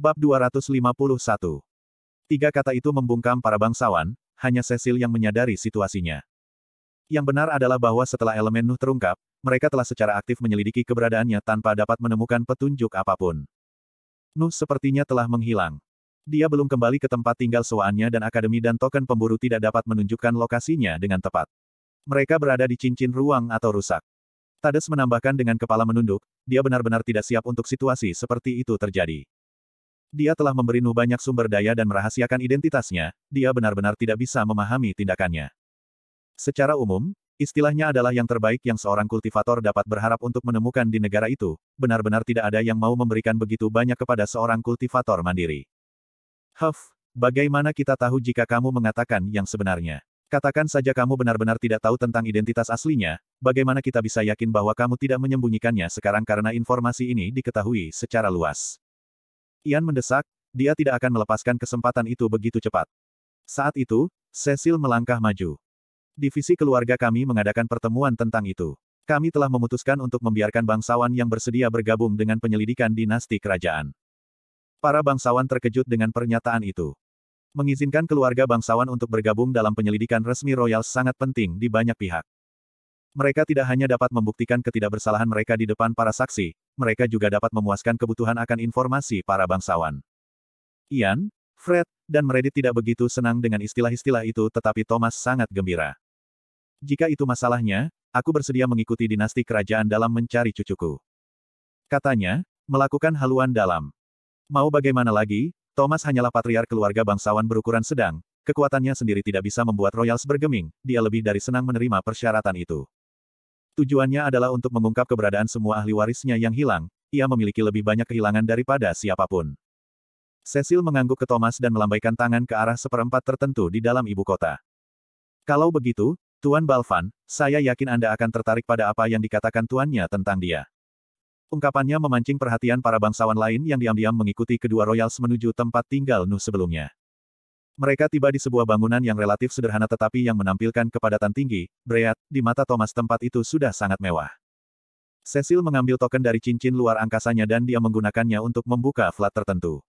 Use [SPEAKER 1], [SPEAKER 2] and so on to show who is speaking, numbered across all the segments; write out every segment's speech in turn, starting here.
[SPEAKER 1] Bab 251. Tiga kata itu membungkam para bangsawan, hanya Cecil yang menyadari situasinya. Yang benar adalah bahwa setelah elemen Nuh terungkap, mereka telah secara aktif menyelidiki keberadaannya tanpa dapat menemukan petunjuk apapun. Nuh sepertinya telah menghilang. Dia belum kembali ke tempat tinggal sewaannya dan akademi dan token pemburu tidak dapat menunjukkan lokasinya dengan tepat. Mereka berada di cincin ruang atau rusak. Tades menambahkan dengan kepala menunduk, dia benar-benar tidak siap untuk situasi seperti itu terjadi. Dia telah memberi Nu banyak sumber daya dan merahasiakan identitasnya, dia benar-benar tidak bisa memahami tindakannya. Secara umum, istilahnya adalah yang terbaik yang seorang kultivator dapat berharap untuk menemukan di negara itu, benar-benar tidak ada yang mau memberikan begitu banyak kepada seorang kultivator mandiri. Huff, bagaimana kita tahu jika kamu mengatakan yang sebenarnya? Katakan saja kamu benar-benar tidak tahu tentang identitas aslinya, bagaimana kita bisa yakin bahwa kamu tidak menyembunyikannya sekarang karena informasi ini diketahui secara luas. Ian mendesak, dia tidak akan melepaskan kesempatan itu begitu cepat. Saat itu, Cecil melangkah maju. Divisi keluarga kami mengadakan pertemuan tentang itu. Kami telah memutuskan untuk membiarkan bangsawan yang bersedia bergabung dengan penyelidikan dinasti kerajaan. Para bangsawan terkejut dengan pernyataan itu. Mengizinkan keluarga bangsawan untuk bergabung dalam penyelidikan resmi Royal sangat penting di banyak pihak. Mereka tidak hanya dapat membuktikan ketidakbersalahan mereka di depan para saksi, mereka juga dapat memuaskan kebutuhan akan informasi para bangsawan. Ian, Fred, dan Meredith tidak begitu senang dengan istilah-istilah itu tetapi Thomas sangat gembira. Jika itu masalahnya, aku bersedia mengikuti dinasti kerajaan dalam mencari cucuku. Katanya, melakukan haluan dalam. Mau bagaimana lagi, Thomas hanyalah patriar keluarga bangsawan berukuran sedang, kekuatannya sendiri tidak bisa membuat Royals bergeming, dia lebih dari senang menerima persyaratan itu. Tujuannya adalah untuk mengungkap keberadaan semua ahli warisnya yang hilang, ia memiliki lebih banyak kehilangan daripada siapapun. Cecil mengangguk ke Thomas dan melambaikan tangan ke arah seperempat tertentu di dalam ibu kota. Kalau begitu, Tuan Balvan, saya yakin Anda akan tertarik pada apa yang dikatakan tuannya tentang dia. Ungkapannya memancing perhatian para bangsawan lain yang diam-diam mengikuti kedua royals menuju tempat tinggal Nu sebelumnya. Mereka tiba di sebuah bangunan yang relatif sederhana tetapi yang menampilkan kepadatan tinggi, Breat, di mata Thomas tempat itu sudah sangat mewah. Cecil mengambil token dari cincin luar angkasanya dan dia menggunakannya untuk membuka flat tertentu.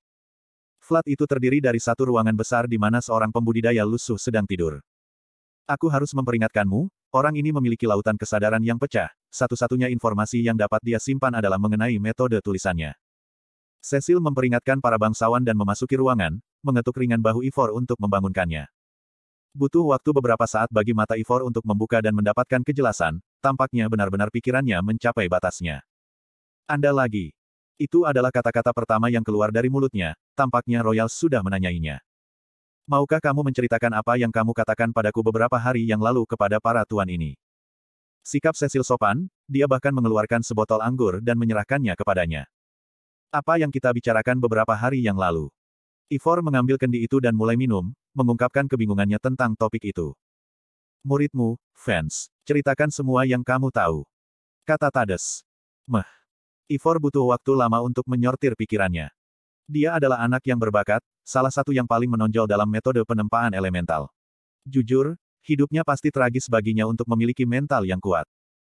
[SPEAKER 1] Flat itu terdiri dari satu ruangan besar di mana seorang pembudidaya lusuh sedang tidur. Aku harus memperingatkanmu, orang ini memiliki lautan kesadaran yang pecah, satu-satunya informasi yang dapat dia simpan adalah mengenai metode tulisannya. Cecil memperingatkan para bangsawan dan memasuki ruangan, mengetuk ringan bahu Ivor untuk membangunkannya. Butuh waktu beberapa saat bagi mata Ivor untuk membuka dan mendapatkan kejelasan, tampaknya benar-benar pikirannya mencapai batasnya. Anda lagi. Itu adalah kata-kata pertama yang keluar dari mulutnya, tampaknya Royal sudah menanyainya. Maukah kamu menceritakan apa yang kamu katakan padaku beberapa hari yang lalu kepada para tuan ini? Sikap Cecil sopan, dia bahkan mengeluarkan sebotol anggur dan menyerahkannya kepadanya. Apa yang kita bicarakan beberapa hari yang lalu? Ivor mengambil kendi itu dan mulai minum, mengungkapkan kebingungannya tentang topik itu. Muridmu, fans, ceritakan semua yang kamu tahu. Kata Tades. Meh. Ivor butuh waktu lama untuk menyortir pikirannya. Dia adalah anak yang berbakat, salah satu yang paling menonjol dalam metode penempaan elemental. Jujur, hidupnya pasti tragis baginya untuk memiliki mental yang kuat.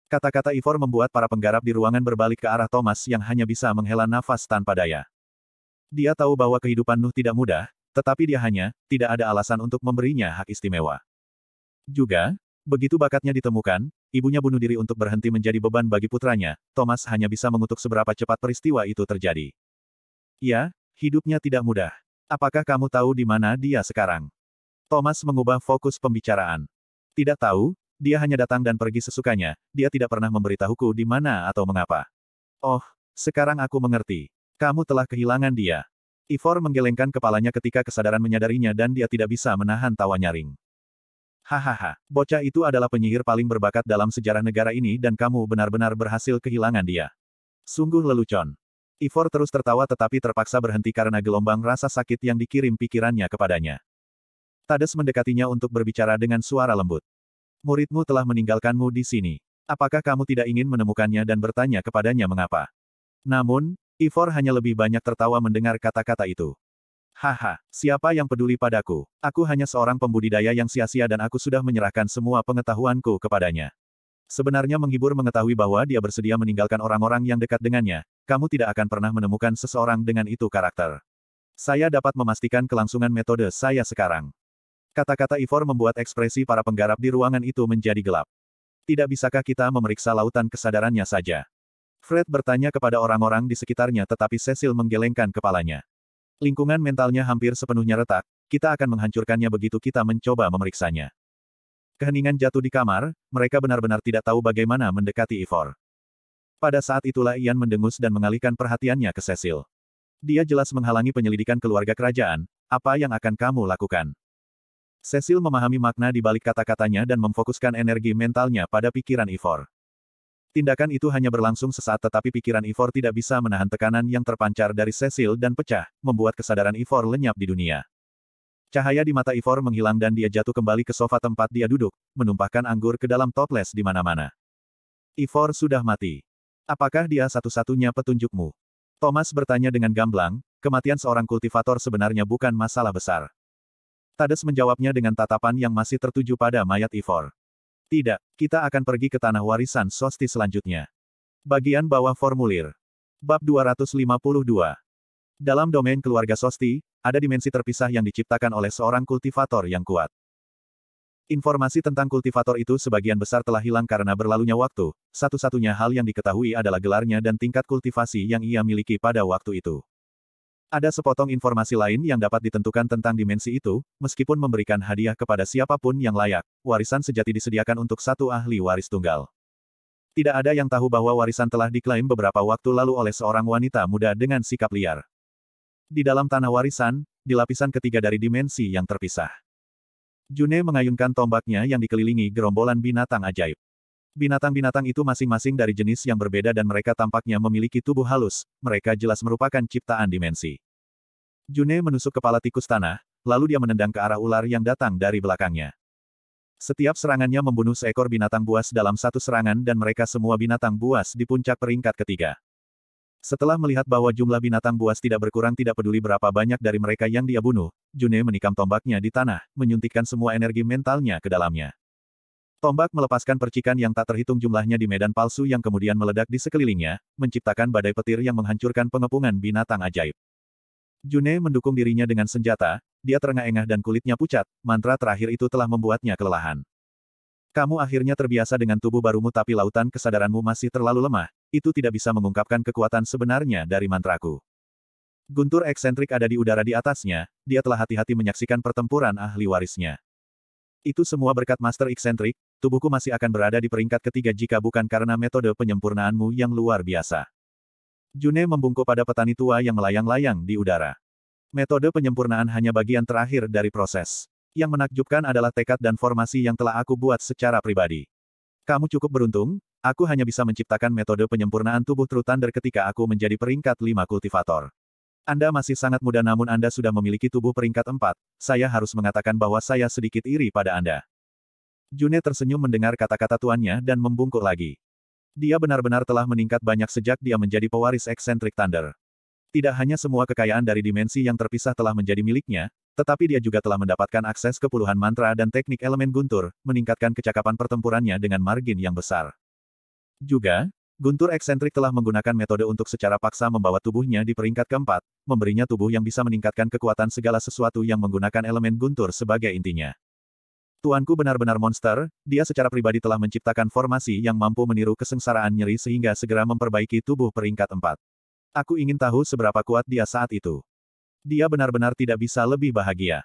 [SPEAKER 1] Kata-kata Ivor membuat para penggarap di ruangan berbalik ke arah Thomas yang hanya bisa menghela nafas tanpa daya. Dia tahu bahwa kehidupan Nuh tidak mudah, tetapi dia hanya, tidak ada alasan untuk memberinya hak istimewa. Juga, begitu bakatnya ditemukan, ibunya bunuh diri untuk berhenti menjadi beban bagi putranya, Thomas hanya bisa mengutuk seberapa cepat peristiwa itu terjadi. Ya, hidupnya tidak mudah. Apakah kamu tahu di mana dia sekarang? Thomas mengubah fokus pembicaraan. Tidak tahu, dia hanya datang dan pergi sesukanya, dia tidak pernah memberitahuku di mana atau mengapa. Oh, sekarang aku mengerti. Kamu telah kehilangan dia. Ivor menggelengkan kepalanya ketika kesadaran menyadarinya dan dia tidak bisa menahan tawa nyaring. Hahaha, bocah itu adalah penyihir paling berbakat dalam sejarah negara ini dan kamu benar-benar berhasil kehilangan dia. Sungguh lelucon. Ivor terus tertawa tetapi terpaksa berhenti karena gelombang rasa sakit yang dikirim pikirannya kepadanya. Tades mendekatinya untuk berbicara dengan suara lembut. Muridmu telah meninggalkanmu di sini. Apakah kamu tidak ingin menemukannya dan bertanya kepadanya mengapa? Namun, Ivor hanya lebih banyak tertawa mendengar kata-kata itu. Haha, siapa yang peduli padaku? Aku hanya seorang pembudidaya yang sia-sia dan aku sudah menyerahkan semua pengetahuanku kepadanya. Sebenarnya menghibur mengetahui bahwa dia bersedia meninggalkan orang-orang yang dekat dengannya, kamu tidak akan pernah menemukan seseorang dengan itu karakter. Saya dapat memastikan kelangsungan metode saya sekarang. Kata-kata Ivor membuat ekspresi para penggarap di ruangan itu menjadi gelap. Tidak bisakah kita memeriksa lautan kesadarannya saja? Fred bertanya kepada orang-orang di sekitarnya tetapi Cecil menggelengkan kepalanya. Lingkungan mentalnya hampir sepenuhnya retak, kita akan menghancurkannya begitu kita mencoba memeriksanya. Keheningan jatuh di kamar, mereka benar-benar tidak tahu bagaimana mendekati Ivor. Pada saat itulah Ian mendengus dan mengalihkan perhatiannya ke Cecil. Dia jelas menghalangi penyelidikan keluarga kerajaan, apa yang akan kamu lakukan? Cecil memahami makna di balik kata-katanya dan memfokuskan energi mentalnya pada pikiran Ivor. Tindakan itu hanya berlangsung sesaat tetapi pikiran Ivor tidak bisa menahan tekanan yang terpancar dari Cecil dan pecah, membuat kesadaran Ivor lenyap di dunia. Cahaya di mata Ivor menghilang dan dia jatuh kembali ke sofa tempat dia duduk, menumpahkan anggur ke dalam toples di mana-mana. Ivor sudah mati. Apakah dia satu-satunya petunjukmu? Thomas bertanya dengan gamblang, kematian seorang kultivator sebenarnya bukan masalah besar. Tades menjawabnya dengan tatapan yang masih tertuju pada mayat Ivor. Tidak, kita akan pergi ke tanah warisan Sosti selanjutnya. Bagian bawah formulir. Bab 252. Dalam domain keluarga Sosti, ada dimensi terpisah yang diciptakan oleh seorang kultivator yang kuat. Informasi tentang kultivator itu sebagian besar telah hilang karena berlalunya waktu. Satu-satunya hal yang diketahui adalah gelarnya dan tingkat kultivasi yang ia miliki pada waktu itu. Ada sepotong informasi lain yang dapat ditentukan tentang dimensi itu, meskipun memberikan hadiah kepada siapapun yang layak, warisan sejati disediakan untuk satu ahli waris tunggal. Tidak ada yang tahu bahwa warisan telah diklaim beberapa waktu lalu oleh seorang wanita muda dengan sikap liar. Di dalam tanah warisan, di lapisan ketiga dari dimensi yang terpisah. June mengayunkan tombaknya yang dikelilingi gerombolan binatang ajaib. Binatang-binatang itu masing-masing dari jenis yang berbeda dan mereka tampaknya memiliki tubuh halus, mereka jelas merupakan ciptaan dimensi. June menusuk kepala tikus tanah, lalu dia menendang ke arah ular yang datang dari belakangnya. Setiap serangannya membunuh seekor binatang buas dalam satu serangan dan mereka semua binatang buas di puncak peringkat ketiga. Setelah melihat bahwa jumlah binatang buas tidak berkurang tidak peduli berapa banyak dari mereka yang dia bunuh, June menikam tombaknya di tanah, menyuntikkan semua energi mentalnya ke dalamnya. Tombak melepaskan percikan yang tak terhitung jumlahnya di medan palsu yang kemudian meledak di sekelilingnya, menciptakan badai petir yang menghancurkan pengepungan binatang ajaib. June mendukung dirinya dengan senjata, dia terengah-engah dan kulitnya pucat, mantra terakhir itu telah membuatnya kelelahan. Kamu akhirnya terbiasa dengan tubuh barumu tapi lautan kesadaranmu masih terlalu lemah, itu tidak bisa mengungkapkan kekuatan sebenarnya dari mantraku. Guntur eksentrik ada di udara di atasnya, dia telah hati-hati menyaksikan pertempuran ahli warisnya. Itu semua berkat Master Eksentrik, tubuhku masih akan berada di peringkat ketiga jika bukan karena metode penyempurnaanmu yang luar biasa. June membungkuk pada petani tua yang melayang-layang di udara. Metode penyempurnaan hanya bagian terakhir dari proses. Yang menakjubkan adalah tekad dan formasi yang telah aku buat secara pribadi. Kamu cukup beruntung, aku hanya bisa menciptakan metode penyempurnaan tubuh Trutander ketika aku menjadi peringkat lima kultivator. Anda masih sangat muda namun Anda sudah memiliki tubuh peringkat empat. saya harus mengatakan bahwa saya sedikit iri pada Anda. Junet tersenyum mendengar kata-kata tuannya dan membungkuk lagi. Dia benar-benar telah meningkat banyak sejak dia menjadi pewaris eksentrik Thunder. Tidak hanya semua kekayaan dari dimensi yang terpisah telah menjadi miliknya, tetapi dia juga telah mendapatkan akses ke puluhan mantra dan teknik elemen guntur, meningkatkan kecakapan pertempurannya dengan margin yang besar. Juga, Guntur eksentrik telah menggunakan metode untuk secara paksa membawa tubuhnya di peringkat keempat, memberinya tubuh yang bisa meningkatkan kekuatan segala sesuatu yang menggunakan elemen Guntur sebagai intinya. Tuanku benar-benar monster, dia secara pribadi telah menciptakan formasi yang mampu meniru kesengsaraan nyeri sehingga segera memperbaiki tubuh peringkat empat. Aku ingin tahu seberapa kuat dia saat itu. Dia benar-benar tidak bisa lebih bahagia.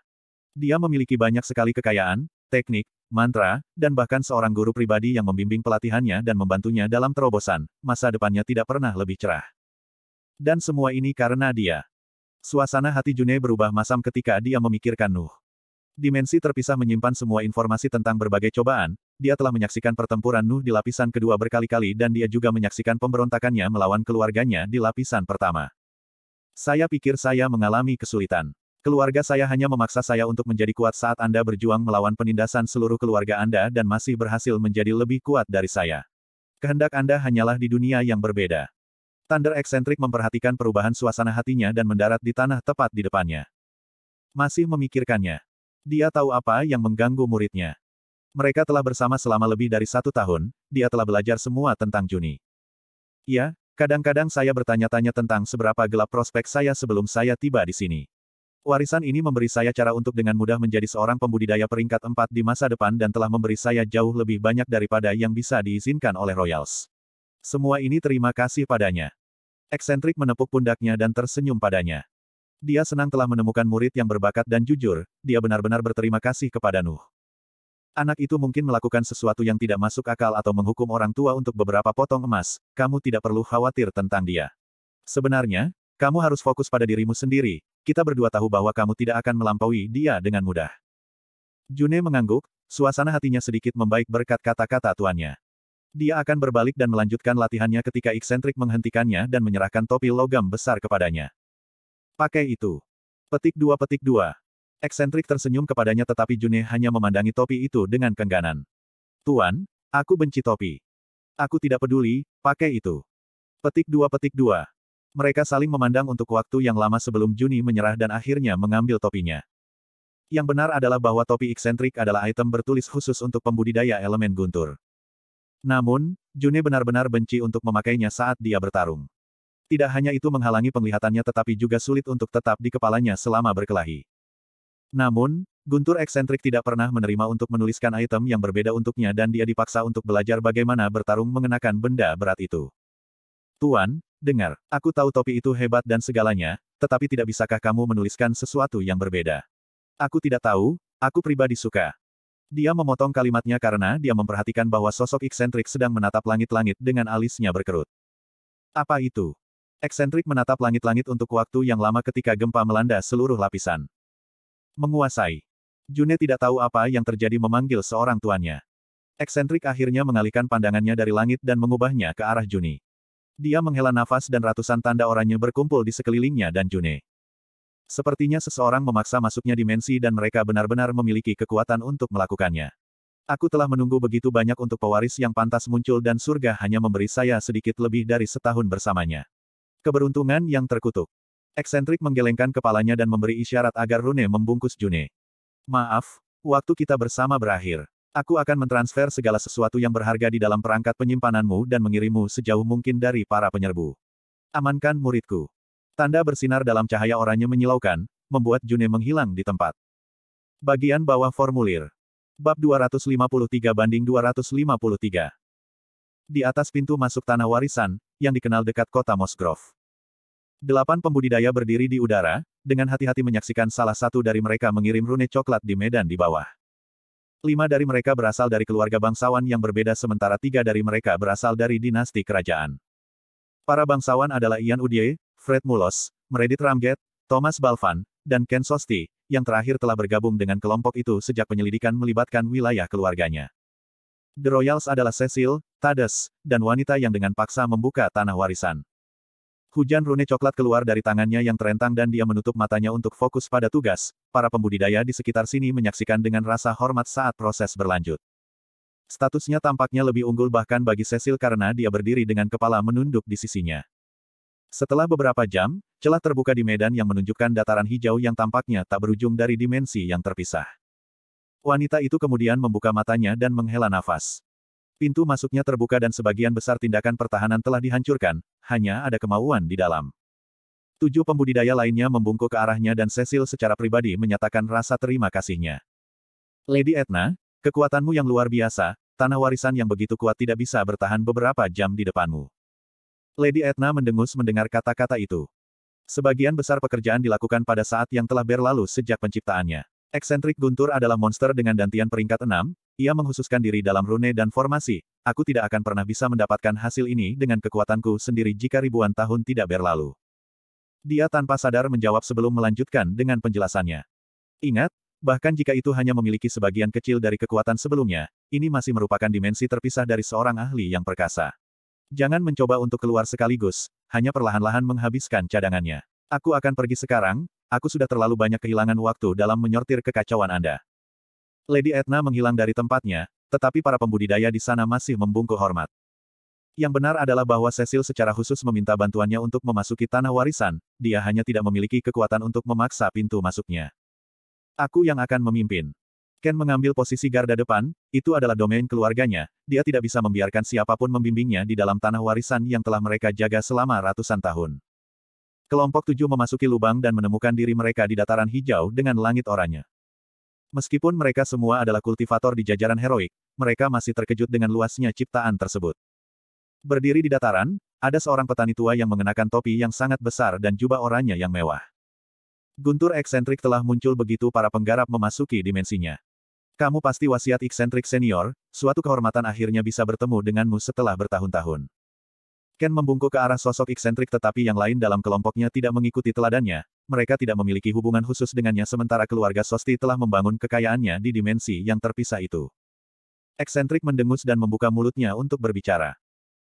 [SPEAKER 1] Dia memiliki banyak sekali kekayaan, teknik, mantra, dan bahkan seorang guru pribadi yang membimbing pelatihannya dan membantunya dalam terobosan, masa depannya tidak pernah lebih cerah. Dan semua ini karena dia. Suasana hati June berubah masam ketika dia memikirkan Nuh. Dimensi terpisah menyimpan semua informasi tentang berbagai cobaan, dia telah menyaksikan pertempuran Nuh di lapisan kedua berkali-kali dan dia juga menyaksikan pemberontakannya melawan keluarganya di lapisan pertama. Saya pikir saya mengalami kesulitan. Keluarga saya hanya memaksa saya untuk menjadi kuat saat Anda berjuang melawan penindasan seluruh keluarga Anda dan masih berhasil menjadi lebih kuat dari saya. Kehendak Anda hanyalah di dunia yang berbeda. Thunder eksentrik memperhatikan perubahan suasana hatinya dan mendarat di tanah tepat di depannya. Masih memikirkannya. Dia tahu apa yang mengganggu muridnya. Mereka telah bersama selama lebih dari satu tahun, dia telah belajar semua tentang Juni. Ya, kadang-kadang saya bertanya-tanya tentang seberapa gelap prospek saya sebelum saya tiba di sini. Warisan ini memberi saya cara untuk dengan mudah menjadi seorang pembudidaya peringkat empat di masa depan dan telah memberi saya jauh lebih banyak daripada yang bisa diizinkan oleh Royals. Semua ini terima kasih padanya. Eksentrik menepuk pundaknya dan tersenyum padanya. Dia senang telah menemukan murid yang berbakat dan jujur, dia benar-benar berterima kasih kepada Nuh. Anak itu mungkin melakukan sesuatu yang tidak masuk akal atau menghukum orang tua untuk beberapa potong emas, kamu tidak perlu khawatir tentang dia. Sebenarnya, kamu harus fokus pada dirimu sendiri, kita berdua tahu bahwa kamu tidak akan melampaui dia dengan mudah. June mengangguk, suasana hatinya sedikit membaik berkat kata-kata tuannya. Dia akan berbalik dan melanjutkan latihannya ketika eksentrik menghentikannya dan menyerahkan topi logam besar kepadanya. Pakai itu. Petik dua petik dua. Eksentrik tersenyum kepadanya tetapi June hanya memandangi topi itu dengan kengganan. Tuan, aku benci topi. Aku tidak peduli, pakai itu. Petik dua petik dua. Mereka saling memandang untuk waktu yang lama sebelum Juni menyerah dan akhirnya mengambil topinya. Yang benar adalah bahwa topi eksentrik adalah item bertulis khusus untuk pembudidaya elemen guntur. Namun, Juni benar-benar benci untuk memakainya saat dia bertarung. Tidak hanya itu menghalangi penglihatannya tetapi juga sulit untuk tetap di kepalanya selama berkelahi. Namun, Guntur eksentrik tidak pernah menerima untuk menuliskan item yang berbeda untuknya dan dia dipaksa untuk belajar bagaimana bertarung mengenakan benda berat itu. Tuan, Dengar, aku tahu topi itu hebat dan segalanya, tetapi tidak bisakah kamu menuliskan sesuatu yang berbeda? Aku tidak tahu, aku pribadi suka. Dia memotong kalimatnya karena dia memperhatikan bahwa sosok eksentrik sedang menatap langit-langit dengan alisnya berkerut. Apa itu? Eksentrik menatap langit-langit untuk waktu yang lama ketika gempa melanda seluruh lapisan. Menguasai. June tidak tahu apa yang terjadi memanggil seorang tuannya. Eksentrik akhirnya mengalihkan pandangannya dari langit dan mengubahnya ke arah Juni. Dia menghela nafas dan ratusan tanda oranye berkumpul di sekelilingnya dan June. Sepertinya seseorang memaksa masuknya dimensi dan mereka benar-benar memiliki kekuatan untuk melakukannya. Aku telah menunggu begitu banyak untuk pewaris yang pantas muncul dan surga hanya memberi saya sedikit lebih dari setahun bersamanya. Keberuntungan yang terkutuk. Eksentrik menggelengkan kepalanya dan memberi isyarat agar Rune membungkus June. Maaf, waktu kita bersama berakhir. Aku akan mentransfer segala sesuatu yang berharga di dalam perangkat penyimpananmu dan mengirimmu sejauh mungkin dari para penyerbu. Amankan muridku. Tanda bersinar dalam cahaya oranye menyilaukan, membuat June menghilang di tempat. Bagian bawah formulir. Bab 253 banding 253. Di atas pintu masuk tanah warisan, yang dikenal dekat kota Mosgrove. Delapan pembudidaya berdiri di udara, dengan hati-hati menyaksikan salah satu dari mereka mengirim rune coklat di medan di bawah. Lima dari mereka berasal dari keluarga bangsawan yang berbeda sementara tiga dari mereka berasal dari dinasti kerajaan. Para bangsawan adalah Ian Udie, Fred Mulos, Meredith Ramget, Thomas Balvan, dan Ken Sosti, yang terakhir telah bergabung dengan kelompok itu sejak penyelidikan melibatkan wilayah keluarganya. The Royals adalah Cecil, Tades, dan wanita yang dengan paksa membuka tanah warisan. Hujan rune coklat keluar dari tangannya yang terentang dan dia menutup matanya untuk fokus pada tugas, para pembudidaya di sekitar sini menyaksikan dengan rasa hormat saat proses berlanjut. Statusnya tampaknya lebih unggul bahkan bagi Cecil karena dia berdiri dengan kepala menunduk di sisinya. Setelah beberapa jam, celah terbuka di medan yang menunjukkan dataran hijau yang tampaknya tak berujung dari dimensi yang terpisah. Wanita itu kemudian membuka matanya dan menghela nafas. Pintu masuknya terbuka dan sebagian besar tindakan pertahanan telah dihancurkan, hanya ada kemauan di dalam. Tujuh pembudidaya lainnya membungkuk ke arahnya dan Cecil secara pribadi menyatakan rasa terima kasihnya. Lady Etna, kekuatanmu yang luar biasa, tanah warisan yang begitu kuat tidak bisa bertahan beberapa jam di depanmu. Lady Etna mendengus mendengar kata-kata itu. Sebagian besar pekerjaan dilakukan pada saat yang telah berlalu sejak penciptaannya. Eksentrik Guntur adalah monster dengan dantian peringkat enam. ia menghususkan diri dalam rune dan formasi, aku tidak akan pernah bisa mendapatkan hasil ini dengan kekuatanku sendiri jika ribuan tahun tidak berlalu. Dia tanpa sadar menjawab sebelum melanjutkan dengan penjelasannya. Ingat, bahkan jika itu hanya memiliki sebagian kecil dari kekuatan sebelumnya, ini masih merupakan dimensi terpisah dari seorang ahli yang perkasa. Jangan mencoba untuk keluar sekaligus, hanya perlahan-lahan menghabiskan cadangannya. Aku akan pergi sekarang, aku sudah terlalu banyak kehilangan waktu dalam menyortir kekacauan Anda. Lady Edna menghilang dari tempatnya, tetapi para pembudidaya di sana masih membungkuk hormat. Yang benar adalah bahwa Cecil secara khusus meminta bantuannya untuk memasuki tanah warisan, dia hanya tidak memiliki kekuatan untuk memaksa pintu masuknya. Aku yang akan memimpin. Ken mengambil posisi garda depan, itu adalah domain keluarganya, dia tidak bisa membiarkan siapapun membimbingnya di dalam tanah warisan yang telah mereka jaga selama ratusan tahun. Kelompok tujuh memasuki lubang dan menemukan diri mereka di dataran hijau dengan langit oranye. Meskipun mereka semua adalah kultivator di jajaran heroik, mereka masih terkejut dengan luasnya ciptaan tersebut. Berdiri di dataran, ada seorang petani tua yang mengenakan topi yang sangat besar dan jubah oranye yang mewah. Guntur eksentrik telah muncul begitu para penggarap memasuki dimensinya. Kamu pasti wasiat eksentrik senior, suatu kehormatan akhirnya bisa bertemu denganmu setelah bertahun-tahun. Ken membungkuk ke arah sosok eksentrik tetapi yang lain dalam kelompoknya tidak mengikuti teladannya, mereka tidak memiliki hubungan khusus dengannya sementara keluarga Sosti telah membangun kekayaannya di dimensi yang terpisah itu. Eksentrik mendengus dan membuka mulutnya untuk berbicara.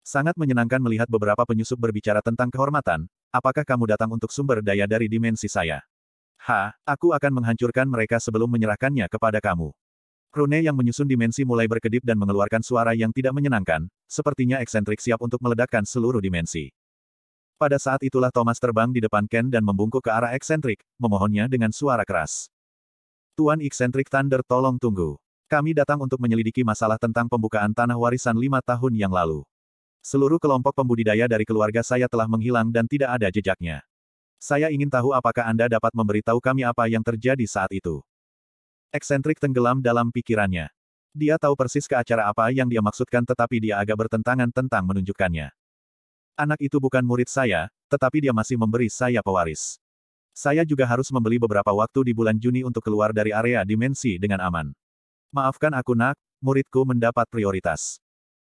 [SPEAKER 1] Sangat menyenangkan melihat beberapa penyusup berbicara tentang kehormatan, apakah kamu datang untuk sumber daya dari dimensi saya? Ha, aku akan menghancurkan mereka sebelum menyerahkannya kepada kamu. Rune yang menyusun dimensi mulai berkedip dan mengeluarkan suara yang tidak menyenangkan, sepertinya eksentrik siap untuk meledakkan seluruh dimensi. Pada saat itulah Thomas terbang di depan Ken dan membungkuk ke arah eksentrik, memohonnya dengan suara keras. Tuan eksentrik Thunder tolong tunggu. Kami datang untuk menyelidiki masalah tentang pembukaan tanah warisan lima tahun yang lalu. Seluruh kelompok pembudidaya dari keluarga saya telah menghilang dan tidak ada jejaknya. Saya ingin tahu apakah Anda dapat memberitahu kami apa yang terjadi saat itu. Eksentrik tenggelam dalam pikirannya. Dia tahu persis ke acara apa yang dia maksudkan tetapi dia agak bertentangan tentang menunjukkannya. Anak itu bukan murid saya, tetapi dia masih memberi saya pewaris. Saya juga harus membeli beberapa waktu di bulan Juni untuk keluar dari area dimensi dengan aman. Maafkan aku nak, muridku mendapat prioritas.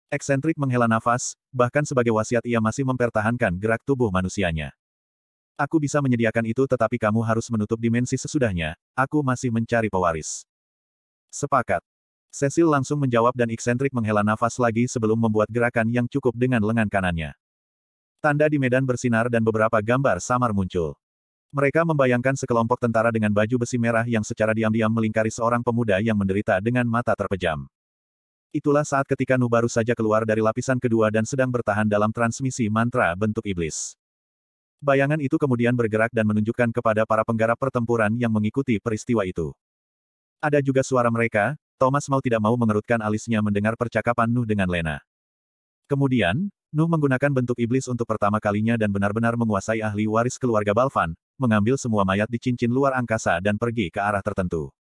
[SPEAKER 1] Eksentrik menghela nafas, bahkan sebagai wasiat ia masih mempertahankan gerak tubuh manusianya. Aku bisa menyediakan itu tetapi kamu harus menutup dimensi sesudahnya, aku masih mencari pewaris. Sepakat. Cecil langsung menjawab dan eksentrik menghela nafas lagi sebelum membuat gerakan yang cukup dengan lengan kanannya. Tanda di medan bersinar dan beberapa gambar samar muncul. Mereka membayangkan sekelompok tentara dengan baju besi merah yang secara diam-diam melingkari seorang pemuda yang menderita dengan mata terpejam. Itulah saat ketika Nu baru saja keluar dari lapisan kedua dan sedang bertahan dalam transmisi mantra bentuk iblis. Bayangan itu kemudian bergerak dan menunjukkan kepada para penggarap pertempuran yang mengikuti peristiwa itu. Ada juga suara mereka, Thomas mau tidak mau mengerutkan alisnya mendengar percakapan Nuh dengan Lena. Kemudian, Nuh menggunakan bentuk iblis untuk pertama kalinya dan benar-benar menguasai ahli waris keluarga Balvan, mengambil semua mayat di cincin luar angkasa dan pergi ke arah tertentu.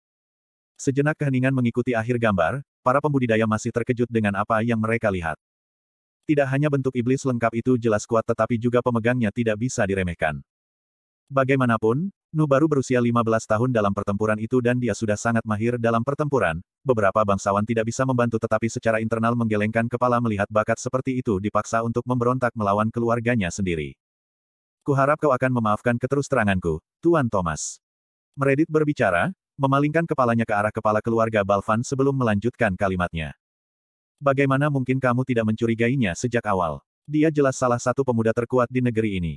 [SPEAKER 1] Sejenak keheningan mengikuti akhir gambar, para pembudidaya masih terkejut dengan apa yang mereka lihat. Tidak hanya bentuk iblis lengkap itu jelas kuat tetapi juga pemegangnya tidak bisa diremehkan. Bagaimanapun, Nu baru berusia 15 tahun dalam pertempuran itu dan dia sudah sangat mahir dalam pertempuran, beberapa bangsawan tidak bisa membantu tetapi secara internal menggelengkan kepala melihat bakat seperti itu dipaksa untuk memberontak melawan keluarganya sendiri. Kuharap kau akan memaafkan keterusteranganku, Tuan Thomas. Meredit berbicara, memalingkan kepalanya ke arah kepala keluarga Balvan sebelum melanjutkan kalimatnya. Bagaimana mungkin kamu tidak mencurigainya sejak awal? Dia jelas salah satu pemuda terkuat di negeri ini.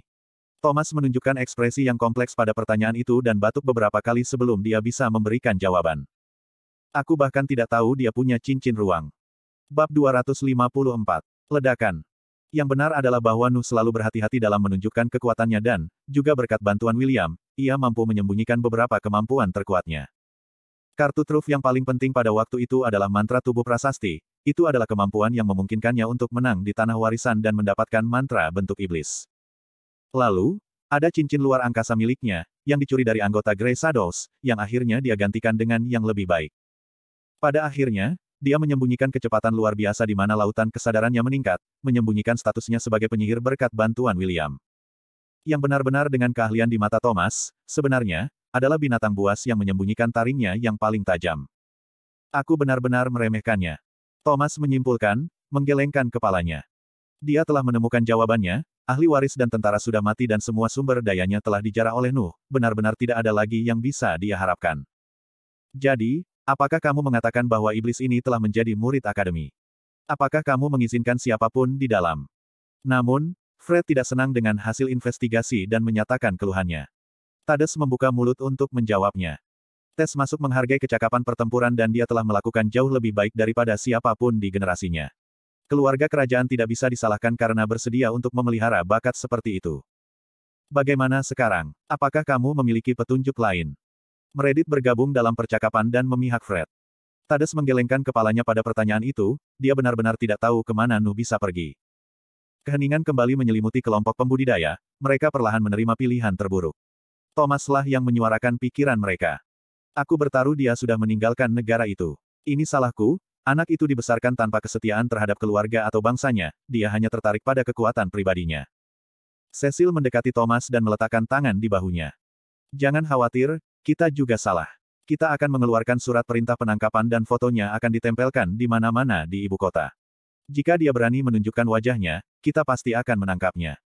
[SPEAKER 1] Thomas menunjukkan ekspresi yang kompleks pada pertanyaan itu dan batuk beberapa kali sebelum dia bisa memberikan jawaban. Aku bahkan tidak tahu dia punya cincin ruang. Bab 254. Ledakan. Yang benar adalah bahwa Nu selalu berhati-hati dalam menunjukkan kekuatannya dan, juga berkat bantuan William, ia mampu menyembunyikan beberapa kemampuan terkuatnya. Kartu truf yang paling penting pada waktu itu adalah mantra tubuh prasasti, itu adalah kemampuan yang memungkinkannya untuk menang di tanah warisan dan mendapatkan mantra bentuk iblis. Lalu, ada cincin luar angkasa miliknya, yang dicuri dari anggota Grey Shadows, yang akhirnya dia gantikan dengan yang lebih baik. Pada akhirnya, dia menyembunyikan kecepatan luar biasa di mana lautan kesadarannya meningkat, menyembunyikan statusnya sebagai penyihir berkat bantuan William. Yang benar-benar dengan keahlian di mata Thomas, sebenarnya, adalah binatang buas yang menyembunyikan taringnya yang paling tajam. Aku benar-benar meremehkannya. Thomas menyimpulkan, menggelengkan kepalanya. Dia telah menemukan jawabannya, ahli waris dan tentara sudah mati dan semua sumber dayanya telah dijarah oleh Nuh, benar-benar tidak ada lagi yang bisa dia harapkan. Jadi, Apakah kamu mengatakan bahwa iblis ini telah menjadi murid akademi? Apakah kamu mengizinkan siapapun di dalam? Namun, Fred tidak senang dengan hasil investigasi dan menyatakan keluhannya. Tades membuka mulut untuk menjawabnya. Tes masuk menghargai kecakapan pertempuran dan dia telah melakukan jauh lebih baik daripada siapapun di generasinya. Keluarga kerajaan tidak bisa disalahkan karena bersedia untuk memelihara bakat seperti itu. Bagaimana sekarang? Apakah kamu memiliki petunjuk lain? Meredit bergabung dalam percakapan dan memihak Fred. Tades menggelengkan kepalanya pada pertanyaan itu, dia benar-benar tidak tahu kemana Nuh bisa pergi. Keheningan kembali menyelimuti kelompok pembudidaya, mereka perlahan menerima pilihan terburuk. Thomaslah yang menyuarakan pikiran mereka. Aku bertaruh dia sudah meninggalkan negara itu. Ini salahku, anak itu dibesarkan tanpa kesetiaan terhadap keluarga atau bangsanya, dia hanya tertarik pada kekuatan pribadinya. Cecil mendekati Thomas dan meletakkan tangan di bahunya. Jangan khawatir, kita juga salah. Kita akan mengeluarkan surat perintah penangkapan dan fotonya akan ditempelkan di mana-mana di ibu kota. Jika dia berani menunjukkan wajahnya, kita pasti akan menangkapnya.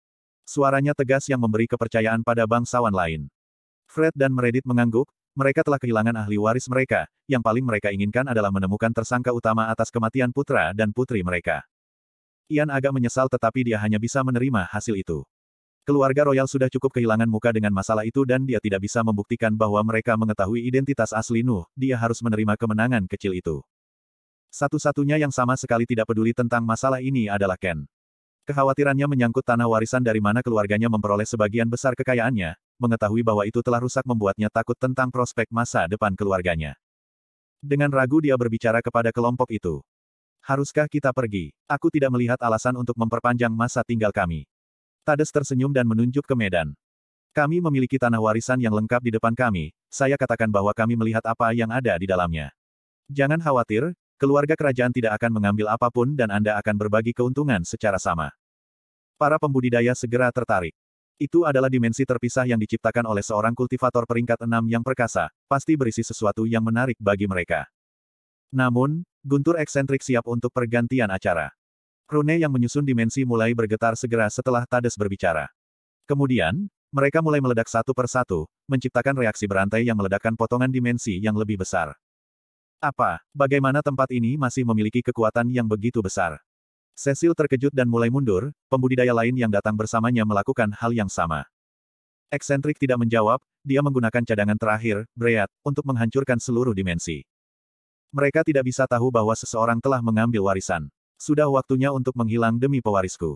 [SPEAKER 1] Suaranya tegas yang memberi kepercayaan pada bangsawan lain. Fred dan Meredith mengangguk, mereka telah kehilangan ahli waris mereka, yang paling mereka inginkan adalah menemukan tersangka utama atas kematian putra dan putri mereka. Ian agak menyesal tetapi dia hanya bisa menerima hasil itu. Keluarga royal sudah cukup kehilangan muka dengan masalah itu dan dia tidak bisa membuktikan bahwa mereka mengetahui identitas asli Nuh, dia harus menerima kemenangan kecil itu. Satu-satunya yang sama sekali tidak peduli tentang masalah ini adalah Ken. Kekhawatirannya menyangkut tanah warisan dari mana keluarganya memperoleh sebagian besar kekayaannya, mengetahui bahwa itu telah rusak membuatnya takut tentang prospek masa depan keluarganya. Dengan ragu dia berbicara kepada kelompok itu. Haruskah kita pergi? Aku tidak melihat alasan untuk memperpanjang masa tinggal kami. Tades tersenyum dan menunjuk ke medan. Kami memiliki tanah warisan yang lengkap di depan kami, saya katakan bahwa kami melihat apa yang ada di dalamnya. Jangan khawatir, keluarga kerajaan tidak akan mengambil apapun dan Anda akan berbagi keuntungan secara sama. Para pembudidaya segera tertarik. Itu adalah dimensi terpisah yang diciptakan oleh seorang kultivator peringkat enam yang perkasa, pasti berisi sesuatu yang menarik bagi mereka. Namun, Guntur eksentrik siap untuk pergantian acara. Krune yang menyusun dimensi mulai bergetar segera setelah Tades berbicara. Kemudian, mereka mulai meledak satu per satu, menciptakan reaksi berantai yang meledakkan potongan dimensi yang lebih besar. Apa, bagaimana tempat ini masih memiliki kekuatan yang begitu besar? Cecil terkejut dan mulai mundur, pembudidaya lain yang datang bersamanya melakukan hal yang sama. Eksentrik tidak menjawab, dia menggunakan cadangan terakhir, Breat, untuk menghancurkan seluruh dimensi. Mereka tidak bisa tahu bahwa seseorang telah mengambil warisan. Sudah waktunya untuk menghilang demi pewarisku.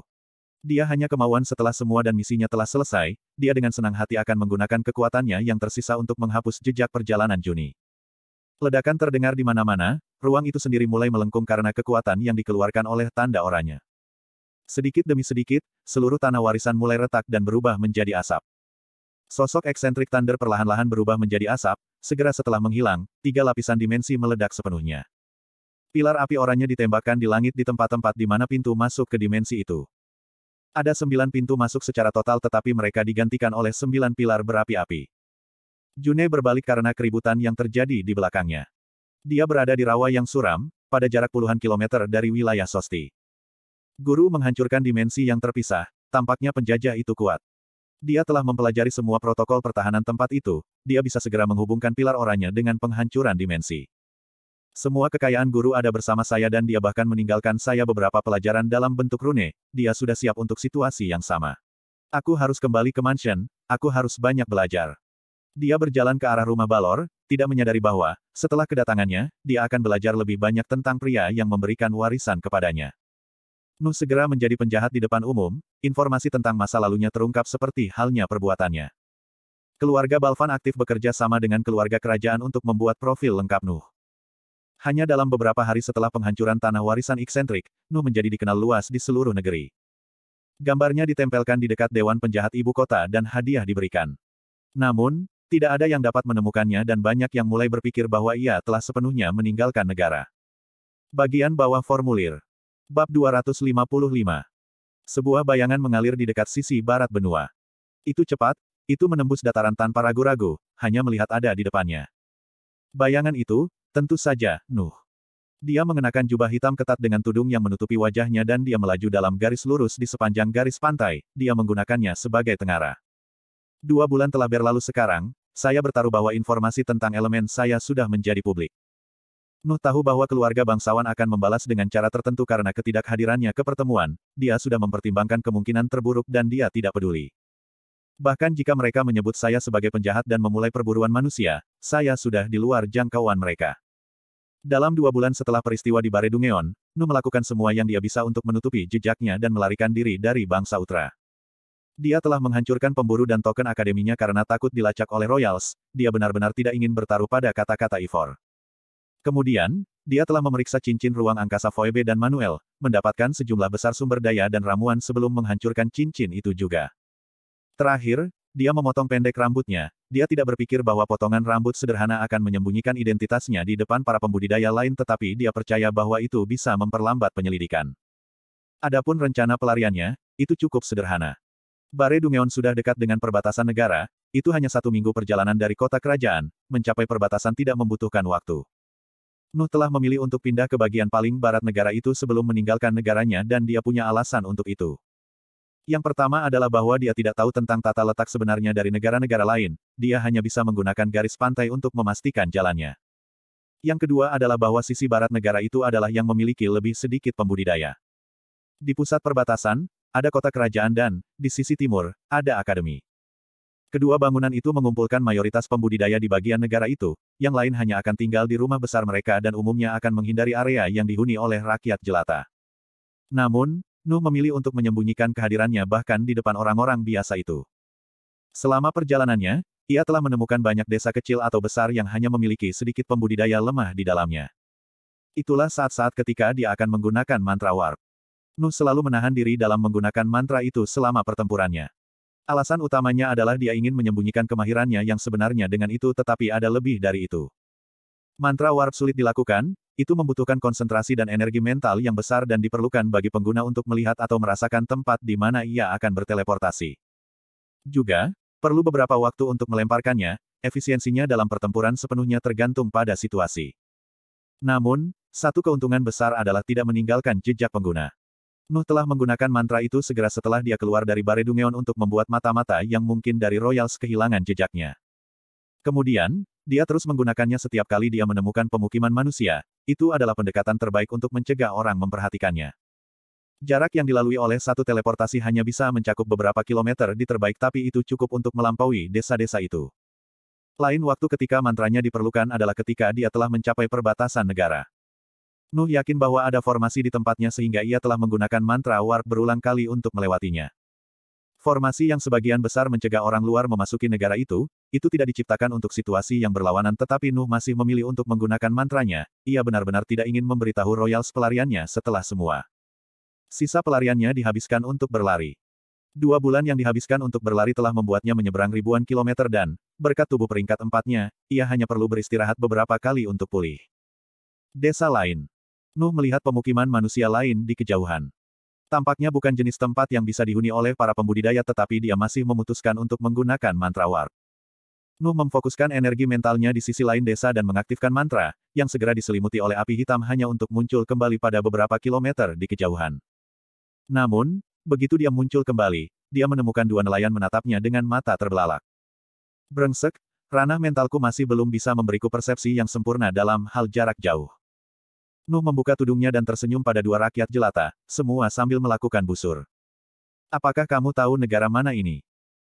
[SPEAKER 1] Dia hanya kemauan setelah semua dan misinya telah selesai, dia dengan senang hati akan menggunakan kekuatannya yang tersisa untuk menghapus jejak perjalanan Juni. Ledakan terdengar di mana-mana, ruang itu sendiri mulai melengkung karena kekuatan yang dikeluarkan oleh tanda oranya. Sedikit demi sedikit, seluruh tanah warisan mulai retak dan berubah menjadi asap. Sosok eksentrik Thunder perlahan-lahan berubah menjadi asap, segera setelah menghilang, tiga lapisan dimensi meledak sepenuhnya. Pilar api oranye ditembakkan di langit di tempat-tempat di mana pintu masuk ke dimensi itu. Ada sembilan pintu masuk secara total tetapi mereka digantikan oleh sembilan pilar berapi-api. June berbalik karena keributan yang terjadi di belakangnya. Dia berada di rawa yang suram, pada jarak puluhan kilometer dari wilayah Sosti. Guru menghancurkan dimensi yang terpisah, tampaknya penjajah itu kuat. Dia telah mempelajari semua protokol pertahanan tempat itu, dia bisa segera menghubungkan pilar oranye dengan penghancuran dimensi. Semua kekayaan guru ada bersama saya dan dia bahkan meninggalkan saya beberapa pelajaran dalam bentuk rune, dia sudah siap untuk situasi yang sama. Aku harus kembali ke mansion, aku harus banyak belajar. Dia berjalan ke arah rumah Balor, tidak menyadari bahwa, setelah kedatangannya, dia akan belajar lebih banyak tentang pria yang memberikan warisan kepadanya. Nu segera menjadi penjahat di depan umum, informasi tentang masa lalunya terungkap seperti halnya perbuatannya. Keluarga Balvan aktif bekerja sama dengan keluarga kerajaan untuk membuat profil lengkap Nuh. Hanya dalam beberapa hari setelah penghancuran tanah warisan eksentrik, Nu menjadi dikenal luas di seluruh negeri. Gambarnya ditempelkan di dekat Dewan Penjahat Ibu Kota dan hadiah diberikan. Namun, tidak ada yang dapat menemukannya dan banyak yang mulai berpikir bahwa ia telah sepenuhnya meninggalkan negara. Bagian bawah formulir. Bab 255. Sebuah bayangan mengalir di dekat sisi barat benua. Itu cepat, itu menembus dataran tanpa ragu-ragu, hanya melihat ada di depannya. Bayangan itu, Tentu saja, Nuh. Dia mengenakan jubah hitam ketat dengan tudung yang menutupi wajahnya dan dia melaju dalam garis lurus di sepanjang garis pantai, dia menggunakannya sebagai tengara. Dua bulan telah berlalu sekarang, saya bertaruh bahwa informasi tentang elemen saya sudah menjadi publik. Nuh tahu bahwa keluarga bangsawan akan membalas dengan cara tertentu karena ketidakhadirannya ke pertemuan, dia sudah mempertimbangkan kemungkinan terburuk dan dia tidak peduli. Bahkan jika mereka menyebut saya sebagai penjahat dan memulai perburuan manusia, saya sudah di luar jangkauan mereka. Dalam dua bulan setelah peristiwa di Baredungeon, Nu melakukan semua yang dia bisa untuk menutupi jejaknya dan melarikan diri dari bangsa Utra. Dia telah menghancurkan pemburu dan token akademinya karena takut dilacak oleh Royals, dia benar-benar tidak ingin bertaruh pada kata-kata Ivor. Kemudian, dia telah memeriksa cincin ruang angkasa Foebe dan Manuel, mendapatkan sejumlah besar sumber daya dan ramuan sebelum menghancurkan cincin itu juga. Terakhir, dia memotong pendek rambutnya, dia tidak berpikir bahwa potongan rambut sederhana akan menyembunyikan identitasnya di depan para pembudidaya lain tetapi dia percaya bahwa itu bisa memperlambat penyelidikan. Adapun rencana pelariannya, itu cukup sederhana. Bare Dungeon sudah dekat dengan perbatasan negara, itu hanya satu minggu perjalanan dari kota kerajaan, mencapai perbatasan tidak membutuhkan waktu. Nuh telah memilih untuk pindah ke bagian paling barat negara itu sebelum meninggalkan negaranya dan dia punya alasan untuk itu. Yang pertama adalah bahwa dia tidak tahu tentang tata letak sebenarnya dari negara-negara lain, dia hanya bisa menggunakan garis pantai untuk memastikan jalannya. Yang kedua adalah bahwa sisi barat negara itu adalah yang memiliki lebih sedikit pembudidaya. Di pusat perbatasan, ada kota kerajaan dan, di sisi timur, ada akademi. Kedua bangunan itu mengumpulkan mayoritas pembudidaya di bagian negara itu, yang lain hanya akan tinggal di rumah besar mereka dan umumnya akan menghindari area yang dihuni oleh rakyat jelata. Namun, Nu memilih untuk menyembunyikan kehadirannya bahkan di depan orang-orang biasa itu. Selama perjalanannya, ia telah menemukan banyak desa kecil atau besar yang hanya memiliki sedikit pembudidaya lemah di dalamnya. Itulah saat-saat ketika dia akan menggunakan mantra warp. Nu selalu menahan diri dalam menggunakan mantra itu selama pertempurannya. Alasan utamanya adalah dia ingin menyembunyikan kemahirannya yang sebenarnya dengan itu tetapi ada lebih dari itu. Mantra warp sulit dilakukan, itu membutuhkan konsentrasi dan energi mental yang besar dan diperlukan bagi pengguna untuk melihat atau merasakan tempat di mana ia akan berteleportasi. Juga, perlu beberapa waktu untuk melemparkannya, efisiensinya dalam pertempuran sepenuhnya tergantung pada situasi. Namun, satu keuntungan besar adalah tidak meninggalkan jejak pengguna. Nuh telah menggunakan mantra itu segera setelah dia keluar dari Baredungeon untuk membuat mata-mata yang mungkin dari Royals kehilangan jejaknya. Kemudian, dia terus menggunakannya setiap kali dia menemukan pemukiman manusia, itu adalah pendekatan terbaik untuk mencegah orang memperhatikannya. Jarak yang dilalui oleh satu teleportasi hanya bisa mencakup beberapa kilometer di terbaik tapi itu cukup untuk melampaui desa-desa itu. Lain waktu ketika mantranya diperlukan adalah ketika dia telah mencapai perbatasan negara. Nuh yakin bahwa ada formasi di tempatnya sehingga ia telah menggunakan mantra warp berulang kali untuk melewatinya. Formasi yang sebagian besar mencegah orang luar memasuki negara itu, itu tidak diciptakan untuk situasi yang berlawanan tetapi Nuh masih memilih untuk menggunakan mantranya, ia benar-benar tidak ingin memberitahu Royals pelariannya setelah semua. Sisa pelariannya dihabiskan untuk berlari. Dua bulan yang dihabiskan untuk berlari telah membuatnya menyeberang ribuan kilometer dan, berkat tubuh peringkat empatnya, ia hanya perlu beristirahat beberapa kali untuk pulih. Desa lain. Nuh melihat pemukiman manusia lain di kejauhan. Tampaknya bukan jenis tempat yang bisa dihuni oleh para pembudidaya tetapi dia masih memutuskan untuk menggunakan mantra warp. Nuh memfokuskan energi mentalnya di sisi lain desa dan mengaktifkan mantra, yang segera diselimuti oleh api hitam hanya untuk muncul kembali pada beberapa kilometer di kejauhan. Namun, begitu dia muncul kembali, dia menemukan dua nelayan menatapnya dengan mata terbelalak. Brengsek, ranah mentalku masih belum bisa memberiku persepsi yang sempurna dalam hal jarak jauh. Nuh membuka tudungnya dan tersenyum pada dua rakyat jelata, semua sambil melakukan busur. Apakah kamu tahu negara mana ini?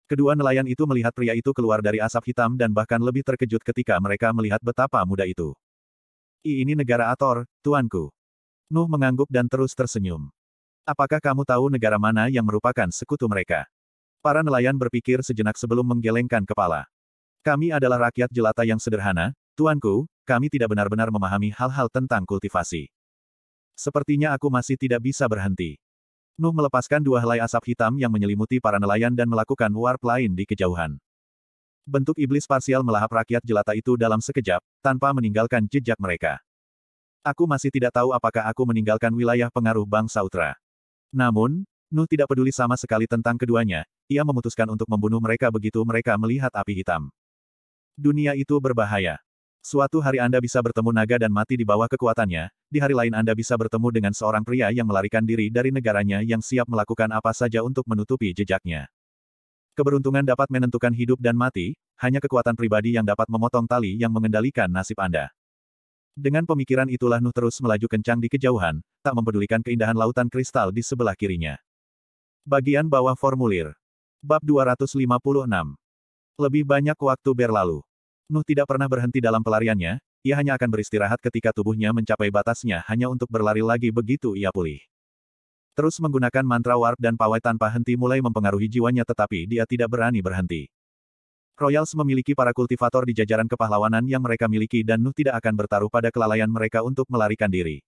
[SPEAKER 1] Kedua nelayan itu melihat pria itu keluar dari asap hitam dan bahkan lebih terkejut ketika mereka melihat betapa muda itu. ini negara Ator, tuanku. Nuh mengangguk dan terus tersenyum. Apakah kamu tahu negara mana yang merupakan sekutu mereka? Para nelayan berpikir sejenak sebelum menggelengkan kepala. Kami adalah rakyat jelata yang sederhana, tuanku, kami tidak benar-benar memahami hal-hal tentang kultivasi. Sepertinya aku masih tidak bisa berhenti. Nuh melepaskan dua helai asap hitam yang menyelimuti para nelayan dan melakukan warp lain di kejauhan. Bentuk iblis parsial melahap rakyat jelata itu dalam sekejap, tanpa meninggalkan jejak mereka. Aku masih tidak tahu apakah aku meninggalkan wilayah pengaruh bangsa Utra. Namun, Nuh tidak peduli sama sekali tentang keduanya, ia memutuskan untuk membunuh mereka begitu mereka melihat api hitam. Dunia itu berbahaya. Suatu hari Anda bisa bertemu naga dan mati di bawah kekuatannya, di hari lain Anda bisa bertemu dengan seorang pria yang melarikan diri dari negaranya yang siap melakukan apa saja untuk menutupi jejaknya. Keberuntungan dapat menentukan hidup dan mati, hanya kekuatan pribadi yang dapat memotong tali yang mengendalikan nasib Anda. Dengan pemikiran itulah Nuh terus melaju kencang di kejauhan, tak mempedulikan keindahan lautan kristal di sebelah kirinya. Bagian bawah formulir. Bab 256. Lebih banyak waktu berlalu. Nuh tidak pernah berhenti dalam pelariannya, ia hanya akan beristirahat ketika tubuhnya mencapai batasnya hanya untuk berlari lagi begitu ia pulih. Terus menggunakan mantra warp dan pawai tanpa henti mulai mempengaruhi jiwanya tetapi dia tidak berani berhenti. Royals memiliki para kultivator di jajaran kepahlawanan yang mereka miliki dan Nuh tidak akan bertaruh pada kelalaian mereka untuk melarikan diri.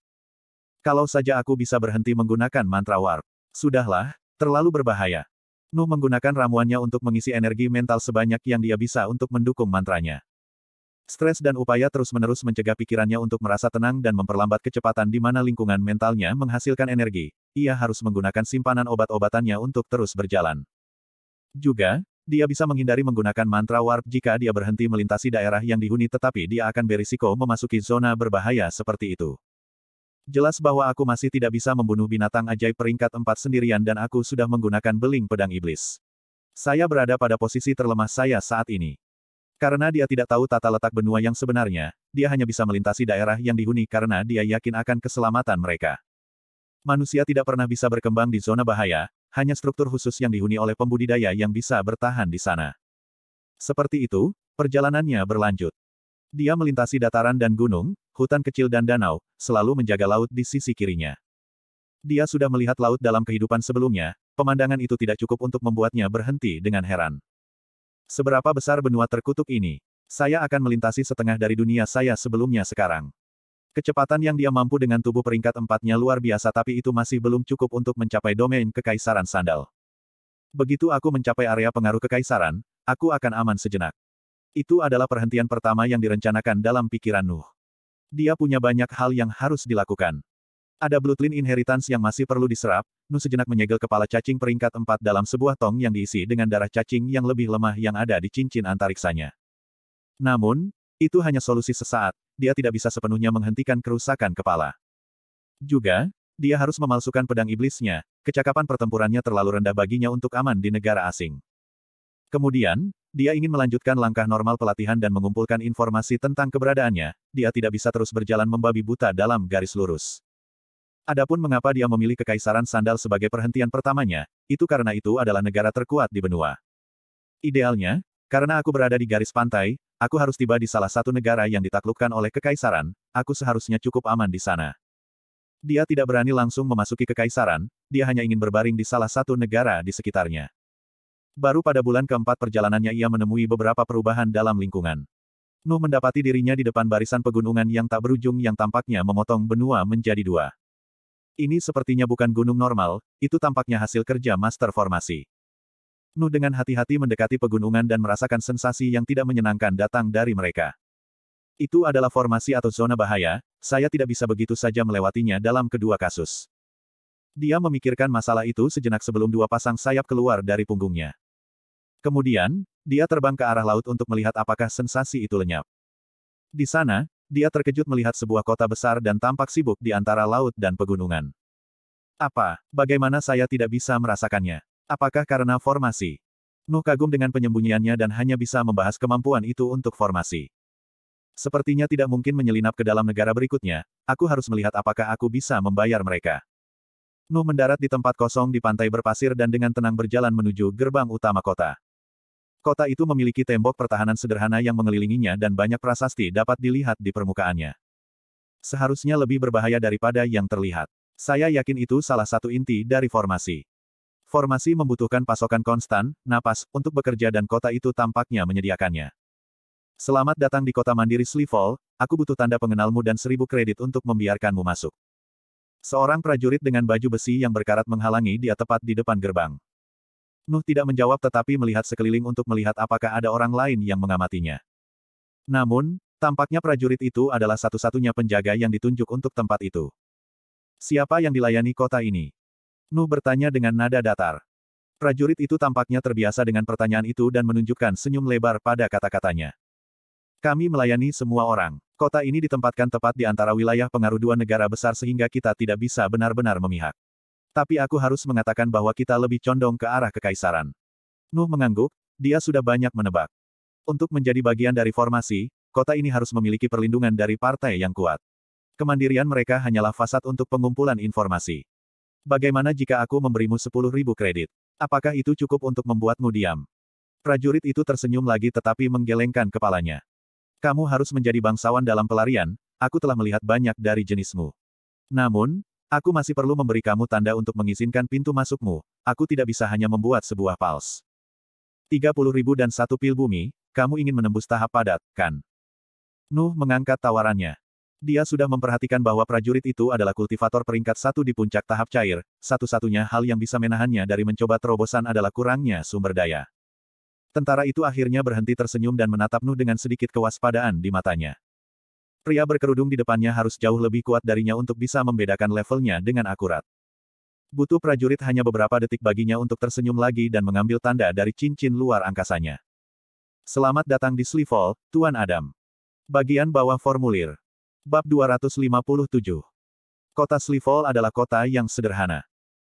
[SPEAKER 1] Kalau saja aku bisa berhenti menggunakan mantra warp. Sudahlah, terlalu berbahaya. Nuh menggunakan ramuannya untuk mengisi energi mental sebanyak yang dia bisa untuk mendukung mantranya. Stres dan upaya terus-menerus mencegah pikirannya untuk merasa tenang dan memperlambat kecepatan di mana lingkungan mentalnya menghasilkan energi. Ia harus menggunakan simpanan obat-obatannya untuk terus berjalan. Juga, dia bisa menghindari menggunakan mantra warp jika dia berhenti melintasi daerah yang dihuni tetapi dia akan berisiko memasuki zona berbahaya seperti itu. Jelas bahwa aku masih tidak bisa membunuh binatang ajaib peringkat 4 sendirian dan aku sudah menggunakan beling pedang iblis. Saya berada pada posisi terlemah saya saat ini. Karena dia tidak tahu tata letak benua yang sebenarnya, dia hanya bisa melintasi daerah yang dihuni karena dia yakin akan keselamatan mereka. Manusia tidak pernah bisa berkembang di zona bahaya, hanya struktur khusus yang dihuni oleh pembudidaya yang bisa bertahan di sana. Seperti itu, perjalanannya berlanjut. Dia melintasi dataran dan gunung, hutan kecil dan danau, selalu menjaga laut di sisi kirinya. Dia sudah melihat laut dalam kehidupan sebelumnya, pemandangan itu tidak cukup untuk membuatnya berhenti dengan heran. Seberapa besar benua terkutuk ini? Saya akan melintasi setengah dari dunia saya sebelumnya sekarang. Kecepatan yang dia mampu dengan tubuh peringkat empatnya luar biasa tapi itu masih belum cukup untuk mencapai domain kekaisaran sandal. Begitu aku mencapai area pengaruh kekaisaran, aku akan aman sejenak. Itu adalah perhentian pertama yang direncanakan dalam pikiran Nuh. Dia punya banyak hal yang harus dilakukan. Ada Bloodline Inheritance yang masih perlu diserap, Nu sejenak menyegel kepala cacing peringkat empat dalam sebuah tong yang diisi dengan darah cacing yang lebih lemah yang ada di cincin antariksanya. Namun, itu hanya solusi sesaat, dia tidak bisa sepenuhnya menghentikan kerusakan kepala. Juga, dia harus memalsukan pedang iblisnya, kecakapan pertempurannya terlalu rendah baginya untuk aman di negara asing. Kemudian, dia ingin melanjutkan langkah normal pelatihan dan mengumpulkan informasi tentang keberadaannya, dia tidak bisa terus berjalan membabi buta dalam garis lurus. Adapun mengapa dia memilih kekaisaran sandal sebagai perhentian pertamanya, itu karena itu adalah negara terkuat di benua. Idealnya, karena aku berada di garis pantai, aku harus tiba di salah satu negara yang ditaklukkan oleh kekaisaran, aku seharusnya cukup aman di sana. Dia tidak berani langsung memasuki kekaisaran, dia hanya ingin berbaring di salah satu negara di sekitarnya. Baru pada bulan keempat perjalanannya ia menemui beberapa perubahan dalam lingkungan. Nuh mendapati dirinya di depan barisan pegunungan yang tak berujung yang tampaknya memotong benua menjadi dua. Ini sepertinya bukan gunung normal, itu tampaknya hasil kerja master formasi. Nu dengan hati-hati mendekati pegunungan dan merasakan sensasi yang tidak menyenangkan datang dari mereka. Itu adalah formasi atau zona bahaya, saya tidak bisa begitu saja melewatinya dalam kedua kasus. Dia memikirkan masalah itu sejenak sebelum dua pasang sayap keluar dari punggungnya. Kemudian, dia terbang ke arah laut untuk melihat apakah sensasi itu lenyap. Di sana, dia terkejut melihat sebuah kota besar dan tampak sibuk di antara laut dan pegunungan. Apa, bagaimana saya tidak bisa merasakannya? Apakah karena formasi? Nuh kagum dengan penyembunyiannya dan hanya bisa membahas kemampuan itu untuk formasi. Sepertinya tidak mungkin menyelinap ke dalam negara berikutnya, aku harus melihat apakah aku bisa membayar mereka. Nuh mendarat di tempat kosong di pantai berpasir dan dengan tenang berjalan menuju gerbang utama kota. Kota itu memiliki tembok pertahanan sederhana yang mengelilinginya dan banyak prasasti dapat dilihat di permukaannya. Seharusnya lebih berbahaya daripada yang terlihat. Saya yakin itu salah satu inti dari formasi. Formasi membutuhkan pasokan konstan, napas, untuk bekerja dan kota itu tampaknya menyediakannya. Selamat datang di kota mandiri Slivol, aku butuh tanda pengenalmu dan seribu kredit untuk membiarkanmu masuk. Seorang prajurit dengan baju besi yang berkarat menghalangi dia tepat di depan gerbang. Nuh tidak menjawab tetapi melihat sekeliling untuk melihat apakah ada orang lain yang mengamatinya. Namun, tampaknya prajurit itu adalah satu-satunya penjaga yang ditunjuk untuk tempat itu. Siapa yang dilayani kota ini? Nuh bertanya dengan nada datar. Prajurit itu tampaknya terbiasa dengan pertanyaan itu dan menunjukkan senyum lebar pada kata-katanya. Kami melayani semua orang. Kota ini ditempatkan tepat di antara wilayah pengaruh dua negara besar sehingga kita tidak bisa benar-benar memihak. Tapi aku harus mengatakan bahwa kita lebih condong ke arah kekaisaran. Nuh mengangguk, dia sudah banyak menebak. Untuk menjadi bagian dari formasi, kota ini harus memiliki perlindungan dari partai yang kuat. Kemandirian mereka hanyalah fasad untuk pengumpulan informasi. Bagaimana jika aku memberimu ribu kredit? Apakah itu cukup untuk membuatmu diam? Prajurit itu tersenyum lagi tetapi menggelengkan kepalanya. Kamu harus menjadi bangsawan dalam pelarian, aku telah melihat banyak dari jenismu. Namun, Aku masih perlu memberi kamu tanda untuk mengizinkan pintu masukmu, aku tidak bisa hanya membuat sebuah pals. 30 ribu dan satu pil bumi, kamu ingin menembus tahap padat, kan? Nuh mengangkat tawarannya. Dia sudah memperhatikan bahwa prajurit itu adalah kultivator peringkat satu di puncak tahap cair, satu-satunya hal yang bisa menahannya dari mencoba terobosan adalah kurangnya sumber daya. Tentara itu akhirnya berhenti tersenyum dan menatap Nuh dengan sedikit kewaspadaan di matanya. Pria berkerudung di depannya harus jauh lebih kuat darinya untuk bisa membedakan levelnya dengan akurat. Butuh prajurit hanya beberapa detik baginya untuk tersenyum lagi dan mengambil tanda dari cincin luar angkasanya. Selamat datang di Slivol, Tuan Adam. Bagian bawah formulir. Bab 257. Kota Slivol adalah kota yang sederhana.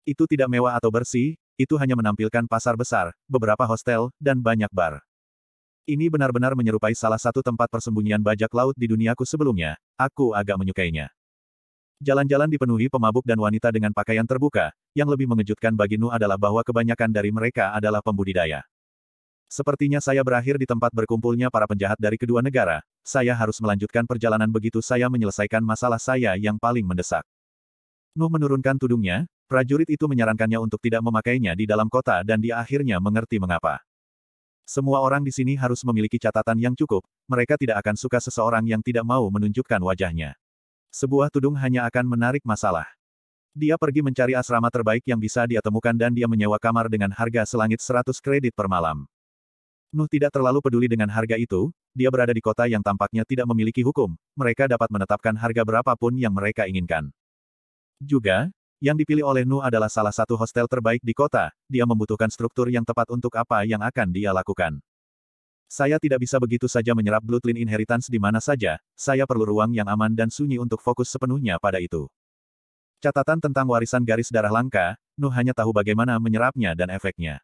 [SPEAKER 1] Itu tidak mewah atau bersih, itu hanya menampilkan pasar besar, beberapa hostel, dan banyak bar. Ini benar-benar menyerupai salah satu tempat persembunyian bajak laut di duniaku sebelumnya, aku agak menyukainya. Jalan-jalan dipenuhi pemabuk dan wanita dengan pakaian terbuka, yang lebih mengejutkan bagi Nu adalah bahwa kebanyakan dari mereka adalah pembudidaya. Sepertinya saya berakhir di tempat berkumpulnya para penjahat dari kedua negara, saya harus melanjutkan perjalanan begitu saya menyelesaikan masalah saya yang paling mendesak. Nu menurunkan tudungnya, prajurit itu menyarankannya untuk tidak memakainya di dalam kota dan dia akhirnya mengerti mengapa. Semua orang di sini harus memiliki catatan yang cukup, mereka tidak akan suka seseorang yang tidak mau menunjukkan wajahnya. Sebuah tudung hanya akan menarik masalah. Dia pergi mencari asrama terbaik yang bisa dia temukan dan dia menyewa kamar dengan harga selangit 100 kredit per malam. Nuh tidak terlalu peduli dengan harga itu, dia berada di kota yang tampaknya tidak memiliki hukum, mereka dapat menetapkan harga berapapun yang mereka inginkan. Juga, yang dipilih oleh Nu adalah salah satu hostel terbaik di kota, dia membutuhkan struktur yang tepat untuk apa yang akan dia lakukan. Saya tidak bisa begitu saja menyerap Bloodline Inheritance di mana saja, saya perlu ruang yang aman dan sunyi untuk fokus sepenuhnya pada itu. Catatan tentang warisan garis darah langka, Nu hanya tahu bagaimana menyerapnya dan efeknya.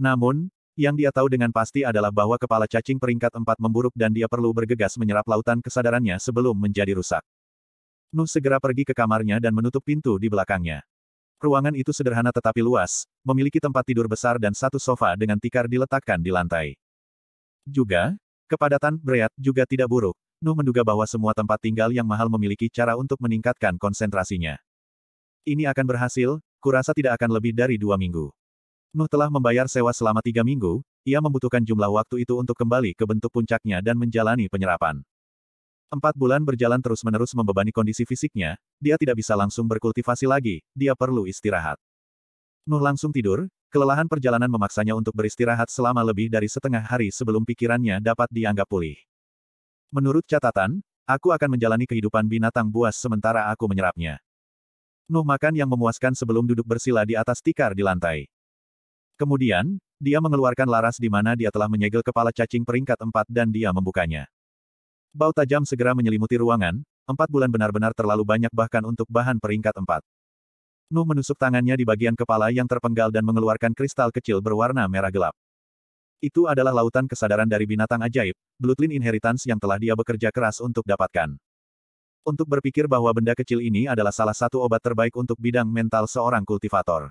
[SPEAKER 1] Namun, yang dia tahu dengan pasti adalah bahwa kepala cacing peringkat empat memburuk dan dia perlu bergegas menyerap lautan kesadarannya sebelum menjadi rusak. Nuh segera pergi ke kamarnya dan menutup pintu di belakangnya. Ruangan itu sederhana tetapi luas, memiliki tempat tidur besar dan satu sofa dengan tikar diletakkan di lantai. Juga, kepadatan Breat juga tidak buruk. Nuh menduga bahwa semua tempat tinggal yang mahal memiliki cara untuk meningkatkan konsentrasinya. Ini akan berhasil, kurasa tidak akan lebih dari dua minggu. Nuh telah membayar sewa selama tiga minggu, ia membutuhkan jumlah waktu itu untuk kembali ke bentuk puncaknya dan menjalani penyerapan. Empat bulan berjalan terus-menerus membebani kondisi fisiknya, dia tidak bisa langsung berkultivasi lagi, dia perlu istirahat. Nuh langsung tidur, kelelahan perjalanan memaksanya untuk beristirahat selama lebih dari setengah hari sebelum pikirannya dapat dianggap pulih. Menurut catatan, aku akan menjalani kehidupan binatang buas sementara aku menyerapnya. Nuh makan yang memuaskan sebelum duduk bersila di atas tikar di lantai. Kemudian, dia mengeluarkan laras di mana dia telah menyegel kepala cacing peringkat empat dan dia membukanya. Bau tajam segera menyelimuti ruangan, empat bulan benar-benar terlalu banyak bahkan untuk bahan peringkat empat. Nuh menusuk tangannya di bagian kepala yang terpenggal dan mengeluarkan kristal kecil berwarna merah gelap. Itu adalah lautan kesadaran dari binatang ajaib, Bloodline Inheritance yang telah dia bekerja keras untuk dapatkan. Untuk berpikir bahwa benda kecil ini adalah salah satu obat terbaik untuk bidang mental seorang kultivator.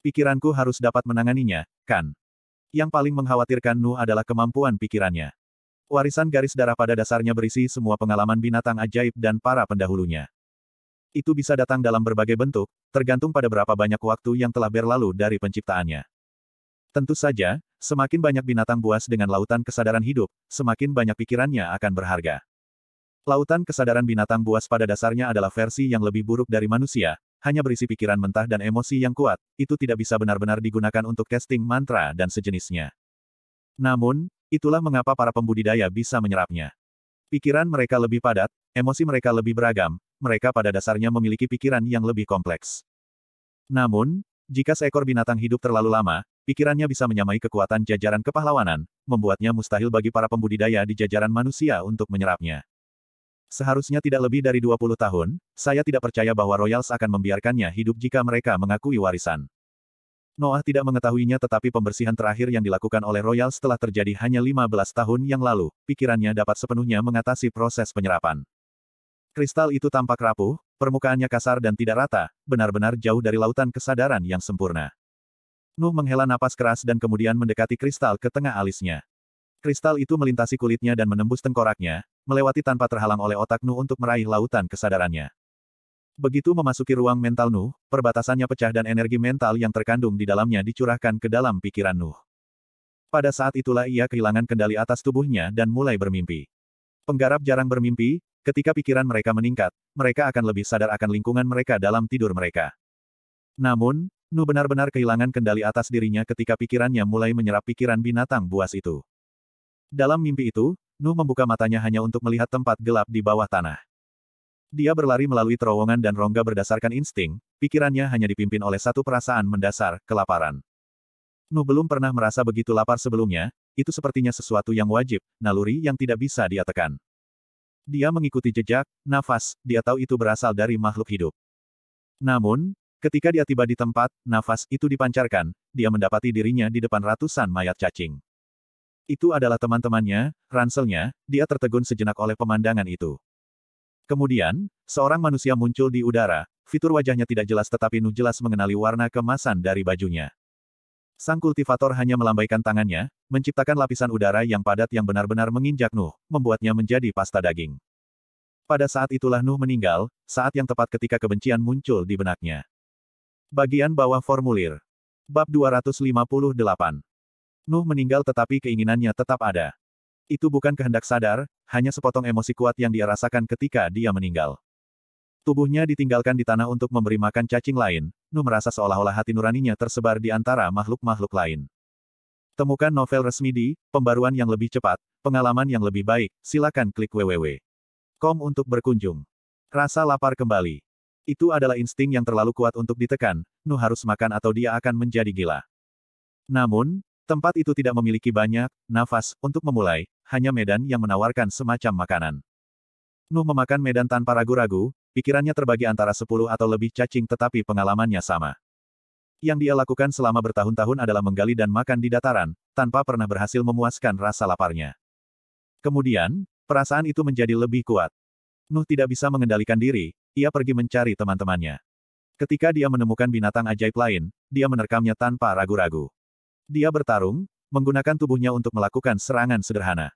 [SPEAKER 1] Pikiranku harus dapat menanganinya, kan? Yang paling mengkhawatirkan Nu adalah kemampuan pikirannya. Warisan garis darah pada dasarnya berisi semua pengalaman binatang ajaib dan para pendahulunya. Itu bisa datang dalam berbagai bentuk, tergantung pada berapa banyak waktu yang telah berlalu dari penciptaannya. Tentu saja, semakin banyak binatang buas dengan lautan kesadaran hidup, semakin banyak pikirannya akan berharga. Lautan kesadaran binatang buas pada dasarnya adalah versi yang lebih buruk dari manusia, hanya berisi pikiran mentah dan emosi yang kuat, itu tidak bisa benar-benar digunakan untuk casting mantra dan sejenisnya. Namun, Itulah mengapa para pembudidaya bisa menyerapnya. Pikiran mereka lebih padat, emosi mereka lebih beragam, mereka pada dasarnya memiliki pikiran yang lebih kompleks. Namun, jika seekor binatang hidup terlalu lama, pikirannya bisa menyamai kekuatan jajaran kepahlawanan, membuatnya mustahil bagi para pembudidaya di jajaran manusia untuk menyerapnya. Seharusnya tidak lebih dari 20 tahun, saya tidak percaya bahwa Royals akan membiarkannya hidup jika mereka mengakui warisan. Noah tidak mengetahuinya tetapi pembersihan terakhir yang dilakukan oleh Royal setelah terjadi hanya 15 tahun yang lalu, pikirannya dapat sepenuhnya mengatasi proses penyerapan. Kristal itu tampak rapuh, permukaannya kasar dan tidak rata, benar-benar jauh dari lautan kesadaran yang sempurna. Nuh menghela napas keras dan kemudian mendekati kristal ke tengah alisnya. Kristal itu melintasi kulitnya dan menembus tengkoraknya, melewati tanpa terhalang oleh otak Nuh untuk meraih lautan kesadarannya. Begitu memasuki ruang mental Nuh, perbatasannya pecah dan energi mental yang terkandung di dalamnya dicurahkan ke dalam pikiran Nuh. Pada saat itulah ia kehilangan kendali atas tubuhnya dan mulai bermimpi. Penggarap jarang bermimpi, ketika pikiran mereka meningkat, mereka akan lebih sadar akan lingkungan mereka dalam tidur mereka. Namun, Nuh benar-benar kehilangan kendali atas dirinya ketika pikirannya mulai menyerap pikiran binatang buas itu. Dalam mimpi itu, Nuh membuka matanya hanya untuk melihat tempat gelap di bawah tanah. Dia berlari melalui terowongan dan rongga berdasarkan insting, pikirannya hanya dipimpin oleh satu perasaan mendasar, kelaparan. Nu belum pernah merasa begitu lapar sebelumnya, itu sepertinya sesuatu yang wajib, naluri yang tidak bisa dia tekan. Dia mengikuti jejak, nafas, dia tahu itu berasal dari makhluk hidup. Namun, ketika dia tiba di tempat, nafas itu dipancarkan, dia mendapati dirinya di depan ratusan mayat cacing. Itu adalah teman-temannya, ranselnya, dia tertegun sejenak oleh pemandangan itu. Kemudian, seorang manusia muncul di udara, fitur wajahnya tidak jelas tetapi Nu jelas mengenali warna kemasan dari bajunya. Sang kultivator hanya melambaikan tangannya, menciptakan lapisan udara yang padat yang benar-benar menginjak Nuh, membuatnya menjadi pasta daging. Pada saat itulah Nuh meninggal, saat yang tepat ketika kebencian muncul di benaknya. Bagian bawah formulir. Bab 258. Nuh meninggal tetapi keinginannya tetap ada. Itu bukan kehendak sadar, hanya sepotong emosi kuat yang dia rasakan ketika dia meninggal. Tubuhnya ditinggalkan di tanah untuk memberi makan cacing lain, Nu merasa seolah-olah hati nuraninya tersebar di antara makhluk-makhluk lain. Temukan novel resmi di, pembaruan yang lebih cepat, pengalaman yang lebih baik, silakan klik www.com untuk berkunjung. Rasa lapar kembali. Itu adalah insting yang terlalu kuat untuk ditekan, Nu harus makan atau dia akan menjadi gila. Namun, tempat itu tidak memiliki banyak nafas untuk memulai, hanya medan yang menawarkan semacam makanan. Nuh memakan medan tanpa ragu-ragu, pikirannya terbagi antara sepuluh atau lebih cacing tetapi pengalamannya sama. Yang dia lakukan selama bertahun-tahun adalah menggali dan makan di dataran, tanpa pernah berhasil memuaskan rasa laparnya. Kemudian, perasaan itu menjadi lebih kuat. Nuh tidak bisa mengendalikan diri, ia pergi mencari teman-temannya. Ketika dia menemukan binatang ajaib lain, dia menerkamnya tanpa ragu-ragu. Dia bertarung, menggunakan tubuhnya untuk melakukan serangan sederhana.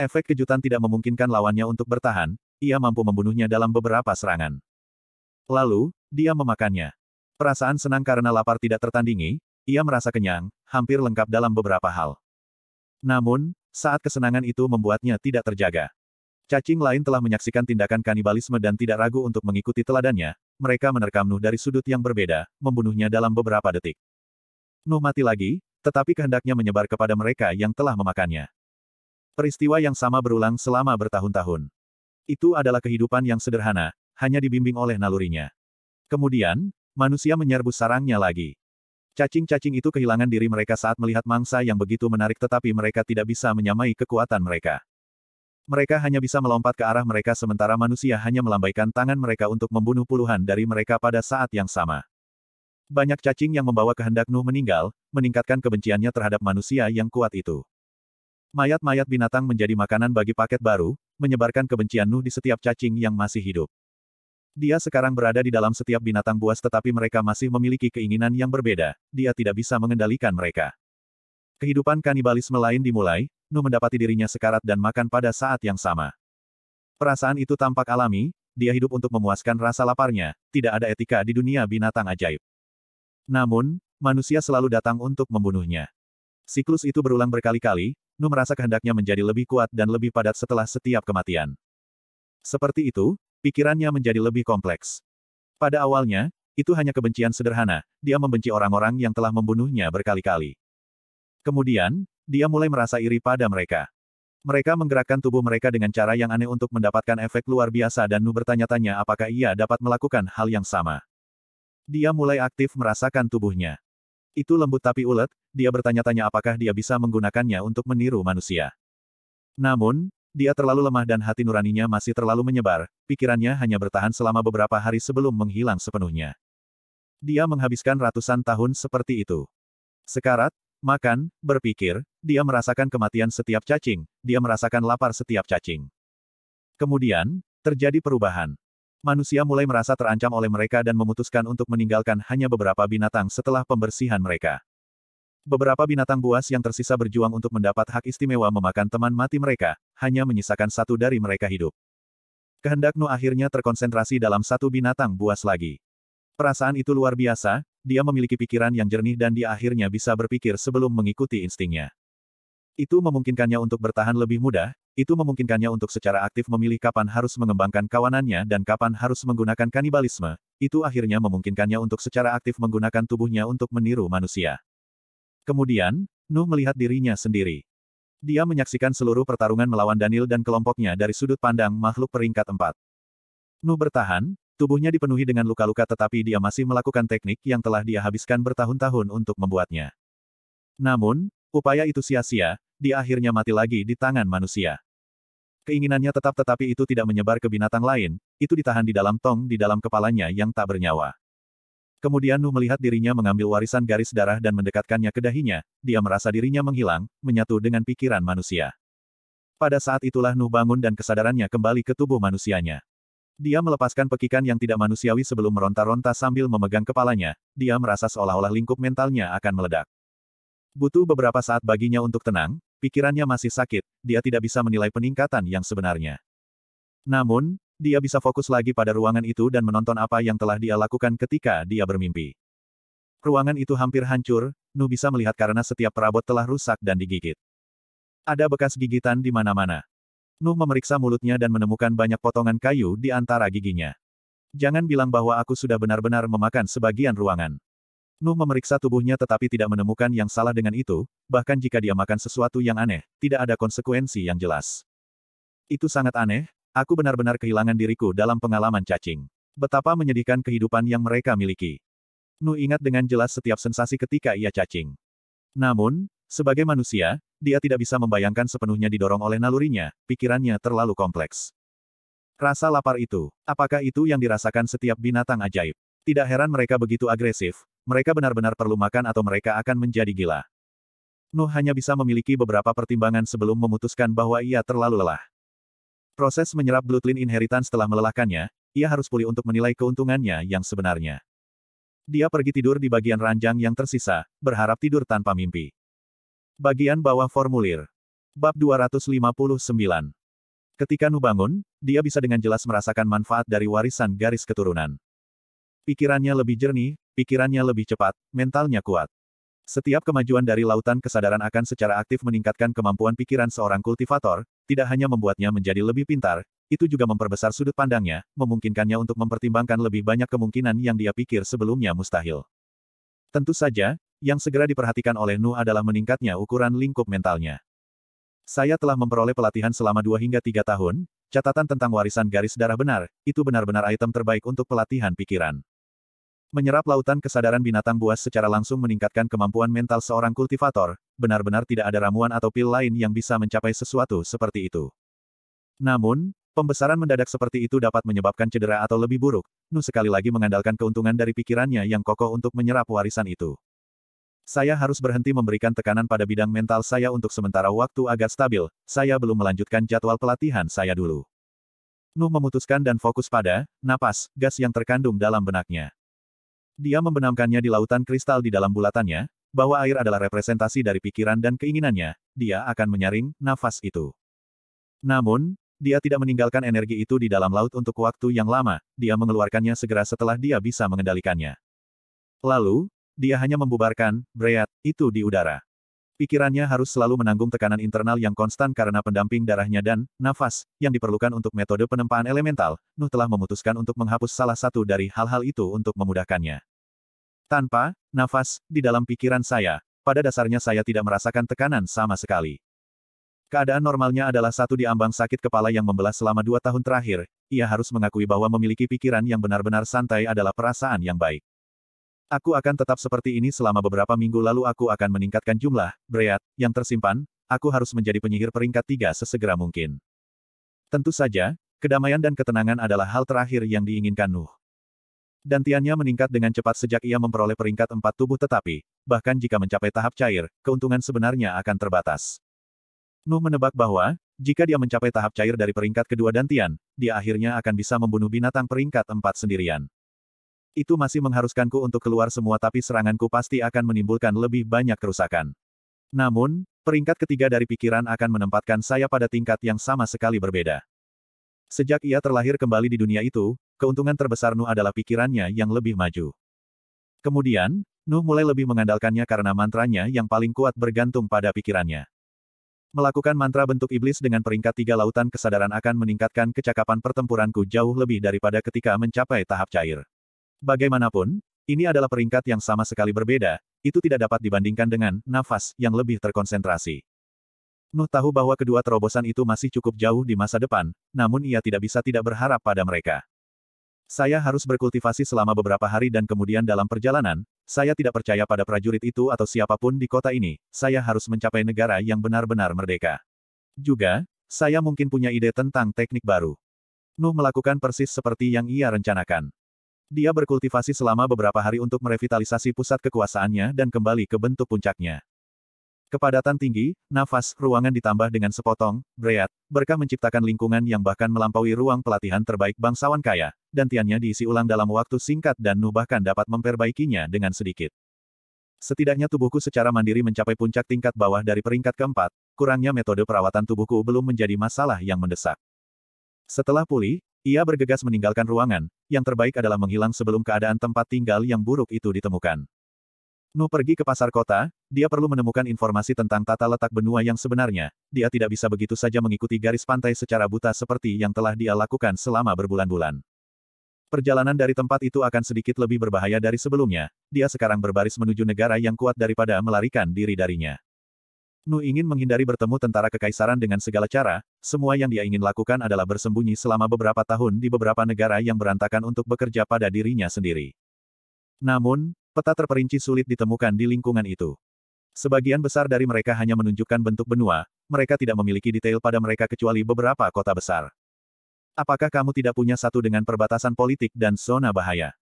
[SPEAKER 1] Efek kejutan tidak memungkinkan lawannya untuk bertahan, ia mampu membunuhnya dalam beberapa serangan. Lalu, dia memakannya. Perasaan senang karena lapar tidak tertandingi, ia merasa kenyang, hampir lengkap dalam beberapa hal. Namun, saat kesenangan itu membuatnya tidak terjaga. Cacing lain telah menyaksikan tindakan kanibalisme dan tidak ragu untuk mengikuti teladannya, mereka menerkam Nuh dari sudut yang berbeda, membunuhnya dalam beberapa detik. Nuh mati lagi, tetapi kehendaknya menyebar kepada mereka yang telah memakannya. Peristiwa yang sama berulang selama bertahun-tahun. Itu adalah kehidupan yang sederhana, hanya dibimbing oleh nalurinya. Kemudian, manusia menyerbu sarangnya lagi. Cacing-cacing itu kehilangan diri mereka saat melihat mangsa yang begitu menarik tetapi mereka tidak bisa menyamai kekuatan mereka. Mereka hanya bisa melompat ke arah mereka sementara manusia hanya melambaikan tangan mereka untuk membunuh puluhan dari mereka pada saat yang sama. Banyak cacing yang membawa kehendak Nuh meninggal, meningkatkan kebenciannya terhadap manusia yang kuat itu. Mayat-mayat binatang menjadi makanan bagi paket baru, menyebarkan kebencian Nuh di setiap cacing yang masih hidup. Dia sekarang berada di dalam setiap binatang buas tetapi mereka masih memiliki keinginan yang berbeda, dia tidak bisa mengendalikan mereka. Kehidupan kanibalisme lain dimulai, Nuh mendapati dirinya sekarat dan makan pada saat yang sama. Perasaan itu tampak alami, dia hidup untuk memuaskan rasa laparnya, tidak ada etika di dunia binatang ajaib. Namun, manusia selalu datang untuk membunuhnya. Siklus itu berulang berkali-kali, Nu merasa kehendaknya menjadi lebih kuat dan lebih padat setelah setiap kematian. Seperti itu, pikirannya menjadi lebih kompleks. Pada awalnya, itu hanya kebencian sederhana, dia membenci orang-orang yang telah membunuhnya berkali-kali. Kemudian, dia mulai merasa iri pada mereka. Mereka menggerakkan tubuh mereka dengan cara yang aneh untuk mendapatkan efek luar biasa dan Nu bertanya-tanya apakah ia dapat melakukan hal yang sama. Dia mulai aktif merasakan tubuhnya. Itu lembut tapi ulet, dia bertanya-tanya apakah dia bisa menggunakannya untuk meniru manusia. Namun, dia terlalu lemah dan hati nuraninya masih terlalu menyebar, pikirannya hanya bertahan selama beberapa hari sebelum menghilang sepenuhnya. Dia menghabiskan ratusan tahun seperti itu. Sekarat, makan, berpikir, dia merasakan kematian setiap cacing, dia merasakan lapar setiap cacing. Kemudian, terjadi perubahan manusia mulai merasa terancam oleh mereka dan memutuskan untuk meninggalkan hanya beberapa binatang setelah pembersihan mereka. Beberapa binatang buas yang tersisa berjuang untuk mendapat hak istimewa memakan teman mati mereka, hanya menyisakan satu dari mereka hidup. Kehendak Nu akhirnya terkonsentrasi dalam satu binatang buas lagi. Perasaan itu luar biasa, dia memiliki pikiran yang jernih dan dia akhirnya bisa berpikir sebelum mengikuti instingnya. Itu memungkinkannya untuk bertahan lebih mudah, itu memungkinkannya untuk secara aktif memilih kapan harus mengembangkan kawanannya dan kapan harus menggunakan kanibalisme, itu akhirnya memungkinkannya untuk secara aktif menggunakan tubuhnya untuk meniru manusia. Kemudian, Nuh melihat dirinya sendiri. Dia menyaksikan seluruh pertarungan melawan Daniel dan kelompoknya dari sudut pandang makhluk peringkat empat. Nuh bertahan, tubuhnya dipenuhi dengan luka-luka tetapi dia masih melakukan teknik yang telah dia habiskan bertahun-tahun untuk membuatnya. Namun, upaya itu sia-sia, dia akhirnya mati lagi di tangan manusia. Keinginannya tetap tetapi itu tidak menyebar ke binatang lain, itu ditahan di dalam tong di dalam kepalanya yang tak bernyawa. Kemudian Nuh melihat dirinya mengambil warisan garis darah dan mendekatkannya ke dahinya, dia merasa dirinya menghilang, menyatu dengan pikiran manusia. Pada saat itulah Nuh bangun dan kesadarannya kembali ke tubuh manusianya. Dia melepaskan pekikan yang tidak manusiawi sebelum meronta-ronta sambil memegang kepalanya, dia merasa seolah-olah lingkup mentalnya akan meledak. Butuh beberapa saat baginya untuk tenang, Pikirannya masih sakit, dia tidak bisa menilai peningkatan yang sebenarnya. Namun, dia bisa fokus lagi pada ruangan itu dan menonton apa yang telah dia lakukan ketika dia bermimpi. Ruangan itu hampir hancur, Nu bisa melihat karena setiap perabot telah rusak dan digigit. Ada bekas gigitan di mana-mana. Nu memeriksa mulutnya dan menemukan banyak potongan kayu di antara giginya. Jangan bilang bahwa aku sudah benar-benar memakan sebagian ruangan. Nuh memeriksa tubuhnya tetapi tidak menemukan yang salah dengan itu, bahkan jika dia makan sesuatu yang aneh, tidak ada konsekuensi yang jelas. Itu sangat aneh, aku benar-benar kehilangan diriku dalam pengalaman cacing. Betapa menyedihkan kehidupan yang mereka miliki. Nu ingat dengan jelas setiap sensasi ketika ia cacing. Namun, sebagai manusia, dia tidak bisa membayangkan sepenuhnya didorong oleh nalurinya, pikirannya terlalu kompleks. Rasa lapar itu, apakah itu yang dirasakan setiap binatang ajaib? Tidak heran mereka begitu agresif, mereka benar-benar perlu makan atau mereka akan menjadi gila. Nuh hanya bisa memiliki beberapa pertimbangan sebelum memutuskan bahwa ia terlalu lelah. Proses menyerap bloodline inheritance setelah melelahkannya, ia harus pulih untuk menilai keuntungannya yang sebenarnya. Dia pergi tidur di bagian ranjang yang tersisa, berharap tidur tanpa mimpi. Bagian bawah formulir. Bab 259. Ketika Nuh bangun, dia bisa dengan jelas merasakan manfaat dari warisan garis keturunan. Pikirannya lebih jernih, pikirannya lebih cepat, mentalnya kuat. Setiap kemajuan dari lautan kesadaran akan secara aktif meningkatkan kemampuan pikiran seorang kultivator, tidak hanya membuatnya menjadi lebih pintar, itu juga memperbesar sudut pandangnya, memungkinkannya untuk mempertimbangkan lebih banyak kemungkinan yang dia pikir sebelumnya mustahil. Tentu saja, yang segera diperhatikan oleh Nu adalah meningkatnya ukuran lingkup mentalnya. Saya telah memperoleh pelatihan selama dua hingga tiga tahun, catatan tentang warisan garis darah benar, itu benar-benar item terbaik untuk pelatihan pikiran. Menyerap lautan kesadaran binatang buas secara langsung meningkatkan kemampuan mental seorang kultivator, benar-benar tidak ada ramuan atau pil lain yang bisa mencapai sesuatu seperti itu. Namun, pembesaran mendadak seperti itu dapat menyebabkan cedera atau lebih buruk, Nu sekali lagi mengandalkan keuntungan dari pikirannya yang kokoh untuk menyerap warisan itu. Saya harus berhenti memberikan tekanan pada bidang mental saya untuk sementara waktu agar stabil, saya belum melanjutkan jadwal pelatihan saya dulu. Nu memutuskan dan fokus pada napas, gas yang terkandung dalam benaknya. Dia membenamkannya di lautan kristal di dalam bulatannya, bahwa air adalah representasi dari pikiran dan keinginannya, dia akan menyaring nafas itu. Namun, dia tidak meninggalkan energi itu di dalam laut untuk waktu yang lama, dia mengeluarkannya segera setelah dia bisa mengendalikannya. Lalu, dia hanya membubarkan, breat, itu di udara. Pikirannya harus selalu menanggung tekanan internal yang konstan karena pendamping darahnya dan nafas yang diperlukan untuk metode penempaan elemental. Nuh telah memutuskan untuk menghapus salah satu dari hal-hal itu untuk memudahkannya. Tanpa nafas di dalam pikiran saya, pada dasarnya saya tidak merasakan tekanan sama sekali. Keadaan normalnya adalah satu di ambang sakit kepala yang membelah selama dua tahun terakhir, ia harus mengakui bahwa memiliki pikiran yang benar-benar santai adalah perasaan yang baik. Aku akan tetap seperti ini selama beberapa minggu lalu aku akan meningkatkan jumlah, breat, yang tersimpan, aku harus menjadi penyihir peringkat tiga sesegera mungkin. Tentu saja, kedamaian dan ketenangan adalah hal terakhir yang diinginkan Nuh. Dantiannya meningkat dengan cepat sejak ia memperoleh peringkat empat tubuh tetapi, bahkan jika mencapai tahap cair, keuntungan sebenarnya akan terbatas. Nuh menebak bahwa, jika dia mencapai tahap cair dari peringkat kedua Dantian, dia akhirnya akan bisa membunuh binatang peringkat empat sendirian. Itu masih mengharuskanku untuk keluar semua tapi seranganku pasti akan menimbulkan lebih banyak kerusakan. Namun, peringkat ketiga dari pikiran akan menempatkan saya pada tingkat yang sama sekali berbeda. Sejak ia terlahir kembali di dunia itu, keuntungan terbesar Nuh adalah pikirannya yang lebih maju. Kemudian, Nuh mulai lebih mengandalkannya karena mantranya yang paling kuat bergantung pada pikirannya. Melakukan mantra bentuk iblis dengan peringkat tiga lautan kesadaran akan meningkatkan kecakapan pertempuranku jauh lebih daripada ketika mencapai tahap cair. Bagaimanapun, ini adalah peringkat yang sama sekali berbeda, itu tidak dapat dibandingkan dengan nafas yang lebih terkonsentrasi. Nuh tahu bahwa kedua terobosan itu masih cukup jauh di masa depan, namun ia tidak bisa tidak berharap pada mereka. Saya harus berkultivasi selama beberapa hari dan kemudian dalam perjalanan, saya tidak percaya pada prajurit itu atau siapapun di kota ini, saya harus mencapai negara yang benar-benar merdeka. Juga, saya mungkin punya ide tentang teknik baru. Nuh melakukan persis seperti yang ia rencanakan. Dia berkultivasi selama beberapa hari untuk merevitalisasi pusat kekuasaannya dan kembali ke bentuk puncaknya. Kepadatan tinggi, nafas, ruangan ditambah dengan sepotong, breat, berkah menciptakan lingkungan yang bahkan melampaui ruang pelatihan terbaik bangsawan kaya, dan tiannya diisi ulang dalam waktu singkat dan Nuh bahkan dapat memperbaikinya dengan sedikit. Setidaknya tubuhku secara mandiri mencapai puncak tingkat bawah dari peringkat keempat, kurangnya metode perawatan tubuhku belum menjadi masalah yang mendesak. Setelah pulih, ia bergegas meninggalkan ruangan, yang terbaik adalah menghilang sebelum keadaan tempat tinggal yang buruk itu ditemukan. Nu pergi ke pasar kota, dia perlu menemukan informasi tentang tata letak benua yang sebenarnya, dia tidak bisa begitu saja mengikuti garis pantai secara buta seperti yang telah dia lakukan selama berbulan-bulan. Perjalanan dari tempat itu akan sedikit lebih berbahaya dari sebelumnya, dia sekarang berbaris menuju negara yang kuat daripada melarikan diri darinya. Nu ingin menghindari bertemu tentara kekaisaran dengan segala cara, semua yang dia ingin lakukan adalah bersembunyi selama beberapa tahun di beberapa negara yang berantakan untuk bekerja pada dirinya sendiri. Namun, peta terperinci sulit ditemukan di lingkungan itu. Sebagian besar dari mereka hanya menunjukkan bentuk benua, mereka tidak memiliki detail pada mereka kecuali beberapa kota besar. Apakah kamu tidak punya satu dengan perbatasan politik dan zona bahaya?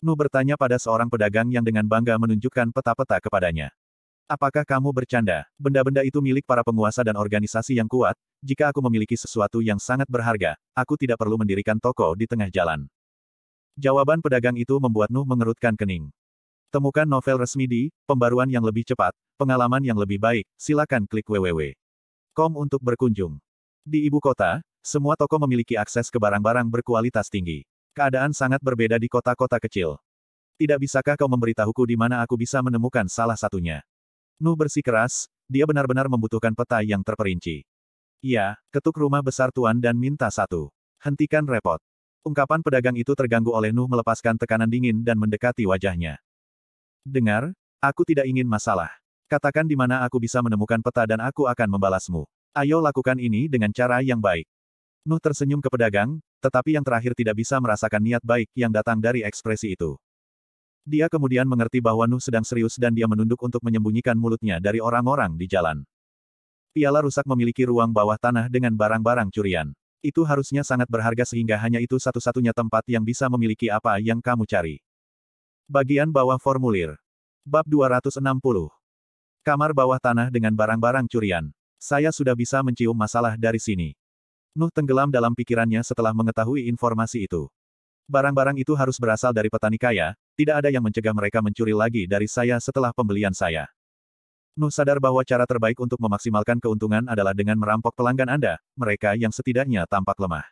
[SPEAKER 1] Nu bertanya pada seorang pedagang yang dengan bangga menunjukkan peta-peta kepadanya. Apakah kamu bercanda? Benda-benda itu milik para penguasa dan organisasi yang kuat, jika aku memiliki sesuatu yang sangat berharga, aku tidak perlu mendirikan toko di tengah jalan. Jawaban pedagang itu membuat Nuh mengerutkan kening. Temukan novel resmi di, pembaruan yang lebih cepat, pengalaman yang lebih baik, silakan klik www.com untuk berkunjung. Di ibu kota, semua toko memiliki akses ke barang-barang berkualitas tinggi. Keadaan sangat berbeda di kota-kota kecil. Tidak bisakah kau memberitahuku di mana aku bisa menemukan salah satunya? Nuh bersikeras, dia benar-benar membutuhkan peta yang terperinci. Iya, ketuk rumah besar Tuan dan minta satu. Hentikan repot. Ungkapan pedagang itu terganggu oleh Nuh melepaskan tekanan dingin dan mendekati wajahnya. Dengar, aku tidak ingin masalah. Katakan di mana aku bisa menemukan peta dan aku akan membalasmu. Ayo lakukan ini dengan cara yang baik. Nuh tersenyum ke pedagang, tetapi yang terakhir tidak bisa merasakan niat baik yang datang dari ekspresi itu. Dia kemudian mengerti bahwa Nuh sedang serius dan dia menunduk untuk menyembunyikan mulutnya dari orang-orang di jalan. Piala rusak memiliki ruang bawah tanah dengan barang-barang curian. Itu harusnya sangat berharga sehingga hanya itu satu-satunya tempat yang bisa memiliki apa yang kamu cari. Bagian bawah formulir. Bab 260. Kamar bawah tanah dengan barang-barang curian. Saya sudah bisa mencium masalah dari sini. Nuh tenggelam dalam pikirannya setelah mengetahui informasi itu. Barang-barang itu harus berasal dari petani kaya, tidak ada yang mencegah mereka mencuri lagi dari saya setelah pembelian saya. Nuh sadar bahwa cara terbaik untuk memaksimalkan keuntungan adalah dengan merampok pelanggan Anda, mereka yang setidaknya tampak lemah.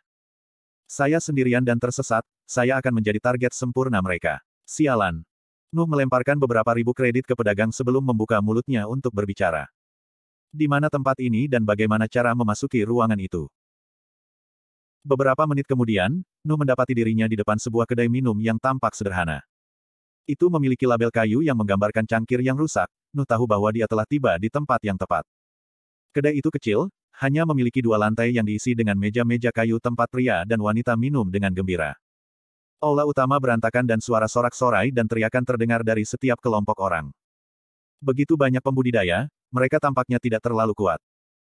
[SPEAKER 1] Saya sendirian dan tersesat, saya akan menjadi target sempurna mereka. Sialan. Nuh melemparkan beberapa ribu kredit ke pedagang sebelum membuka mulutnya untuk berbicara. Di mana tempat ini dan bagaimana cara memasuki ruangan itu? Beberapa menit kemudian, Nu mendapati dirinya di depan sebuah kedai minum yang tampak sederhana. Itu memiliki label kayu yang menggambarkan cangkir yang rusak, Nu tahu bahwa dia telah tiba di tempat yang tepat. Kedai itu kecil, hanya memiliki dua lantai yang diisi dengan meja-meja kayu tempat pria dan wanita minum dengan gembira. Aula utama berantakan dan suara sorak-sorai dan teriakan terdengar dari setiap kelompok orang. Begitu banyak pembudidaya, mereka tampaknya tidak terlalu kuat.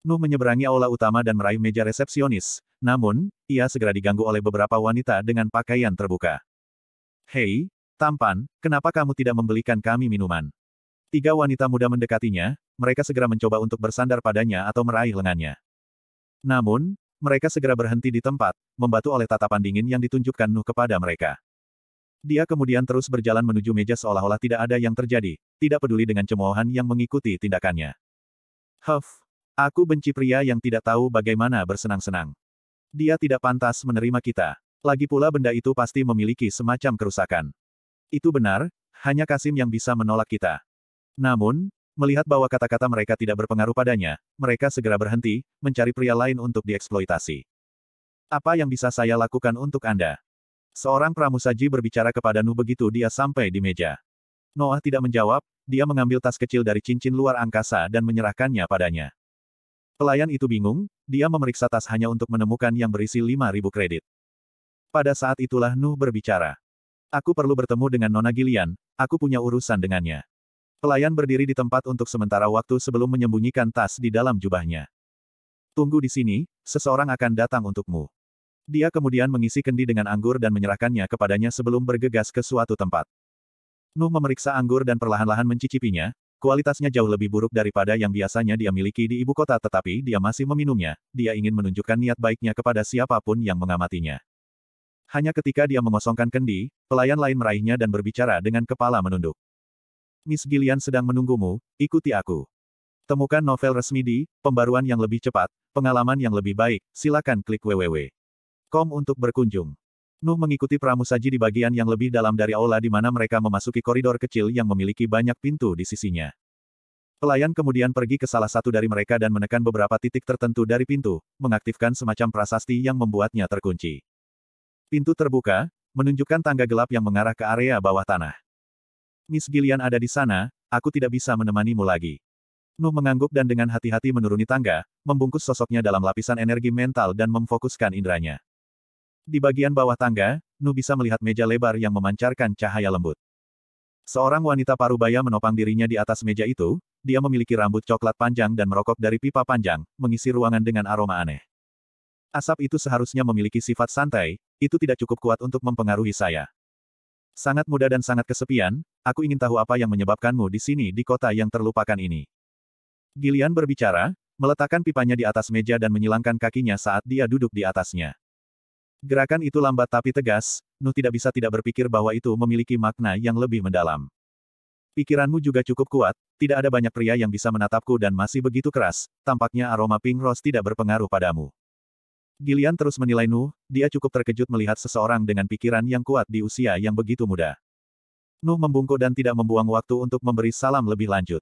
[SPEAKER 1] Nuh menyeberangi aula utama dan meraih meja resepsionis, namun, ia segera diganggu oleh beberapa wanita dengan pakaian terbuka. Hei, tampan, kenapa kamu tidak membelikan kami minuman? Tiga wanita muda mendekatinya, mereka segera mencoba untuk bersandar padanya atau meraih lengannya. Namun, mereka segera berhenti di tempat, membatu oleh tatapan dingin yang ditunjukkan Nuh kepada mereka. Dia kemudian terus berjalan menuju meja seolah-olah tidak ada yang terjadi, tidak peduli dengan cemoohan yang mengikuti tindakannya. Huff, aku benci pria yang tidak tahu bagaimana bersenang-senang. Dia tidak pantas menerima kita. Lagi pula benda itu pasti memiliki semacam kerusakan. Itu benar, hanya Kasim yang bisa menolak kita. Namun, melihat bahwa kata-kata mereka tidak berpengaruh padanya, mereka segera berhenti, mencari pria lain untuk dieksploitasi. Apa yang bisa saya lakukan untuk Anda? Seorang pramusaji berbicara kepada Nu begitu dia sampai di meja. Noah tidak menjawab, dia mengambil tas kecil dari cincin luar angkasa dan menyerahkannya padanya. Pelayan itu bingung, dia memeriksa tas hanya untuk menemukan yang berisi 5.000 kredit. Pada saat itulah Nuh berbicara. Aku perlu bertemu dengan Nona Gillian, aku punya urusan dengannya. Pelayan berdiri di tempat untuk sementara waktu sebelum menyembunyikan tas di dalam jubahnya. Tunggu di sini, seseorang akan datang untukmu. Dia kemudian mengisi kendi dengan anggur dan menyerahkannya kepadanya sebelum bergegas ke suatu tempat. Nuh memeriksa anggur dan perlahan-lahan mencicipinya, Kualitasnya jauh lebih buruk daripada yang biasanya dia miliki di ibu kota tetapi dia masih meminumnya, dia ingin menunjukkan niat baiknya kepada siapapun yang mengamatinya. Hanya ketika dia mengosongkan kendi, pelayan lain meraihnya dan berbicara dengan kepala menunduk. Miss Gillian sedang menunggumu, ikuti aku. Temukan novel resmi di, pembaruan yang lebih cepat, pengalaman yang lebih baik, silakan klik www.com untuk berkunjung. Nuh mengikuti pramusaji di bagian yang lebih dalam dari aula di mana mereka memasuki koridor kecil yang memiliki banyak pintu di sisinya. Pelayan kemudian pergi ke salah satu dari mereka dan menekan beberapa titik tertentu dari pintu, mengaktifkan semacam prasasti yang membuatnya terkunci. Pintu terbuka, menunjukkan tangga gelap yang mengarah ke area bawah tanah. Miss Gillian ada di sana, aku tidak bisa menemanimu lagi. Nuh mengangguk dan dengan hati-hati menuruni tangga, membungkus sosoknya dalam lapisan energi mental dan memfokuskan indranya. Di bagian bawah tangga, Nu bisa melihat meja lebar yang memancarkan cahaya lembut. Seorang wanita parubaya menopang dirinya di atas meja itu, dia memiliki rambut coklat panjang dan merokok dari pipa panjang, mengisi ruangan dengan aroma aneh. Asap itu seharusnya memiliki sifat santai, itu tidak cukup kuat untuk mempengaruhi saya. Sangat muda dan sangat kesepian, aku ingin tahu apa yang menyebabkanmu di sini di kota yang terlupakan ini. Gillian berbicara, meletakkan pipanya di atas meja dan menyilangkan kakinya saat dia duduk di atasnya. Gerakan itu lambat tapi tegas, Nuh tidak bisa tidak berpikir bahwa itu memiliki makna yang lebih mendalam. Pikiranmu juga cukup kuat, tidak ada banyak pria yang bisa menatapku dan masih begitu keras, tampaknya aroma pink rose tidak berpengaruh padamu. Gillian terus menilai Nuh, dia cukup terkejut melihat seseorang dengan pikiran yang kuat di usia yang begitu muda. Nuh membungkuk dan tidak membuang waktu untuk memberi salam lebih lanjut.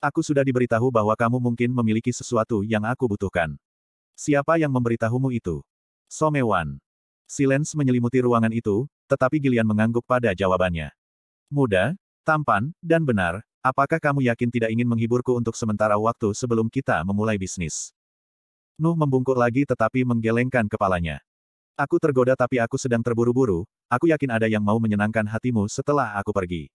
[SPEAKER 1] Aku sudah diberitahu bahwa kamu mungkin memiliki sesuatu yang aku butuhkan. Siapa yang memberitahumu itu? Somewan. Silence menyelimuti ruangan itu, tetapi Gilian mengangguk pada jawabannya. Muda, tampan, dan benar, apakah kamu yakin tidak ingin menghiburku untuk sementara waktu sebelum kita memulai bisnis? Nuh membungkuk lagi tetapi menggelengkan kepalanya. Aku tergoda tapi aku sedang terburu-buru, aku yakin ada yang mau menyenangkan hatimu setelah aku pergi.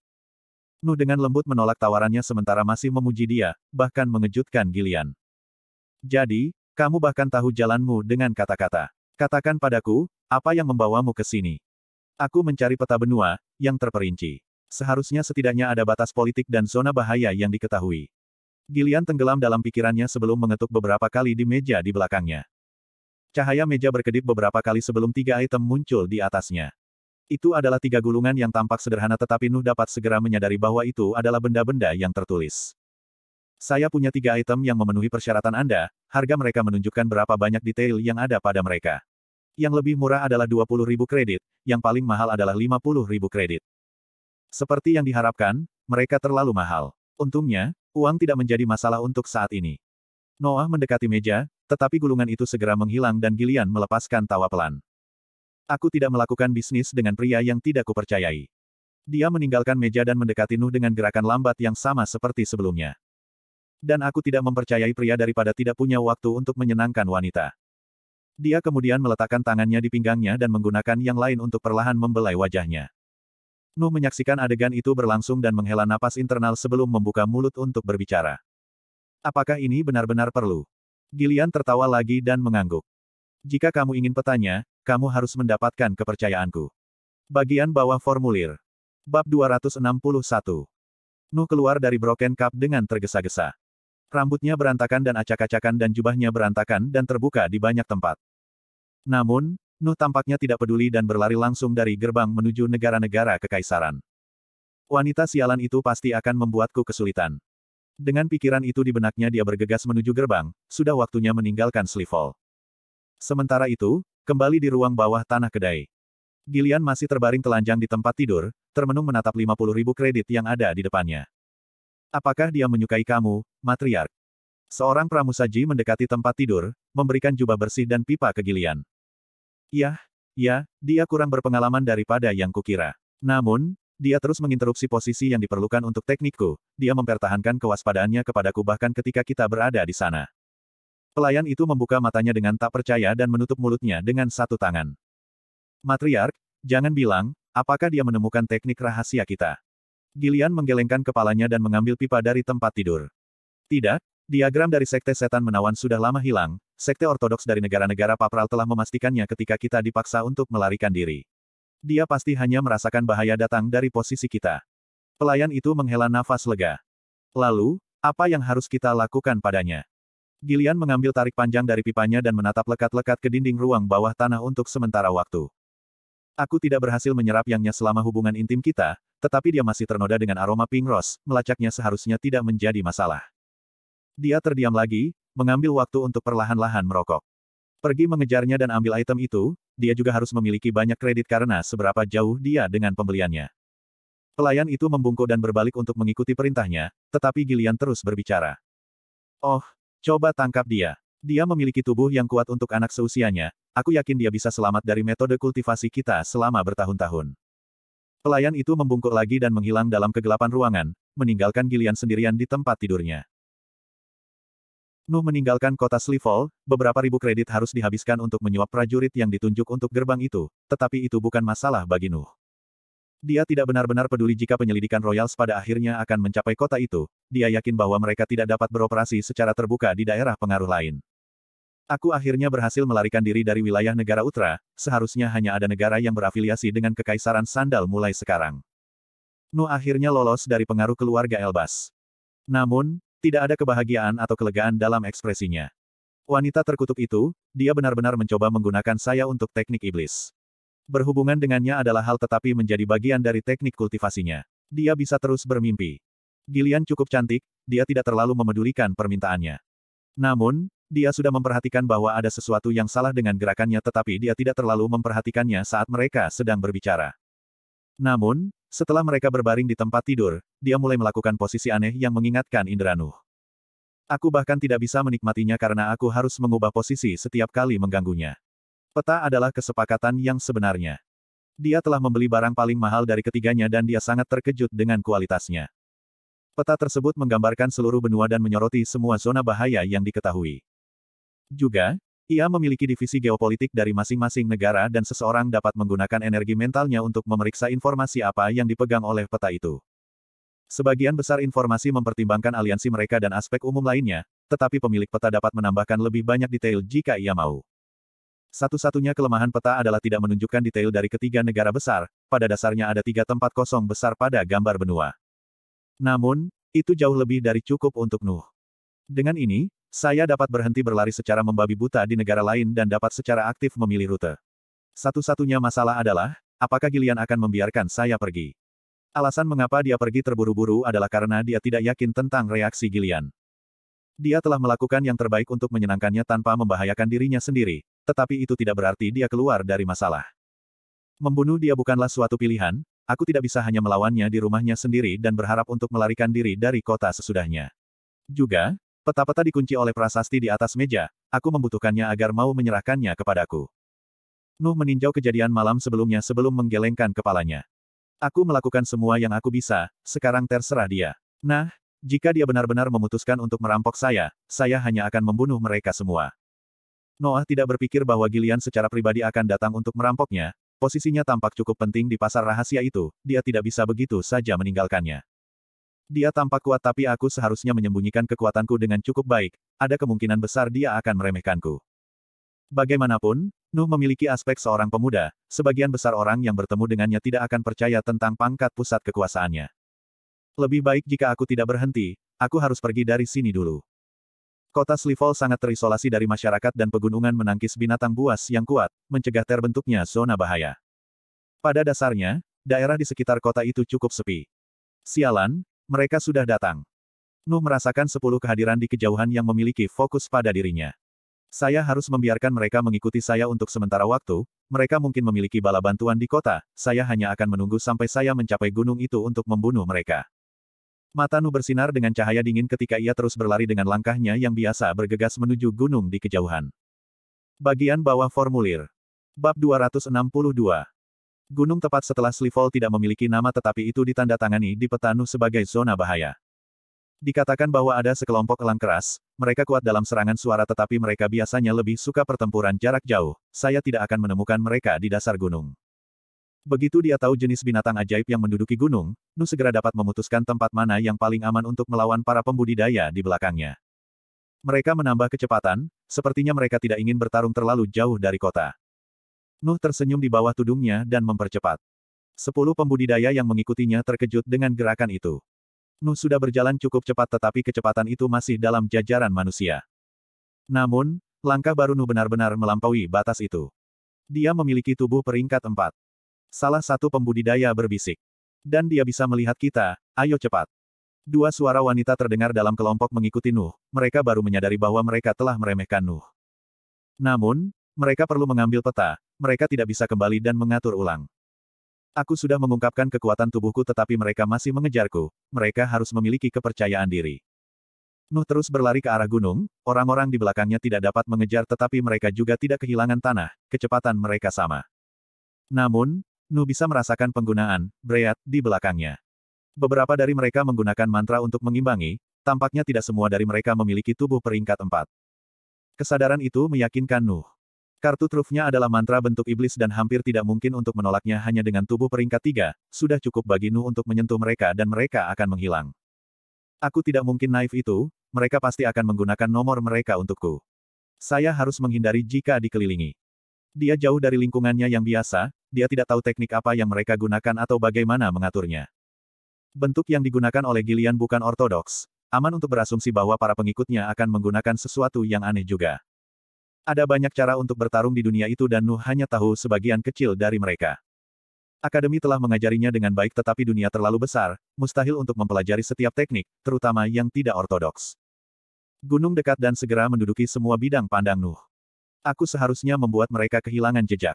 [SPEAKER 1] Nuh dengan lembut menolak tawarannya sementara masih memuji dia, bahkan mengejutkan Gilian. Jadi, kamu bahkan tahu jalanmu dengan kata-kata. Katakan padaku, apa yang membawamu ke sini? Aku mencari peta benua, yang terperinci. Seharusnya setidaknya ada batas politik dan zona bahaya yang diketahui. Gilian tenggelam dalam pikirannya sebelum mengetuk beberapa kali di meja di belakangnya. Cahaya meja berkedip beberapa kali sebelum tiga item muncul di atasnya. Itu adalah tiga gulungan yang tampak sederhana tetapi Nuh dapat segera menyadari bahwa itu adalah benda-benda yang tertulis. Saya punya tiga item yang memenuhi persyaratan Anda, harga mereka menunjukkan berapa banyak detail yang ada pada mereka. Yang lebih murah adalah ribu kredit, yang paling mahal adalah ribu kredit. Seperti yang diharapkan, mereka terlalu mahal. Untungnya, uang tidak menjadi masalah untuk saat ini. Noah mendekati meja, tetapi gulungan itu segera menghilang dan Gilian melepaskan tawa pelan. Aku tidak melakukan bisnis dengan pria yang tidak kupercayai. Dia meninggalkan meja dan mendekati Nuh dengan gerakan lambat yang sama seperti sebelumnya. Dan aku tidak mempercayai pria daripada tidak punya waktu untuk menyenangkan wanita. Dia kemudian meletakkan tangannya di pinggangnya dan menggunakan yang lain untuk perlahan membelai wajahnya. Nuh menyaksikan adegan itu berlangsung dan menghela napas internal sebelum membuka mulut untuk berbicara. Apakah ini benar-benar perlu? Gilian tertawa lagi dan mengangguk. Jika kamu ingin petanya, kamu harus mendapatkan kepercayaanku. Bagian bawah formulir. Bab 261. Nuh keluar dari Broken Cup dengan tergesa-gesa. Rambutnya berantakan dan acak-acakan dan jubahnya berantakan dan terbuka di banyak tempat. Namun, Nuh tampaknya tidak peduli dan berlari langsung dari gerbang menuju negara-negara kekaisaran. Wanita sialan itu pasti akan membuatku kesulitan. Dengan pikiran itu di benaknya dia bergegas menuju gerbang, sudah waktunya meninggalkan Slivol. Sementara itu, kembali di ruang bawah tanah kedai. Gilian masih terbaring telanjang di tempat tidur, termenung menatap 50 ribu kredit yang ada di depannya. Apakah dia menyukai kamu, matriark? Seorang pramusaji mendekati tempat tidur, memberikan jubah bersih dan pipa ke Gilian. Yah, ya, iya, dia kurang berpengalaman daripada yang kukira. Namun, dia terus menginterupsi posisi yang diperlukan untuk teknikku, dia mempertahankan kewaspadaannya kepadaku bahkan ketika kita berada di sana. Pelayan itu membuka matanya dengan tak percaya dan menutup mulutnya dengan satu tangan. Matriark, jangan bilang, apakah dia menemukan teknik rahasia kita. Gilian menggelengkan kepalanya dan mengambil pipa dari tempat tidur. Tidak, diagram dari sekte setan menawan sudah lama hilang, sekte ortodoks dari negara-negara papral telah memastikannya ketika kita dipaksa untuk melarikan diri. Dia pasti hanya merasakan bahaya datang dari posisi kita. Pelayan itu menghela nafas lega. Lalu, apa yang harus kita lakukan padanya? Gilian mengambil tarik panjang dari pipanya dan menatap lekat-lekat ke dinding ruang bawah tanah untuk sementara waktu. Aku tidak berhasil menyerap yangnya selama hubungan intim kita, tetapi dia masih ternoda dengan aroma pink rose, melacaknya seharusnya tidak menjadi masalah. Dia terdiam lagi, mengambil waktu untuk perlahan-lahan merokok. Pergi mengejarnya dan ambil item itu, dia juga harus memiliki banyak kredit karena seberapa jauh dia dengan pembeliannya. Pelayan itu membungkuk dan berbalik untuk mengikuti perintahnya, tetapi Gillian terus berbicara. Oh, coba tangkap dia. Dia memiliki tubuh yang kuat untuk anak seusianya, aku yakin dia bisa selamat dari metode kultivasi kita selama bertahun-tahun. Pelayan itu membungkuk lagi dan menghilang dalam kegelapan ruangan, meninggalkan Gillian sendirian di tempat tidurnya. Nuh meninggalkan kota Slivol, beberapa ribu kredit harus dihabiskan untuk menyuap prajurit yang ditunjuk untuk gerbang itu, tetapi itu bukan masalah bagi Nuh. Dia tidak benar-benar peduli jika penyelidikan Royals pada akhirnya akan mencapai kota itu, dia yakin bahwa mereka tidak dapat beroperasi secara terbuka di daerah pengaruh lain. Aku akhirnya berhasil melarikan diri dari wilayah negara utara, seharusnya hanya ada negara yang berafiliasi dengan Kekaisaran Sandal mulai sekarang. Nuh akhirnya lolos dari pengaruh keluarga Elbas. Namun, tidak ada kebahagiaan atau kelegaan dalam ekspresinya. Wanita terkutuk itu, dia benar-benar mencoba menggunakan saya untuk teknik iblis. Berhubungan dengannya adalah hal tetapi menjadi bagian dari teknik kultivasinya. Dia bisa terus bermimpi. Gilian cukup cantik, dia tidak terlalu memedulikan permintaannya. Namun, dia sudah memperhatikan bahwa ada sesuatu yang salah dengan gerakannya tetapi dia tidak terlalu memperhatikannya saat mereka sedang berbicara. Namun, setelah mereka berbaring di tempat tidur, dia mulai melakukan posisi aneh yang mengingatkan Indranu. Aku bahkan tidak bisa menikmatinya karena aku harus mengubah posisi setiap kali mengganggunya. Peta adalah kesepakatan yang sebenarnya. Dia telah membeli barang paling mahal dari ketiganya dan dia sangat terkejut dengan kualitasnya. Peta tersebut menggambarkan seluruh benua dan menyoroti semua zona bahaya yang diketahui. Juga, ia memiliki divisi geopolitik dari masing-masing negara dan seseorang dapat menggunakan energi mentalnya untuk memeriksa informasi apa yang dipegang oleh peta itu. Sebagian besar informasi mempertimbangkan aliansi mereka dan aspek umum lainnya, tetapi pemilik peta dapat menambahkan lebih banyak detail jika ia mau. Satu-satunya kelemahan peta adalah tidak menunjukkan detail dari ketiga negara besar, pada dasarnya ada tiga tempat kosong besar pada gambar benua. Namun, itu jauh lebih dari cukup untuk Nuh. Dengan ini, saya dapat berhenti berlari secara membabi buta di negara lain dan dapat secara aktif memilih rute. Satu-satunya masalah adalah, apakah Gilian akan membiarkan saya pergi? Alasan mengapa dia pergi terburu-buru adalah karena dia tidak yakin tentang reaksi Gilian. Dia telah melakukan yang terbaik untuk menyenangkannya tanpa membahayakan dirinya sendiri, tetapi itu tidak berarti dia keluar dari masalah. Membunuh dia bukanlah suatu pilihan, aku tidak bisa hanya melawannya di rumahnya sendiri dan berharap untuk melarikan diri dari kota sesudahnya. Juga, Peta-peta dikunci oleh prasasti di atas meja, aku membutuhkannya agar mau menyerahkannya kepadaku. Nuh meninjau kejadian malam sebelumnya sebelum menggelengkan kepalanya. Aku melakukan semua yang aku bisa, sekarang terserah dia. Nah, jika dia benar-benar memutuskan untuk merampok saya, saya hanya akan membunuh mereka semua. Noah tidak berpikir bahwa Gillian secara pribadi akan datang untuk merampoknya, posisinya tampak cukup penting di pasar rahasia itu, dia tidak bisa begitu saja meninggalkannya. Dia tampak kuat tapi aku seharusnya menyembunyikan kekuatanku dengan cukup baik, ada kemungkinan besar dia akan meremehkanku. Bagaimanapun, Nuh memiliki aspek seorang pemuda, sebagian besar orang yang bertemu dengannya tidak akan percaya tentang pangkat pusat kekuasaannya. Lebih baik jika aku tidak berhenti, aku harus pergi dari sini dulu. Kota Slivol sangat terisolasi dari masyarakat dan pegunungan menangkis binatang buas yang kuat, mencegah terbentuknya zona bahaya. Pada dasarnya, daerah di sekitar kota itu cukup sepi. Sialan, mereka sudah datang. Nuh merasakan sepuluh kehadiran di kejauhan yang memiliki fokus pada dirinya. Saya harus membiarkan mereka mengikuti saya untuk sementara waktu, mereka mungkin memiliki bala bantuan di kota, saya hanya akan menunggu sampai saya mencapai gunung itu untuk membunuh mereka. Mata Nu bersinar dengan cahaya dingin ketika ia terus berlari dengan langkahnya yang biasa bergegas menuju gunung di kejauhan. Bagian bawah formulir. Bab 262 Gunung tepat setelah Slivol tidak memiliki nama tetapi itu ditandatangani di Petanu sebagai zona bahaya. Dikatakan bahwa ada sekelompok elang keras, mereka kuat dalam serangan suara tetapi mereka biasanya lebih suka pertempuran jarak jauh, saya tidak akan menemukan mereka di dasar gunung. Begitu dia tahu jenis binatang ajaib yang menduduki gunung, Nu segera dapat memutuskan tempat mana yang paling aman untuk melawan para pembudidaya di belakangnya. Mereka menambah kecepatan, sepertinya mereka tidak ingin bertarung terlalu jauh dari kota. Nuh tersenyum di bawah tudungnya dan mempercepat. Sepuluh pembudidaya yang mengikutinya terkejut dengan gerakan itu. Nuh sudah berjalan cukup cepat tetapi kecepatan itu masih dalam jajaran manusia. Namun, langkah baru Nuh benar-benar melampaui batas itu. Dia memiliki tubuh peringkat empat. Salah satu pembudidaya berbisik. Dan dia bisa melihat kita, ayo cepat. Dua suara wanita terdengar dalam kelompok mengikuti Nuh, mereka baru menyadari bahwa mereka telah meremehkan Nuh. Namun, mereka perlu mengambil peta, mereka tidak bisa kembali dan mengatur ulang. Aku sudah mengungkapkan kekuatan tubuhku tetapi mereka masih mengejarku, mereka harus memiliki kepercayaan diri. Nuh terus berlari ke arah gunung, orang-orang di belakangnya tidak dapat mengejar tetapi mereka juga tidak kehilangan tanah, kecepatan mereka sama. Namun, Nuh bisa merasakan penggunaan, breat, di belakangnya. Beberapa dari mereka menggunakan mantra untuk mengimbangi, tampaknya tidak semua dari mereka memiliki tubuh peringkat empat. Kesadaran itu meyakinkan Nuh. Kartu trufnya adalah mantra bentuk iblis dan hampir tidak mungkin untuk menolaknya hanya dengan tubuh peringkat tiga, sudah cukup bagi Nu untuk menyentuh mereka dan mereka akan menghilang. Aku tidak mungkin naif itu, mereka pasti akan menggunakan nomor mereka untukku. Saya harus menghindari jika dikelilingi. Dia jauh dari lingkungannya yang biasa, dia tidak tahu teknik apa yang mereka gunakan atau bagaimana mengaturnya. Bentuk yang digunakan oleh Gillian bukan ortodoks. Aman untuk berasumsi bahwa para pengikutnya akan menggunakan sesuatu yang aneh juga. Ada banyak cara untuk bertarung di dunia itu dan Nuh hanya tahu sebagian kecil dari mereka. Akademi telah mengajarinya dengan baik tetapi dunia terlalu besar, mustahil untuk mempelajari setiap teknik, terutama yang tidak ortodoks. Gunung dekat dan segera menduduki semua bidang pandang Nuh. Aku seharusnya membuat mereka kehilangan jejak.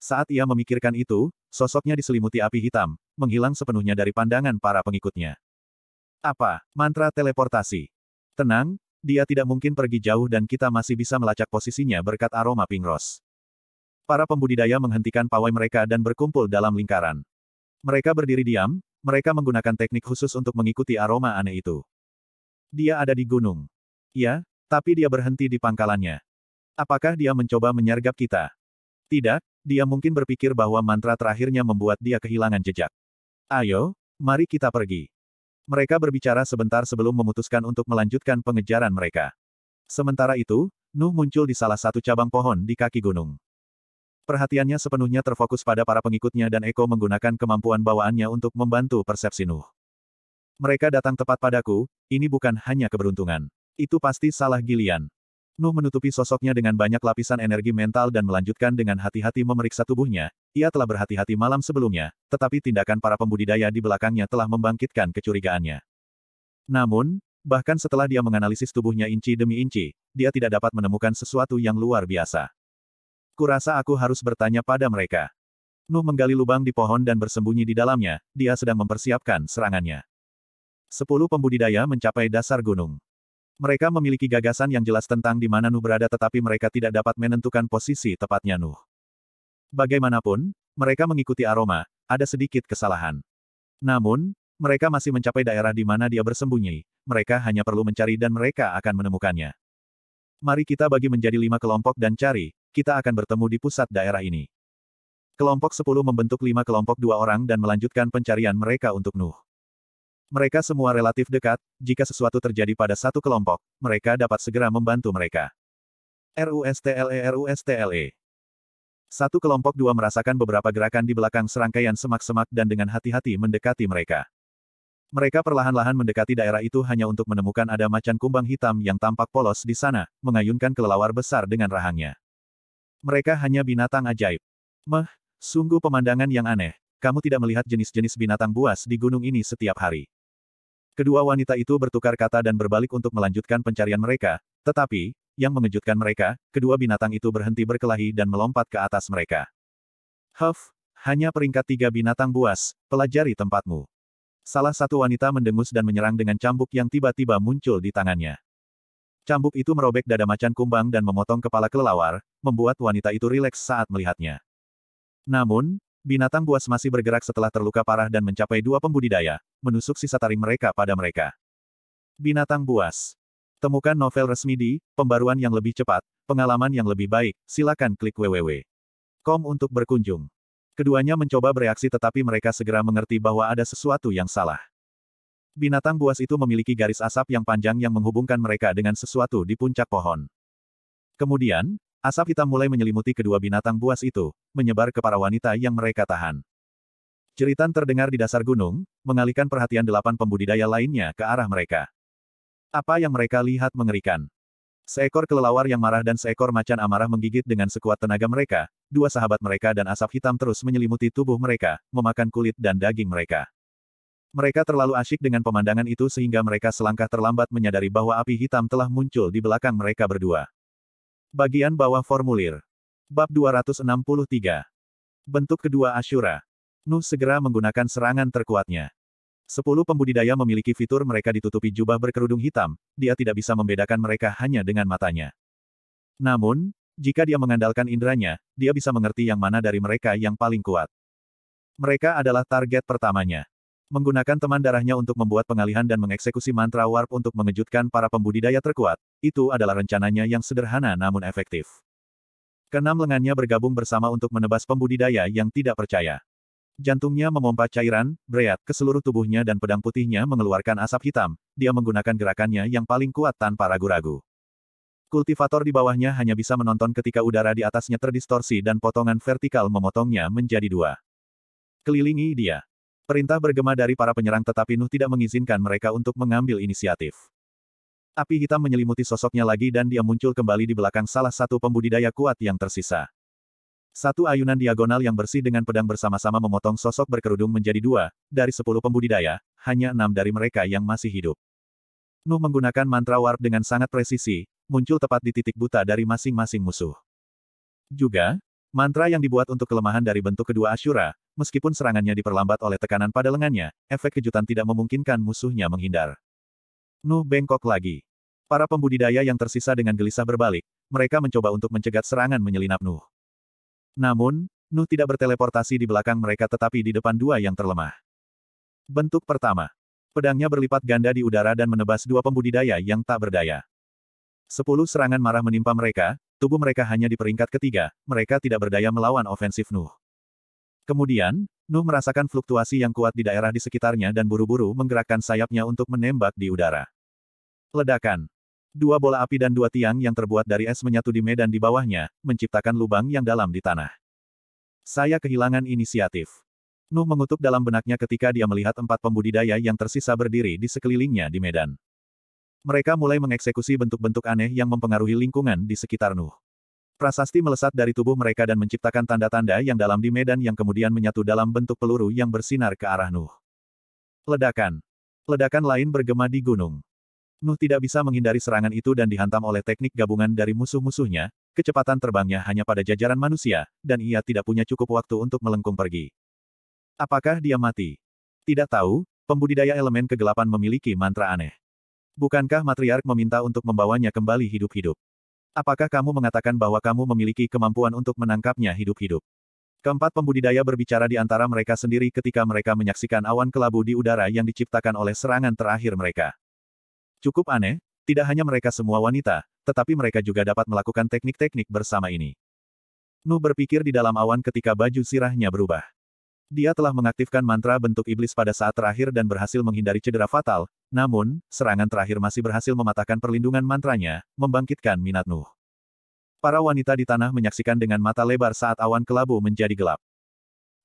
[SPEAKER 1] Saat ia memikirkan itu, sosoknya diselimuti api hitam, menghilang sepenuhnya dari pandangan para pengikutnya. Apa? Mantra teleportasi. Tenang, dia tidak mungkin pergi jauh dan kita masih bisa melacak posisinya berkat aroma pingros. Para pembudidaya menghentikan pawai mereka dan berkumpul dalam lingkaran. Mereka berdiri diam, mereka menggunakan teknik khusus untuk mengikuti aroma aneh itu. Dia ada di gunung. Ya, tapi dia berhenti di pangkalannya. Apakah dia mencoba menyergap kita? Tidak, dia mungkin berpikir bahwa mantra terakhirnya membuat dia kehilangan jejak. Ayo, mari kita pergi. Mereka berbicara sebentar sebelum memutuskan untuk melanjutkan pengejaran mereka. Sementara itu, Nuh muncul di salah satu cabang pohon di kaki gunung. Perhatiannya sepenuhnya terfokus pada para pengikutnya dan Eko menggunakan kemampuan bawaannya untuk membantu persepsi Nuh. Mereka datang tepat padaku, ini bukan hanya keberuntungan. Itu pasti salah Gilian. Nuh menutupi sosoknya dengan banyak lapisan energi mental dan melanjutkan dengan hati-hati memeriksa tubuhnya. Ia telah berhati-hati malam sebelumnya, tetapi tindakan para pembudidaya di belakangnya telah membangkitkan kecurigaannya. Namun, bahkan setelah dia menganalisis tubuhnya inci demi inci, dia tidak dapat menemukan sesuatu yang luar biasa. Kurasa aku harus bertanya pada mereka. Nuh menggali lubang di pohon dan bersembunyi di dalamnya, dia sedang mempersiapkan serangannya. Sepuluh pembudidaya mencapai dasar gunung. Mereka memiliki gagasan yang jelas tentang di mana Nuh berada tetapi mereka tidak dapat menentukan posisi tepatnya Nuh. Bagaimanapun, mereka mengikuti aroma, ada sedikit kesalahan. Namun, mereka masih mencapai daerah di mana dia bersembunyi, mereka hanya perlu mencari dan mereka akan menemukannya. Mari kita bagi menjadi lima kelompok dan cari, kita akan bertemu di pusat daerah ini. Kelompok 10 membentuk lima kelompok dua orang dan melanjutkan pencarian mereka untuk Nuh. Mereka semua relatif dekat, jika sesuatu terjadi pada satu kelompok, mereka dapat segera membantu mereka. RUSTLE RUSTLE Satu kelompok dua merasakan beberapa gerakan di belakang serangkaian semak-semak dan dengan hati-hati mendekati mereka. Mereka perlahan-lahan mendekati daerah itu hanya untuk menemukan ada macan kumbang hitam yang tampak polos di sana, mengayunkan kelelawar besar dengan rahangnya. Mereka hanya binatang ajaib. Meh, sungguh pemandangan yang aneh. Kamu tidak melihat jenis-jenis binatang buas di gunung ini setiap hari. Kedua wanita itu bertukar kata dan berbalik untuk melanjutkan pencarian mereka, tetapi, yang mengejutkan mereka, kedua binatang itu berhenti berkelahi dan melompat ke atas mereka. Huff, hanya peringkat tiga binatang buas, pelajari tempatmu. Salah satu wanita mendengus dan menyerang dengan cambuk yang tiba-tiba muncul di tangannya. Cambuk itu merobek dada macan kumbang dan memotong kepala kelelawar, membuat wanita itu rileks saat melihatnya. Namun, Binatang buas masih bergerak setelah terluka parah dan mencapai dua pembudidaya, menusuk sisa taring mereka pada mereka. Binatang buas. Temukan novel resmi di, pembaruan yang lebih cepat, pengalaman yang lebih baik, silakan klik www.com untuk berkunjung. Keduanya mencoba bereaksi tetapi mereka segera mengerti bahwa ada sesuatu yang salah. Binatang buas itu memiliki garis asap yang panjang yang menghubungkan mereka dengan sesuatu di puncak pohon. Kemudian, asap hitam mulai menyelimuti kedua binatang buas itu, menyebar ke para wanita yang mereka tahan. Ceritan terdengar di dasar gunung, mengalihkan perhatian delapan pembudidaya lainnya ke arah mereka. Apa yang mereka lihat mengerikan. Seekor kelelawar yang marah dan seekor macan amarah menggigit dengan sekuat tenaga mereka, dua sahabat mereka dan asap hitam terus menyelimuti tubuh mereka, memakan kulit dan daging mereka. Mereka terlalu asyik dengan pemandangan itu sehingga mereka selangkah terlambat menyadari bahwa api hitam telah muncul di belakang mereka berdua. Bagian bawah formulir. Bab 263. Bentuk kedua asyura Nuh segera menggunakan serangan terkuatnya. Sepuluh pembudidaya memiliki fitur mereka ditutupi jubah berkerudung hitam, dia tidak bisa membedakan mereka hanya dengan matanya. Namun, jika dia mengandalkan inderanya dia bisa mengerti yang mana dari mereka yang paling kuat. Mereka adalah target pertamanya. Menggunakan teman darahnya untuk membuat pengalihan dan mengeksekusi mantra warp untuk mengejutkan para pembudidaya terkuat, itu adalah rencananya yang sederhana namun efektif. Kenam lengannya bergabung bersama untuk menebas pembudidaya yang tidak percaya. Jantungnya memompa cairan, breat, ke seluruh tubuhnya dan pedang putihnya mengeluarkan asap hitam, dia menggunakan gerakannya yang paling kuat tanpa ragu-ragu. Kultivator di bawahnya hanya bisa menonton ketika udara di atasnya terdistorsi dan potongan vertikal memotongnya menjadi dua. Kelilingi dia. Perintah bergema dari para penyerang tetapi Nuh tidak mengizinkan mereka untuk mengambil inisiatif. Api hitam menyelimuti sosoknya lagi dan dia muncul kembali di belakang salah satu pembudidaya kuat yang tersisa. Satu ayunan diagonal yang bersih dengan pedang bersama-sama memotong sosok berkerudung menjadi dua, dari sepuluh pembudidaya, hanya enam dari mereka yang masih hidup. Nuh menggunakan mantra warp dengan sangat presisi, muncul tepat di titik buta dari masing-masing musuh. Juga, mantra yang dibuat untuk kelemahan dari bentuk kedua Asyura, meskipun serangannya diperlambat oleh tekanan pada lengannya, efek kejutan tidak memungkinkan musuhnya menghindar. Nuh bengkok lagi. Para pembudidaya yang tersisa dengan gelisah berbalik, mereka mencoba untuk mencegat serangan menyelinap Nuh. Namun, Nuh tidak berteleportasi di belakang mereka tetapi di depan dua yang terlemah. Bentuk pertama. Pedangnya berlipat ganda di udara dan menebas dua pembudidaya yang tak berdaya. Sepuluh serangan marah menimpa mereka, tubuh mereka hanya di peringkat ketiga, mereka tidak berdaya melawan ofensif Nuh. Kemudian, Nu merasakan fluktuasi yang kuat di daerah di sekitarnya dan buru-buru menggerakkan sayapnya untuk menembak di udara. Ledakan. Dua bola api dan dua tiang yang terbuat dari es menyatu di medan di bawahnya, menciptakan lubang yang dalam di tanah. Saya kehilangan inisiatif. Nuh mengutuk dalam benaknya ketika dia melihat empat pembudidaya yang tersisa berdiri di sekelilingnya di medan. Mereka mulai mengeksekusi bentuk-bentuk aneh yang mempengaruhi lingkungan di sekitar Nuh. Prasasti melesat dari tubuh mereka dan menciptakan tanda-tanda yang dalam di medan yang kemudian menyatu dalam bentuk peluru yang bersinar ke arah Nuh. Ledakan. Ledakan lain bergema di gunung. Nuh tidak bisa menghindari serangan itu dan dihantam oleh teknik gabungan dari musuh-musuhnya, kecepatan terbangnya hanya pada jajaran manusia, dan ia tidak punya cukup waktu untuk melengkung pergi. Apakah dia mati? Tidak tahu, pembudidaya elemen kegelapan memiliki mantra aneh. Bukankah matriark meminta untuk membawanya kembali hidup-hidup? Apakah kamu mengatakan bahwa kamu memiliki kemampuan untuk menangkapnya hidup-hidup? Keempat pembudidaya berbicara di antara mereka sendiri ketika mereka menyaksikan awan kelabu di udara yang diciptakan oleh serangan terakhir mereka. Cukup aneh, tidak hanya mereka semua wanita, tetapi mereka juga dapat melakukan teknik-teknik bersama ini. Nu berpikir di dalam awan ketika baju sirahnya berubah. Dia telah mengaktifkan mantra bentuk iblis pada saat terakhir dan berhasil menghindari cedera fatal, namun, serangan terakhir masih berhasil mematahkan perlindungan mantranya, membangkitkan minat Nuh. Para wanita di tanah menyaksikan dengan mata lebar saat awan kelabu menjadi gelap.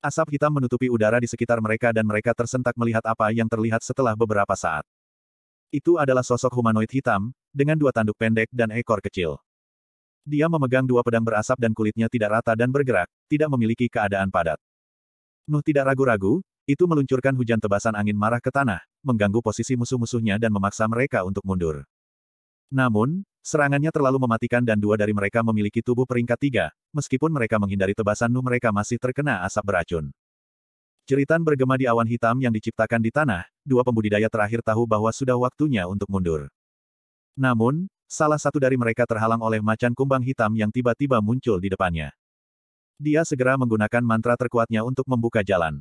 [SPEAKER 1] Asap hitam menutupi udara di sekitar mereka dan mereka tersentak melihat apa yang terlihat setelah beberapa saat. Itu adalah sosok humanoid hitam, dengan dua tanduk pendek dan ekor kecil. Dia memegang dua pedang berasap dan kulitnya tidak rata dan bergerak, tidak memiliki keadaan padat. Nuh tidak ragu-ragu, itu meluncurkan hujan tebasan angin marah ke tanah, mengganggu posisi musuh-musuhnya dan memaksa mereka untuk mundur. Namun, serangannya terlalu mematikan dan dua dari mereka memiliki tubuh peringkat tiga, meskipun mereka menghindari tebasan Nu mereka masih terkena asap beracun. Ceritan bergema di awan hitam yang diciptakan di tanah, dua pembudidaya terakhir tahu bahwa sudah waktunya untuk mundur. Namun, salah satu dari mereka terhalang oleh macan kumbang hitam yang tiba-tiba muncul di depannya. Dia segera menggunakan mantra terkuatnya untuk membuka jalan.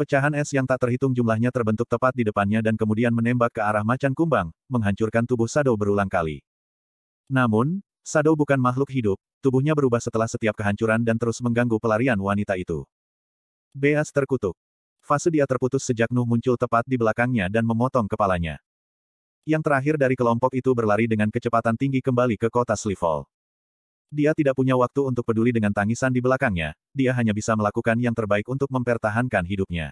[SPEAKER 1] Pecahan es yang tak terhitung jumlahnya terbentuk tepat di depannya dan kemudian menembak ke arah macan kumbang, menghancurkan tubuh Sado berulang kali. Namun, Sado bukan makhluk hidup, tubuhnya berubah setelah setiap kehancuran dan terus mengganggu pelarian wanita itu. Beas terkutuk. Fase dia terputus sejak Nuh muncul tepat di belakangnya dan memotong kepalanya. Yang terakhir dari kelompok itu berlari dengan kecepatan tinggi kembali ke kota Slivol. Dia tidak punya waktu untuk peduli dengan tangisan di belakangnya, dia hanya bisa melakukan yang terbaik untuk mempertahankan hidupnya.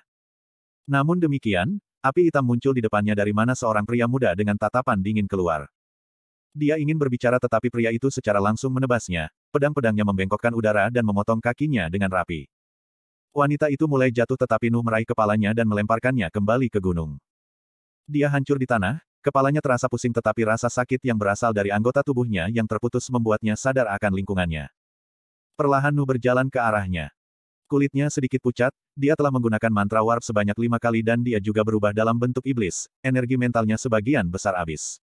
[SPEAKER 1] Namun demikian, api hitam muncul di depannya dari mana seorang pria muda dengan tatapan dingin keluar. Dia ingin berbicara tetapi pria itu secara langsung menebasnya, pedang-pedangnya membengkokkan udara dan memotong kakinya dengan rapi. Wanita itu mulai jatuh tetapi Nuh meraih kepalanya dan melemparkannya kembali ke gunung. Dia hancur di tanah, Kepalanya terasa pusing tetapi rasa sakit yang berasal dari anggota tubuhnya yang terputus membuatnya sadar akan lingkungannya. Perlahan Nu berjalan ke arahnya. Kulitnya sedikit pucat, dia telah menggunakan mantra warp sebanyak lima kali dan dia juga berubah dalam bentuk iblis, energi mentalnya sebagian besar habis.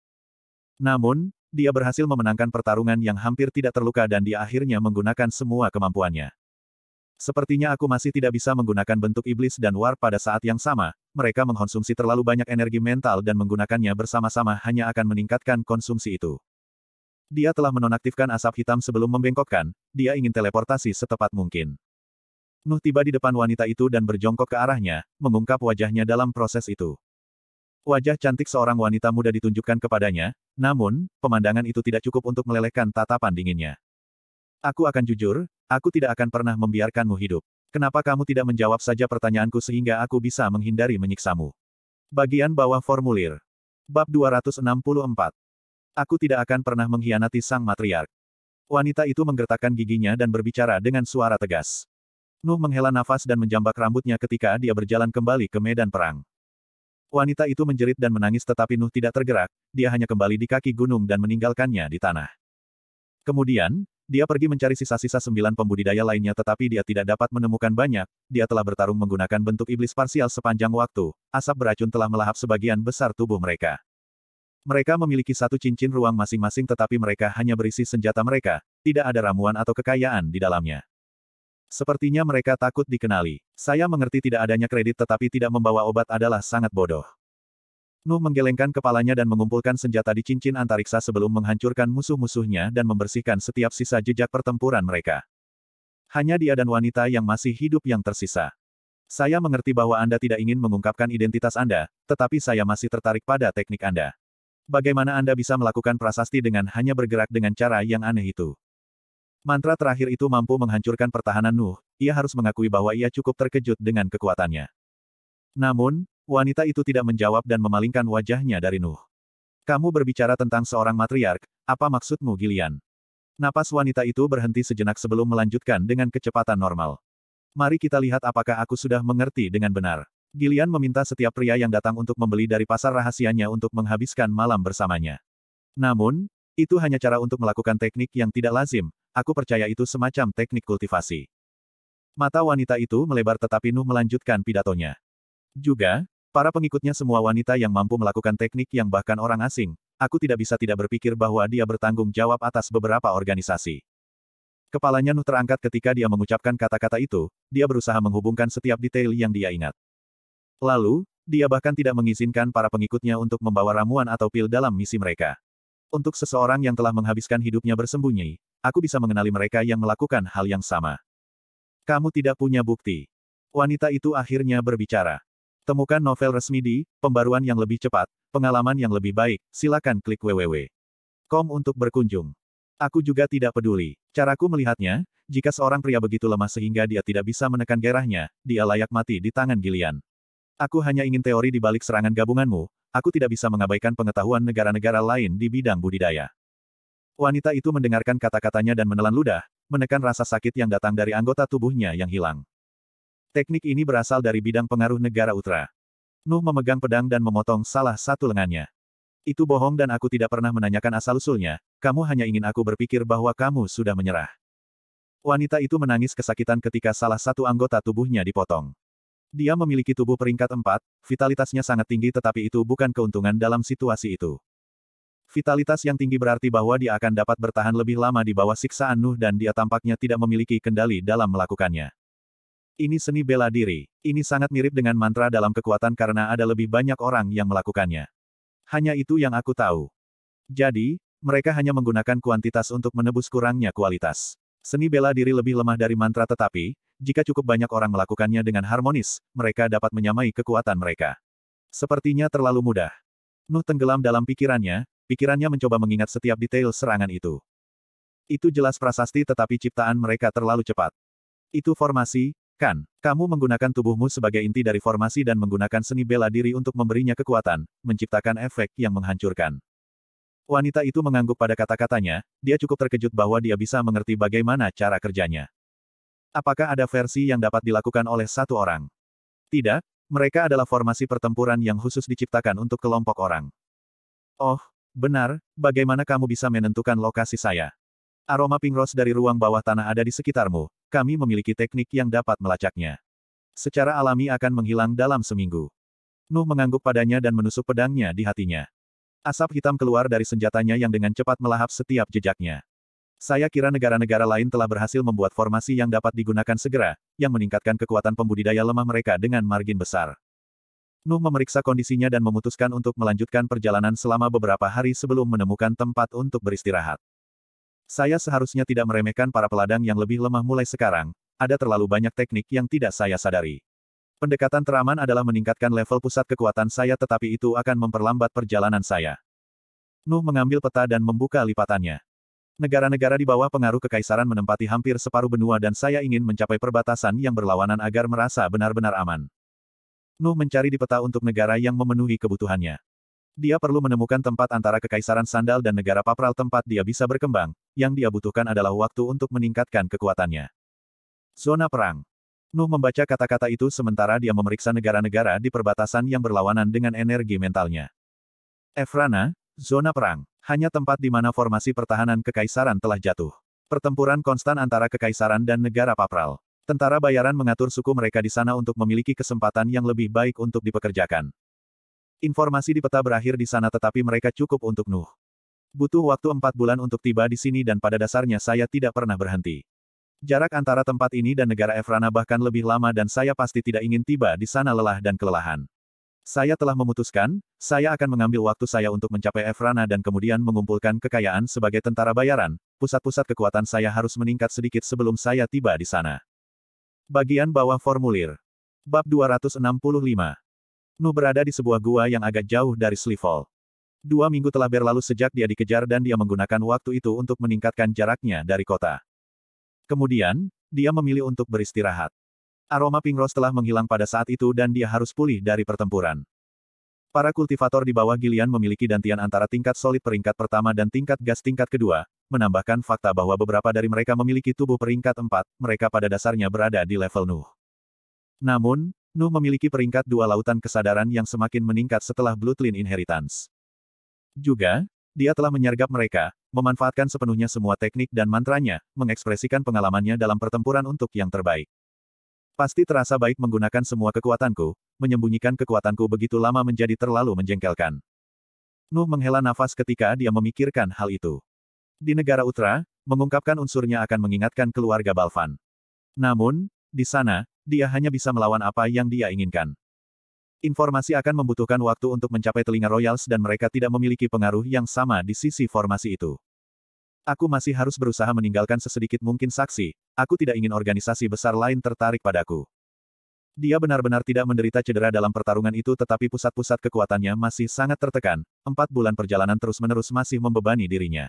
[SPEAKER 1] Namun, dia berhasil memenangkan pertarungan yang hampir tidak terluka dan dia akhirnya menggunakan semua kemampuannya. Sepertinya aku masih tidak bisa menggunakan bentuk iblis dan war pada saat yang sama, mereka mengkonsumsi terlalu banyak energi mental dan menggunakannya bersama-sama hanya akan meningkatkan konsumsi itu. Dia telah menonaktifkan asap hitam sebelum membengkokkan, dia ingin teleportasi setepat mungkin. Nuh tiba di depan wanita itu dan berjongkok ke arahnya, mengungkap wajahnya dalam proses itu. Wajah cantik seorang wanita muda ditunjukkan kepadanya, namun, pemandangan itu tidak cukup untuk melelehkan tatapan dinginnya. Aku akan jujur, Aku tidak akan pernah membiarkanmu hidup. Kenapa kamu tidak menjawab saja pertanyaanku sehingga aku bisa menghindari menyiksamu? Bagian bawah formulir. Bab 264. Aku tidak akan pernah mengkhianati sang matriark. Wanita itu menggertakkan giginya dan berbicara dengan suara tegas. Nuh menghela nafas dan menjambak rambutnya ketika dia berjalan kembali ke medan perang. Wanita itu menjerit dan menangis tetapi Nuh tidak tergerak, dia hanya kembali di kaki gunung dan meninggalkannya di tanah. Kemudian, dia pergi mencari sisa-sisa sembilan pembudidaya lainnya tetapi dia tidak dapat menemukan banyak, dia telah bertarung menggunakan bentuk iblis parsial sepanjang waktu, asap beracun telah melahap sebagian besar tubuh mereka. Mereka memiliki satu cincin ruang masing-masing tetapi mereka hanya berisi senjata mereka, tidak ada ramuan atau kekayaan di dalamnya. Sepertinya mereka takut dikenali. Saya mengerti tidak adanya kredit tetapi tidak membawa obat adalah sangat bodoh. Nu menggelengkan kepalanya dan mengumpulkan senjata di cincin antariksa sebelum menghancurkan musuh-musuhnya dan membersihkan setiap sisa jejak pertempuran mereka. Hanya dia dan wanita yang masih hidup yang tersisa. Saya mengerti bahwa Anda tidak ingin mengungkapkan identitas Anda, tetapi saya masih tertarik pada teknik Anda. Bagaimana Anda bisa melakukan prasasti dengan hanya bergerak dengan cara yang aneh itu? Mantra terakhir itu mampu menghancurkan pertahanan Nuh, ia harus mengakui bahwa ia cukup terkejut dengan kekuatannya. Namun, Wanita itu tidak menjawab dan memalingkan wajahnya dari Nuh. Kamu berbicara tentang seorang matriark, apa maksudmu Gilian? Napas wanita itu berhenti sejenak sebelum melanjutkan dengan kecepatan normal. Mari kita lihat apakah aku sudah mengerti dengan benar. Gilian meminta setiap pria yang datang untuk membeli dari pasar rahasianya untuk menghabiskan malam bersamanya. Namun, itu hanya cara untuk melakukan teknik yang tidak lazim, aku percaya itu semacam teknik kultivasi. Mata wanita itu melebar tetapi Nuh melanjutkan pidatonya. Juga, Para pengikutnya semua wanita yang mampu melakukan teknik yang bahkan orang asing, aku tidak bisa tidak berpikir bahwa dia bertanggung jawab atas beberapa organisasi. Kepalanya Nuh terangkat ketika dia mengucapkan kata-kata itu, dia berusaha menghubungkan setiap detail yang dia ingat. Lalu, dia bahkan tidak mengizinkan para pengikutnya untuk membawa ramuan atau pil dalam misi mereka. Untuk seseorang yang telah menghabiskan hidupnya bersembunyi, aku bisa mengenali mereka yang melakukan hal yang sama. Kamu tidak punya bukti. Wanita itu akhirnya berbicara. Temukan novel resmi di, pembaruan yang lebih cepat, pengalaman yang lebih baik, silakan klik www.com untuk berkunjung. Aku juga tidak peduli. Caraku melihatnya, jika seorang pria begitu lemah sehingga dia tidak bisa menekan gerahnya, dia layak mati di tangan Gilian. Aku hanya ingin teori di balik serangan gabunganmu, aku tidak bisa mengabaikan pengetahuan negara-negara lain di bidang budidaya. Wanita itu mendengarkan kata-katanya dan menelan ludah, menekan rasa sakit yang datang dari anggota tubuhnya yang hilang. Teknik ini berasal dari bidang pengaruh negara utara. Nuh memegang pedang dan memotong salah satu lengannya. Itu bohong dan aku tidak pernah menanyakan asal-usulnya, kamu hanya ingin aku berpikir bahwa kamu sudah menyerah. Wanita itu menangis kesakitan ketika salah satu anggota tubuhnya dipotong. Dia memiliki tubuh peringkat 4, vitalitasnya sangat tinggi tetapi itu bukan keuntungan dalam situasi itu. Vitalitas yang tinggi berarti bahwa dia akan dapat bertahan lebih lama di bawah siksaan Nuh dan dia tampaknya tidak memiliki kendali dalam melakukannya. Ini seni bela diri. Ini sangat mirip dengan mantra dalam kekuatan karena ada lebih banyak orang yang melakukannya. Hanya itu yang aku tahu. Jadi, mereka hanya menggunakan kuantitas untuk menebus kurangnya kualitas. Seni bela diri lebih lemah dari mantra tetapi, jika cukup banyak orang melakukannya dengan harmonis, mereka dapat menyamai kekuatan mereka. Sepertinya terlalu mudah. Nuh tenggelam dalam pikirannya, pikirannya mencoba mengingat setiap detail serangan itu. Itu jelas prasasti tetapi ciptaan mereka terlalu cepat. Itu formasi, Kan, kamu menggunakan tubuhmu sebagai inti dari formasi dan menggunakan seni bela diri untuk memberinya kekuatan, menciptakan efek yang menghancurkan. Wanita itu mengangguk pada kata-katanya, dia cukup terkejut bahwa dia bisa mengerti bagaimana cara kerjanya. Apakah ada versi yang dapat dilakukan oleh satu orang? Tidak, mereka adalah formasi pertempuran yang khusus diciptakan untuk kelompok orang. Oh, benar, bagaimana kamu bisa menentukan lokasi saya? Aroma pink rose dari ruang bawah tanah ada di sekitarmu, kami memiliki teknik yang dapat melacaknya. Secara alami akan menghilang dalam seminggu. Nuh mengangguk padanya dan menusuk pedangnya di hatinya. Asap hitam keluar dari senjatanya yang dengan cepat melahap setiap jejaknya. Saya kira negara-negara lain telah berhasil membuat formasi yang dapat digunakan segera, yang meningkatkan kekuatan pembudidaya lemah mereka dengan margin besar. Nuh memeriksa kondisinya dan memutuskan untuk melanjutkan perjalanan selama beberapa hari sebelum menemukan tempat untuk beristirahat. Saya seharusnya tidak meremehkan para peladang yang lebih lemah mulai sekarang, ada terlalu banyak teknik yang tidak saya sadari. Pendekatan teraman adalah meningkatkan level pusat kekuatan saya tetapi itu akan memperlambat perjalanan saya. Nuh mengambil peta dan membuka lipatannya. Negara-negara di bawah pengaruh kekaisaran menempati hampir separuh benua dan saya ingin mencapai perbatasan yang berlawanan agar merasa benar-benar aman. Nuh mencari di peta untuk negara yang memenuhi kebutuhannya. Dia perlu menemukan tempat antara kekaisaran sandal dan negara papral tempat dia bisa berkembang, yang dia butuhkan adalah waktu untuk meningkatkan kekuatannya. Zona Perang Nuh membaca kata-kata itu sementara dia memeriksa negara-negara di perbatasan yang berlawanan dengan energi mentalnya. Efrana, Zona Perang, hanya tempat di mana formasi pertahanan kekaisaran telah jatuh. Pertempuran konstan antara kekaisaran dan negara papral. Tentara bayaran mengatur suku mereka di sana untuk memiliki kesempatan yang lebih baik untuk dipekerjakan. Informasi di peta berakhir di sana tetapi mereka cukup untuk Nuh. Butuh waktu empat bulan untuk tiba di sini dan pada dasarnya saya tidak pernah berhenti. Jarak antara tempat ini dan negara Efrana bahkan lebih lama dan saya pasti tidak ingin tiba di sana lelah dan kelelahan. Saya telah memutuskan, saya akan mengambil waktu saya untuk mencapai Efrana dan kemudian mengumpulkan kekayaan sebagai tentara bayaran, pusat-pusat kekuatan saya harus meningkat sedikit sebelum saya tiba di sana. Bagian bawah formulir. Bab 265 Nu berada di sebuah gua yang agak jauh dari Slivol. Dua minggu telah berlalu sejak dia dikejar dan dia menggunakan waktu itu untuk meningkatkan jaraknya dari kota. Kemudian, dia memilih untuk beristirahat. Aroma pink rose telah menghilang pada saat itu dan dia harus pulih dari pertempuran. Para kultivator di bawah Gilian memiliki dantian antara tingkat solid peringkat pertama dan tingkat gas tingkat kedua, menambahkan fakta bahwa beberapa dari mereka memiliki tubuh peringkat empat. mereka pada dasarnya berada di level Nuh. Namun, Nuh memiliki peringkat dua lautan kesadaran yang semakin meningkat setelah Bloodline Inheritance. Juga, dia telah menyergap mereka, memanfaatkan sepenuhnya semua teknik dan mantranya, mengekspresikan pengalamannya dalam pertempuran untuk yang terbaik. Pasti terasa baik menggunakan semua kekuatanku, menyembunyikan kekuatanku begitu lama menjadi terlalu menjengkelkan. Nuh menghela nafas ketika dia memikirkan hal itu. Di negara Utra, mengungkapkan unsurnya akan mengingatkan keluarga Balvan. Namun, di sana, dia hanya bisa melawan apa yang dia inginkan. Informasi akan membutuhkan waktu untuk mencapai telinga Royals dan mereka tidak memiliki pengaruh yang sama di sisi formasi itu. Aku masih harus berusaha meninggalkan sesedikit mungkin saksi, aku tidak ingin organisasi besar lain tertarik padaku. Dia benar-benar tidak menderita cedera dalam pertarungan itu tetapi pusat-pusat kekuatannya masih sangat tertekan, empat bulan perjalanan terus-menerus masih membebani dirinya.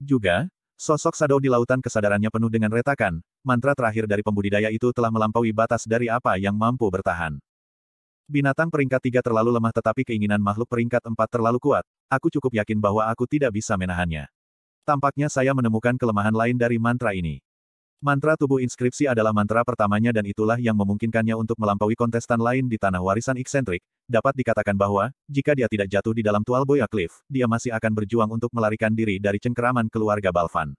[SPEAKER 1] Juga, sosok Sado di lautan kesadarannya penuh dengan retakan, mantra terakhir dari pembudidaya itu telah melampaui batas dari apa yang mampu bertahan. Binatang peringkat tiga terlalu lemah tetapi keinginan makhluk peringkat empat terlalu kuat, aku cukup yakin bahwa aku tidak bisa menahannya. Tampaknya saya menemukan kelemahan lain dari mantra ini. Mantra tubuh inskripsi adalah mantra pertamanya dan itulah yang memungkinkannya untuk melampaui kontestan lain di tanah warisan eksentrik. Dapat dikatakan bahwa, jika dia tidak jatuh di dalam tual boya cliff, dia masih akan berjuang untuk melarikan diri dari cengkeraman keluarga Balvan.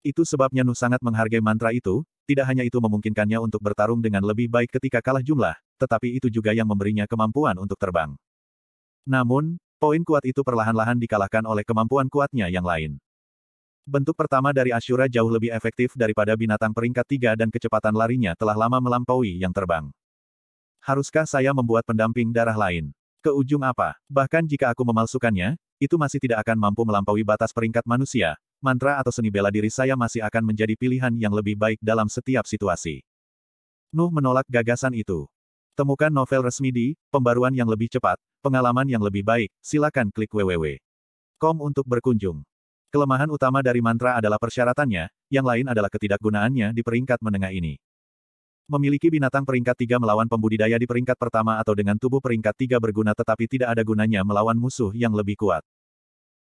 [SPEAKER 1] Itu sebabnya Nuh sangat menghargai mantra itu, tidak hanya itu memungkinkannya untuk bertarung dengan lebih baik ketika kalah jumlah, tetapi itu juga yang memberinya kemampuan untuk terbang. Namun, poin kuat itu perlahan-lahan dikalahkan oleh kemampuan kuatnya yang lain. Bentuk pertama dari Asyura jauh lebih efektif daripada binatang peringkat tiga dan kecepatan larinya telah lama melampaui yang terbang. Haruskah saya membuat pendamping darah lain? Ke ujung apa? Bahkan jika aku memalsukannya, itu masih tidak akan mampu melampaui batas peringkat manusia, mantra atau seni bela diri saya masih akan menjadi pilihan yang lebih baik dalam setiap situasi. Nuh menolak gagasan itu. Temukan novel resmi di, pembaruan yang lebih cepat, pengalaman yang lebih baik, silakan klik www.com untuk berkunjung. Kelemahan utama dari mantra adalah persyaratannya, yang lain adalah ketidakgunaannya di peringkat menengah ini. Memiliki binatang peringkat tiga melawan pembudidaya di peringkat pertama atau dengan tubuh peringkat tiga berguna tetapi tidak ada gunanya melawan musuh yang lebih kuat.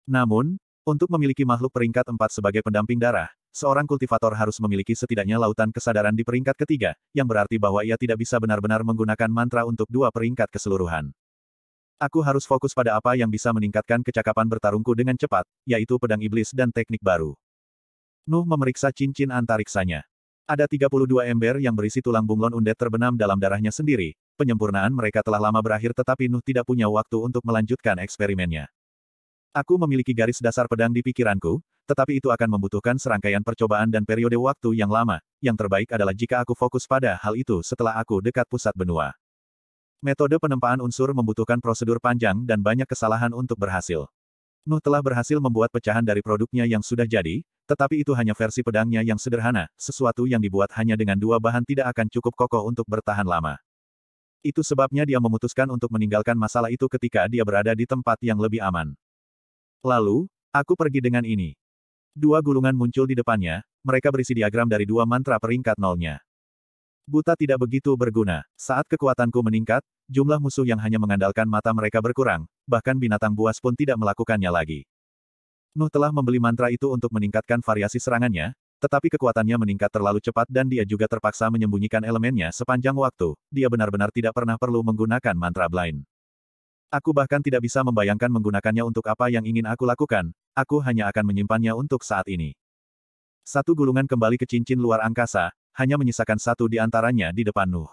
[SPEAKER 1] Namun, untuk memiliki makhluk peringkat empat sebagai pendamping darah, seorang kultivator harus memiliki setidaknya lautan kesadaran di peringkat ketiga, yang berarti bahwa ia tidak bisa benar-benar menggunakan mantra untuk dua peringkat keseluruhan. Aku harus fokus pada apa yang bisa meningkatkan kecakapan bertarungku dengan cepat, yaitu pedang iblis dan teknik baru. Nuh memeriksa cincin antariksanya. Ada 32 ember yang berisi tulang bunglon undet terbenam dalam darahnya sendiri. Penyempurnaan mereka telah lama berakhir tetapi Nuh tidak punya waktu untuk melanjutkan eksperimennya. Aku memiliki garis dasar pedang di pikiranku, tetapi itu akan membutuhkan serangkaian percobaan dan periode waktu yang lama. Yang terbaik adalah jika aku fokus pada hal itu setelah aku dekat pusat benua. Metode penempaan unsur membutuhkan prosedur panjang dan banyak kesalahan untuk berhasil. Nuh telah berhasil membuat pecahan dari produknya yang sudah jadi, tetapi itu hanya versi pedangnya yang sederhana, sesuatu yang dibuat hanya dengan dua bahan tidak akan cukup kokoh untuk bertahan lama. Itu sebabnya dia memutuskan untuk meninggalkan masalah itu ketika dia berada di tempat yang lebih aman. Lalu, aku pergi dengan ini. Dua gulungan muncul di depannya, mereka berisi diagram dari dua mantra peringkat nolnya. Buta tidak begitu berguna. Saat kekuatanku meningkat, jumlah musuh yang hanya mengandalkan mata mereka berkurang, bahkan binatang buas pun tidak melakukannya lagi. Nuh telah membeli mantra itu untuk meningkatkan variasi serangannya, tetapi kekuatannya meningkat terlalu cepat dan dia juga terpaksa menyembunyikan elemennya sepanjang waktu. Dia benar-benar tidak pernah perlu menggunakan mantra blind. Aku bahkan tidak bisa membayangkan menggunakannya untuk apa yang ingin aku lakukan, aku hanya akan menyimpannya untuk saat ini. Satu gulungan kembali ke cincin luar angkasa, hanya menyisakan satu di antaranya di depan Nuh.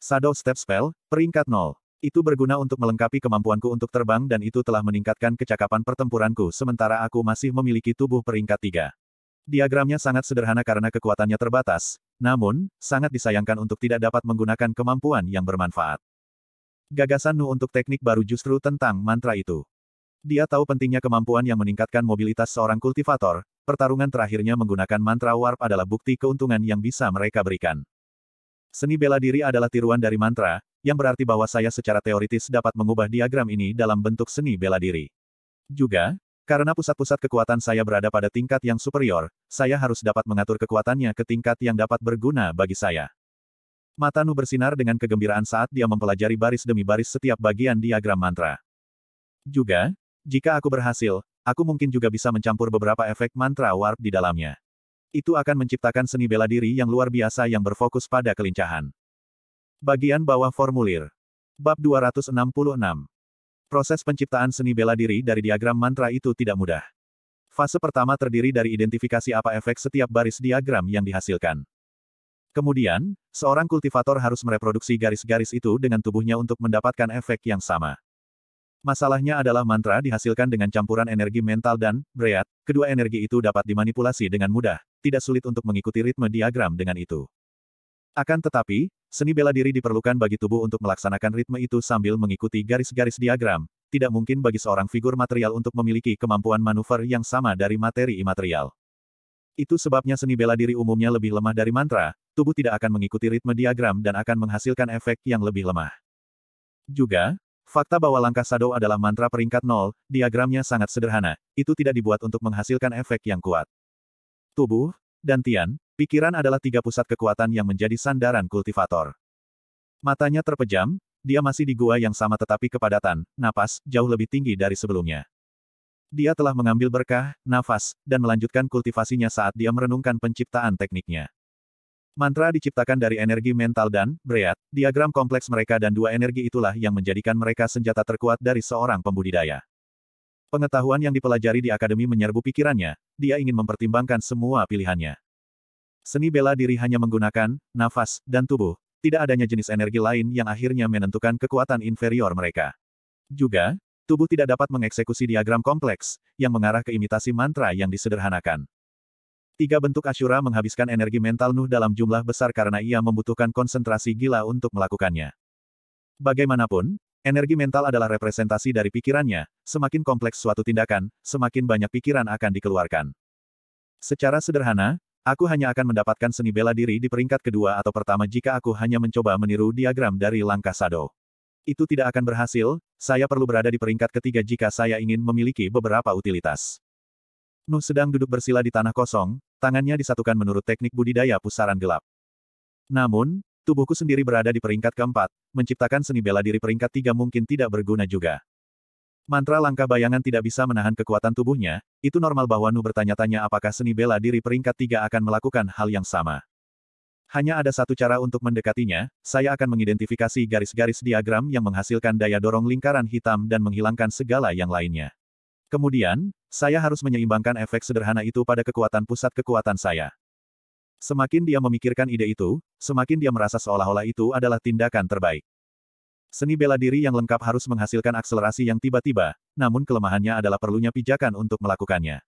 [SPEAKER 1] Shadow Step Spell, peringkat 0. Itu berguna untuk melengkapi kemampuanku untuk terbang dan itu telah meningkatkan kecakapan pertempuranku sementara aku masih memiliki tubuh peringkat 3. Diagramnya sangat sederhana karena kekuatannya terbatas, namun, sangat disayangkan untuk tidak dapat menggunakan kemampuan yang bermanfaat. Gagasan Nu untuk teknik baru justru tentang mantra itu. Dia tahu pentingnya kemampuan yang meningkatkan mobilitas seorang kultivator, pertarungan terakhirnya menggunakan mantra warp adalah bukti keuntungan yang bisa mereka berikan. Seni bela diri adalah tiruan dari mantra, yang berarti bahwa saya secara teoritis dapat mengubah diagram ini dalam bentuk seni bela diri. Juga, karena pusat-pusat kekuatan saya berada pada tingkat yang superior, saya harus dapat mengatur kekuatannya ke tingkat yang dapat berguna bagi saya. Mata Nu bersinar dengan kegembiraan saat dia mempelajari baris demi baris setiap bagian diagram mantra. Juga, jika aku berhasil, aku mungkin juga bisa mencampur beberapa efek mantra warp di dalamnya. Itu akan menciptakan seni bela diri yang luar biasa yang berfokus pada kelincahan. Bagian bawah formulir. Bab 266. Proses penciptaan seni bela diri dari diagram mantra itu tidak mudah. Fase pertama terdiri dari identifikasi apa efek setiap baris diagram yang dihasilkan. Kemudian, seorang kultivator harus mereproduksi garis-garis itu dengan tubuhnya untuk mendapatkan efek yang sama. Masalahnya adalah mantra dihasilkan dengan campuran energi mental dan breat, kedua energi itu dapat dimanipulasi dengan mudah, tidak sulit untuk mengikuti ritme diagram dengan itu. Akan tetapi, seni bela diri diperlukan bagi tubuh untuk melaksanakan ritme itu sambil mengikuti garis-garis diagram, tidak mungkin bagi seorang figur material untuk memiliki kemampuan manuver yang sama dari materi imaterial. Itu sebabnya seni bela diri umumnya lebih lemah dari mantra, tubuh tidak akan mengikuti ritme diagram dan akan menghasilkan efek yang lebih lemah. Juga, fakta bahwa langkah Sado adalah mantra peringkat nol, diagramnya sangat sederhana, itu tidak dibuat untuk menghasilkan efek yang kuat. Tubuh, dan Tian, pikiran adalah tiga pusat kekuatan yang menjadi sandaran kultivator. Matanya terpejam, dia masih di gua yang sama tetapi kepadatan, napas, jauh lebih tinggi dari sebelumnya. Dia telah mengambil berkah, nafas, dan melanjutkan kultivasinya saat dia merenungkan penciptaan tekniknya. Mantra diciptakan dari energi mental dan, breat, diagram kompleks mereka dan dua energi itulah yang menjadikan mereka senjata terkuat dari seorang pembudidaya. Pengetahuan yang dipelajari di akademi menyerbu pikirannya, dia ingin mempertimbangkan semua pilihannya. Seni bela diri hanya menggunakan, nafas, dan tubuh, tidak adanya jenis energi lain yang akhirnya menentukan kekuatan inferior mereka. Juga, tubuh tidak dapat mengeksekusi diagram kompleks, yang mengarah ke imitasi mantra yang disederhanakan. Tiga bentuk Asyura menghabiskan energi mental Nuh dalam jumlah besar karena ia membutuhkan konsentrasi gila untuk melakukannya. Bagaimanapun, energi mental adalah representasi dari pikirannya, semakin kompleks suatu tindakan, semakin banyak pikiran akan dikeluarkan. Secara sederhana, aku hanya akan mendapatkan seni bela diri di peringkat kedua atau pertama jika aku hanya mencoba meniru diagram dari langkah Sado. Itu tidak akan berhasil, saya perlu berada di peringkat ketiga jika saya ingin memiliki beberapa utilitas. Nuh sedang duduk bersila di tanah kosong, tangannya disatukan menurut teknik budidaya pusaran gelap. Namun, tubuhku sendiri berada di peringkat keempat, menciptakan seni bela diri peringkat tiga mungkin tidak berguna juga. Mantra langkah bayangan tidak bisa menahan kekuatan tubuhnya, itu normal bahwa Nuh bertanya-tanya apakah seni bela diri peringkat tiga akan melakukan hal yang sama. Hanya ada satu cara untuk mendekatinya, saya akan mengidentifikasi garis-garis diagram yang menghasilkan daya dorong lingkaran hitam dan menghilangkan segala yang lainnya. Kemudian, saya harus menyeimbangkan efek sederhana itu pada kekuatan pusat kekuatan saya. Semakin dia memikirkan ide itu, semakin dia merasa seolah-olah itu adalah tindakan terbaik. Seni bela diri yang lengkap harus menghasilkan akselerasi yang tiba-tiba, namun kelemahannya adalah perlunya pijakan untuk melakukannya.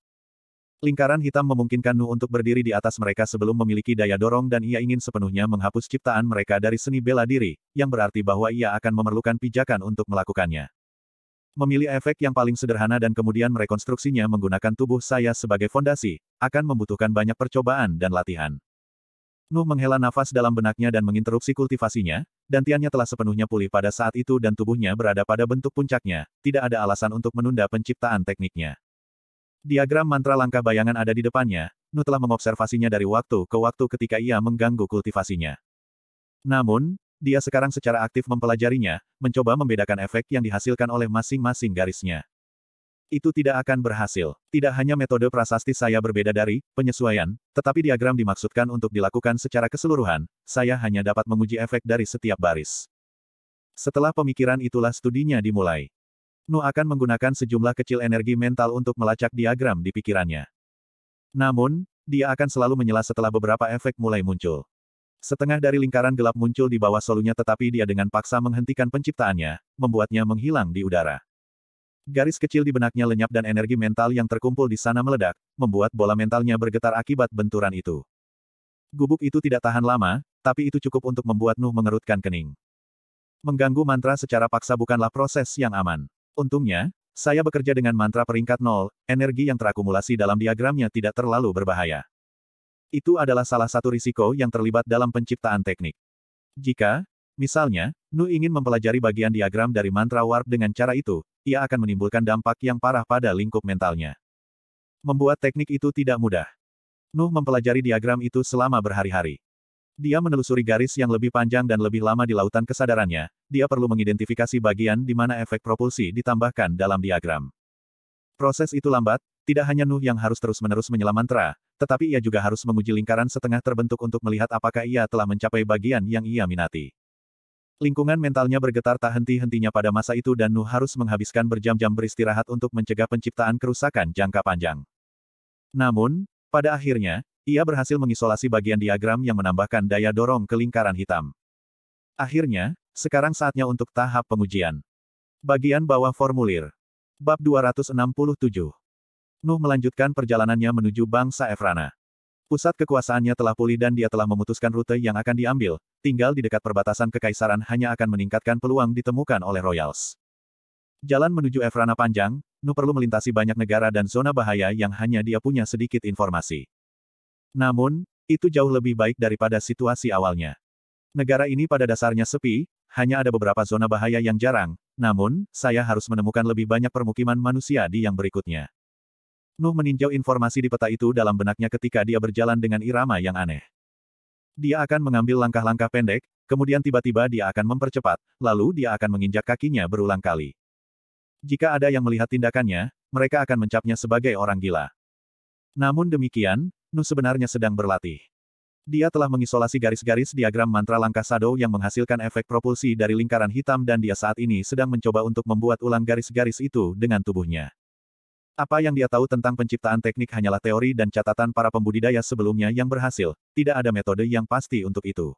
[SPEAKER 1] Lingkaran hitam memungkinkan Nu untuk berdiri di atas mereka sebelum memiliki daya dorong dan ia ingin sepenuhnya menghapus ciptaan mereka dari seni bela diri, yang berarti bahwa ia akan memerlukan pijakan untuk melakukannya. Memilih efek yang paling sederhana dan kemudian merekonstruksinya menggunakan tubuh saya sebagai fondasi, akan membutuhkan banyak percobaan dan latihan. Nuh menghela nafas dalam benaknya dan menginterupsi kultivasinya, dan tiannya telah sepenuhnya pulih pada saat itu dan tubuhnya berada pada bentuk puncaknya, tidak ada alasan untuk menunda penciptaan tekniknya. Diagram mantra langkah bayangan ada di depannya, Nuh telah mengobservasinya dari waktu ke waktu ketika ia mengganggu kultivasinya. Namun, dia sekarang secara aktif mempelajarinya, mencoba membedakan efek yang dihasilkan oleh masing-masing garisnya. Itu tidak akan berhasil. Tidak hanya metode prasasti saya berbeda dari penyesuaian, tetapi diagram dimaksudkan untuk dilakukan secara keseluruhan, saya hanya dapat menguji efek dari setiap baris. Setelah pemikiran itulah studinya dimulai. Nu akan menggunakan sejumlah kecil energi mental untuk melacak diagram di pikirannya. Namun, dia akan selalu menyela setelah beberapa efek mulai muncul. Setengah dari lingkaran gelap muncul di bawah solunya tetapi dia dengan paksa menghentikan penciptaannya, membuatnya menghilang di udara. Garis kecil di benaknya lenyap dan energi mental yang terkumpul di sana meledak, membuat bola mentalnya bergetar akibat benturan itu. Gubuk itu tidak tahan lama, tapi itu cukup untuk membuat Nuh mengerutkan kening. Mengganggu mantra secara paksa bukanlah proses yang aman. Untungnya, saya bekerja dengan mantra peringkat nol, energi yang terakumulasi dalam diagramnya tidak terlalu berbahaya. Itu adalah salah satu risiko yang terlibat dalam penciptaan teknik. Jika, misalnya, Nu ingin mempelajari bagian diagram dari mantra warp dengan cara itu, ia akan menimbulkan dampak yang parah pada lingkup mentalnya. Membuat teknik itu tidak mudah. Nuh mempelajari diagram itu selama berhari-hari. Dia menelusuri garis yang lebih panjang dan lebih lama di lautan kesadarannya, dia perlu mengidentifikasi bagian di mana efek propulsi ditambahkan dalam diagram. Proses itu lambat, tidak hanya Nuh yang harus terus-menerus menyelam mantra, tetapi ia juga harus menguji lingkaran setengah terbentuk untuk melihat apakah ia telah mencapai bagian yang ia minati. Lingkungan mentalnya bergetar tak henti-hentinya pada masa itu dan Nu harus menghabiskan berjam-jam beristirahat untuk mencegah penciptaan kerusakan jangka panjang. Namun, pada akhirnya, ia berhasil mengisolasi bagian diagram yang menambahkan daya dorong ke lingkaran hitam. Akhirnya, sekarang saatnya untuk tahap pengujian. Bagian bawah formulir. Bab 267 Nuh melanjutkan perjalanannya menuju bangsa Efrana. Pusat kekuasaannya telah pulih dan dia telah memutuskan rute yang akan diambil, tinggal di dekat perbatasan kekaisaran hanya akan meningkatkan peluang ditemukan oleh Royals. Jalan menuju Efrana panjang, Nuh perlu melintasi banyak negara dan zona bahaya yang hanya dia punya sedikit informasi. Namun, itu jauh lebih baik daripada situasi awalnya. Negara ini pada dasarnya sepi, hanya ada beberapa zona bahaya yang jarang, namun, saya harus menemukan lebih banyak permukiman manusia di yang berikutnya. Nuh meninjau informasi di peta itu dalam benaknya ketika dia berjalan dengan irama yang aneh. Dia akan mengambil langkah-langkah pendek, kemudian tiba-tiba dia akan mempercepat, lalu dia akan menginjak kakinya berulang kali. Jika ada yang melihat tindakannya, mereka akan mencapnya sebagai orang gila. Namun demikian, Nuh sebenarnya sedang berlatih. Dia telah mengisolasi garis-garis diagram mantra langkah Sado yang menghasilkan efek propulsi dari lingkaran hitam dan dia saat ini sedang mencoba untuk membuat ulang garis-garis itu dengan tubuhnya. Apa yang dia tahu tentang penciptaan teknik hanyalah teori dan catatan para pembudidaya sebelumnya yang berhasil, tidak ada metode yang pasti untuk itu.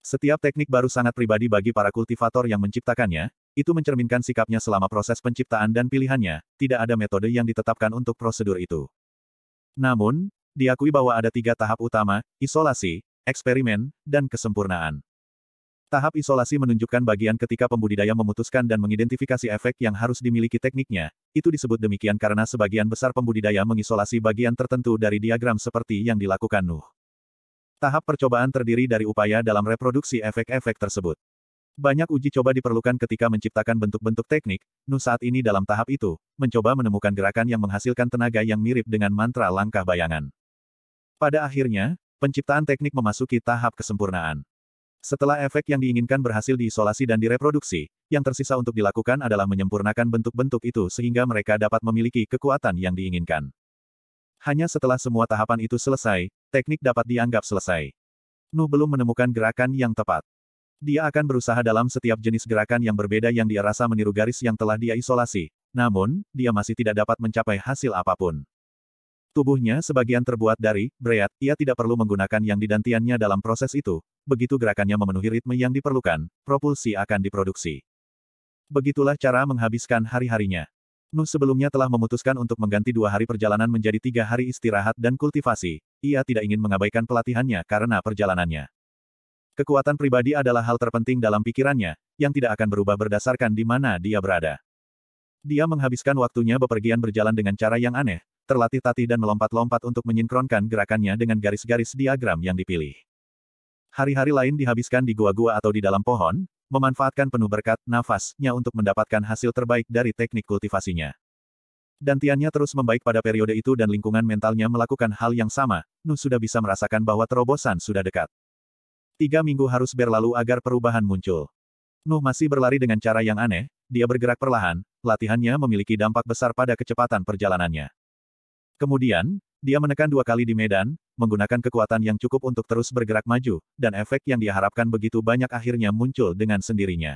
[SPEAKER 1] Setiap teknik baru sangat pribadi bagi para kultivator yang menciptakannya, itu mencerminkan sikapnya selama proses penciptaan dan pilihannya, tidak ada metode yang ditetapkan untuk prosedur itu. Namun, diakui bahwa ada tiga tahap utama, isolasi, eksperimen, dan kesempurnaan. Tahap isolasi menunjukkan bagian ketika pembudidaya memutuskan dan mengidentifikasi efek yang harus dimiliki tekniknya. Itu disebut demikian karena sebagian besar pembudidaya mengisolasi bagian tertentu dari diagram seperti yang dilakukan Nuh. Tahap percobaan terdiri dari upaya dalam reproduksi efek-efek tersebut. Banyak uji coba diperlukan ketika menciptakan bentuk-bentuk teknik, Nuh saat ini dalam tahap itu, mencoba menemukan gerakan yang menghasilkan tenaga yang mirip dengan mantra langkah bayangan. Pada akhirnya, penciptaan teknik memasuki tahap kesempurnaan. Setelah efek yang diinginkan berhasil diisolasi dan direproduksi, yang tersisa untuk dilakukan adalah menyempurnakan bentuk-bentuk itu sehingga mereka dapat memiliki kekuatan yang diinginkan. Hanya setelah semua tahapan itu selesai, teknik dapat dianggap selesai. Nuh belum menemukan gerakan yang tepat. Dia akan berusaha dalam setiap jenis gerakan yang berbeda yang dia rasa meniru garis yang telah dia isolasi, namun, dia masih tidak dapat mencapai hasil apapun. Tubuhnya sebagian terbuat dari breat, ia tidak perlu menggunakan yang didantiannya dalam proses itu, begitu gerakannya memenuhi ritme yang diperlukan, propulsi akan diproduksi. Begitulah cara menghabiskan hari-harinya. Nuh sebelumnya telah memutuskan untuk mengganti dua hari perjalanan menjadi tiga hari istirahat dan kultivasi. Ia tidak ingin mengabaikan pelatihannya karena perjalanannya. Kekuatan pribadi adalah hal terpenting dalam pikirannya, yang tidak akan berubah berdasarkan di mana dia berada. Dia menghabiskan waktunya bepergian berjalan dengan cara yang aneh, terlatih-tatih dan melompat-lompat untuk menyinkronkan gerakannya dengan garis-garis diagram yang dipilih. Hari-hari lain dihabiskan di gua-gua atau di dalam pohon, memanfaatkan penuh berkat nafasnya untuk mendapatkan hasil terbaik dari teknik kultivasinya. Dantiannya terus membaik pada periode itu dan lingkungan mentalnya melakukan hal yang sama, Nu sudah bisa merasakan bahwa terobosan sudah dekat. Tiga minggu harus berlalu agar perubahan muncul. Nu masih berlari dengan cara yang aneh, dia bergerak perlahan, latihannya memiliki dampak besar pada kecepatan perjalanannya. Kemudian, dia menekan dua kali di medan, menggunakan kekuatan yang cukup untuk terus bergerak maju, dan efek yang diharapkan begitu banyak akhirnya muncul dengan sendirinya.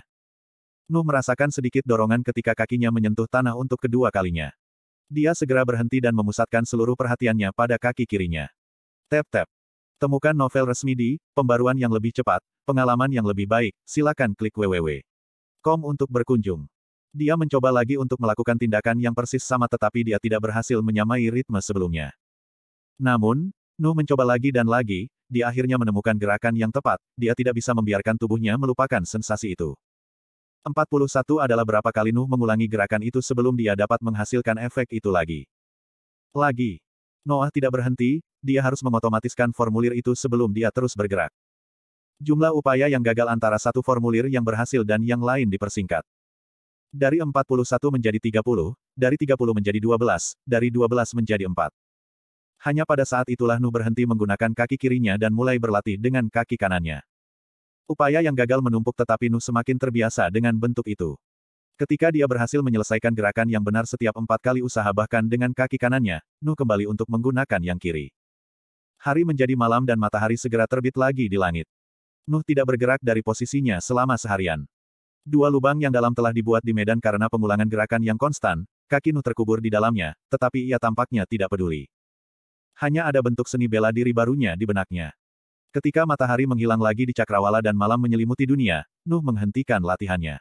[SPEAKER 1] Nuh merasakan sedikit dorongan ketika kakinya menyentuh tanah untuk kedua kalinya. Dia segera berhenti dan memusatkan seluruh perhatiannya pada kaki kirinya. Tap-tap. Temukan novel resmi di, pembaruan yang lebih cepat, pengalaman yang lebih baik, silakan klik www.com untuk berkunjung. Dia mencoba lagi untuk melakukan tindakan yang persis sama tetapi dia tidak berhasil menyamai ritme sebelumnya. Namun, Nu mencoba lagi dan lagi, dia akhirnya menemukan gerakan yang tepat, dia tidak bisa membiarkan tubuhnya melupakan sensasi itu. 41 adalah berapa kali Nuh mengulangi gerakan itu sebelum dia dapat menghasilkan efek itu lagi. Lagi. Noah tidak berhenti, dia harus mengotomatiskan formulir itu sebelum dia terus bergerak. Jumlah upaya yang gagal antara satu formulir yang berhasil dan yang lain dipersingkat. Dari 41 menjadi 30, dari 30 menjadi 12, dari 12 menjadi 4 hanya pada saat itulah Nu berhenti menggunakan kaki kirinya dan mulai berlatih dengan kaki kanannya. Upaya yang gagal menumpuk tetapi Nu semakin terbiasa dengan bentuk itu. Ketika dia berhasil menyelesaikan gerakan yang benar setiap empat kali usaha bahkan dengan kaki kanannya, Nu kembali untuk menggunakan yang kiri. Hari menjadi malam dan matahari segera terbit lagi di langit. Nuh tidak bergerak dari posisinya selama seharian. Dua lubang yang dalam telah dibuat di medan karena pengulangan gerakan yang konstan, kaki Nuh terkubur di dalamnya, tetapi ia tampaknya tidak peduli hanya ada bentuk seni bela diri barunya di benaknya. Ketika matahari menghilang lagi di cakrawala dan malam menyelimuti dunia, Nuh menghentikan latihannya.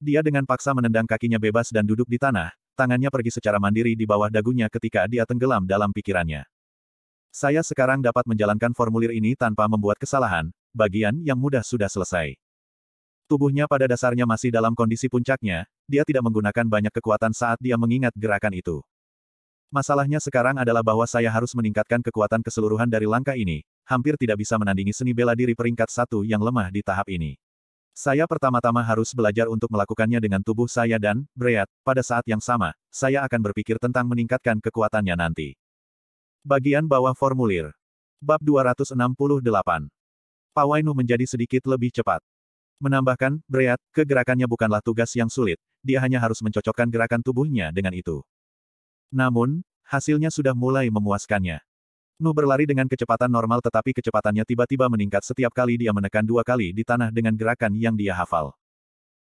[SPEAKER 1] Dia dengan paksa menendang kakinya bebas dan duduk di tanah, tangannya pergi secara mandiri di bawah dagunya ketika dia tenggelam dalam pikirannya. Saya sekarang dapat menjalankan formulir ini tanpa membuat kesalahan, bagian yang mudah sudah selesai. Tubuhnya pada dasarnya masih dalam kondisi puncaknya, dia tidak menggunakan banyak kekuatan saat dia mengingat gerakan itu. Masalahnya sekarang adalah bahwa saya harus meningkatkan kekuatan keseluruhan dari langkah ini, hampir tidak bisa menandingi seni bela diri peringkat satu yang lemah di tahap ini. Saya pertama-tama harus belajar untuk melakukannya dengan tubuh saya dan, Breat, pada saat yang sama, saya akan berpikir tentang meningkatkan kekuatannya nanti. Bagian bawah formulir. Bab 268. Pawainu menjadi sedikit lebih cepat. Menambahkan, Breat, kegerakannya bukanlah tugas yang sulit, dia hanya harus mencocokkan gerakan tubuhnya dengan itu. Namun, hasilnya sudah mulai memuaskannya. Nu berlari dengan kecepatan normal tetapi kecepatannya tiba-tiba meningkat setiap kali dia menekan dua kali di tanah dengan gerakan yang dia hafal.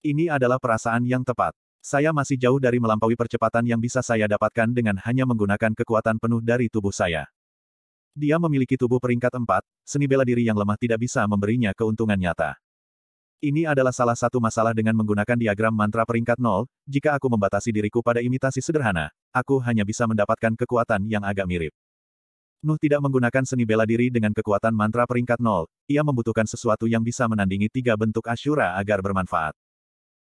[SPEAKER 1] Ini adalah perasaan yang tepat. Saya masih jauh dari melampaui percepatan yang bisa saya dapatkan dengan hanya menggunakan kekuatan penuh dari tubuh saya. Dia memiliki tubuh peringkat 4, seni bela diri yang lemah tidak bisa memberinya keuntungan nyata. Ini adalah salah satu masalah dengan menggunakan diagram mantra peringkat nol, jika aku membatasi diriku pada imitasi sederhana, aku hanya bisa mendapatkan kekuatan yang agak mirip. Nuh tidak menggunakan seni bela diri dengan kekuatan mantra peringkat nol, ia membutuhkan sesuatu yang bisa menandingi tiga bentuk asyura agar bermanfaat.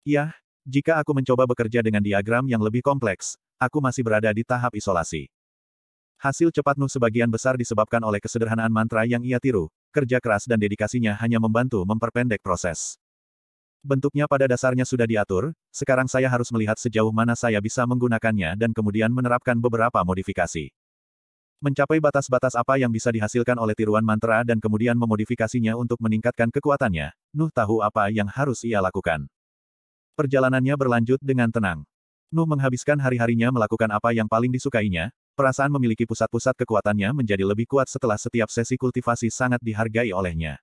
[SPEAKER 1] Yah, jika aku mencoba bekerja dengan diagram yang lebih kompleks, aku masih berada di tahap isolasi. Hasil cepat Nu sebagian besar disebabkan oleh kesederhanaan mantra yang ia tiru, kerja keras dan dedikasinya hanya membantu memperpendek proses. Bentuknya pada dasarnya sudah diatur, sekarang saya harus melihat sejauh mana saya bisa menggunakannya dan kemudian menerapkan beberapa modifikasi. Mencapai batas-batas apa yang bisa dihasilkan oleh tiruan mantra dan kemudian memodifikasinya untuk meningkatkan kekuatannya, Nuh tahu apa yang harus ia lakukan. Perjalanannya berlanjut dengan tenang. Nuh menghabiskan hari-harinya melakukan apa yang paling disukainya, Perasaan memiliki pusat-pusat kekuatannya menjadi lebih kuat setelah setiap sesi kultivasi sangat dihargai olehnya.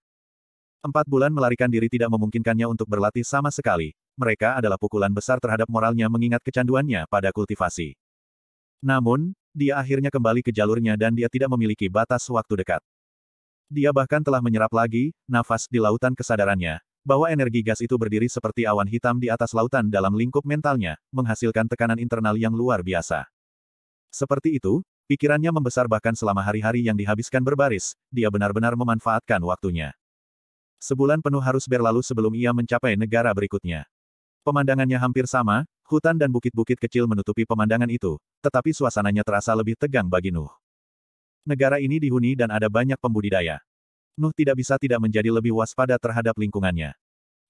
[SPEAKER 1] Empat bulan melarikan diri tidak memungkinkannya untuk berlatih sama sekali, mereka adalah pukulan besar terhadap moralnya mengingat kecanduannya pada kultivasi. Namun, dia akhirnya kembali ke jalurnya dan dia tidak memiliki batas waktu dekat. Dia bahkan telah menyerap lagi, nafas di lautan kesadarannya, bahwa energi gas itu berdiri seperti awan hitam di atas lautan dalam lingkup mentalnya, menghasilkan tekanan internal yang luar biasa. Seperti itu, pikirannya membesar bahkan selama hari-hari yang dihabiskan berbaris, dia benar-benar memanfaatkan waktunya. Sebulan penuh harus berlalu sebelum ia mencapai negara berikutnya. Pemandangannya hampir sama, hutan dan bukit-bukit kecil menutupi pemandangan itu, tetapi suasananya terasa lebih tegang bagi Nuh. Negara ini dihuni dan ada banyak pembudidaya. Nuh tidak bisa tidak menjadi lebih waspada terhadap lingkungannya.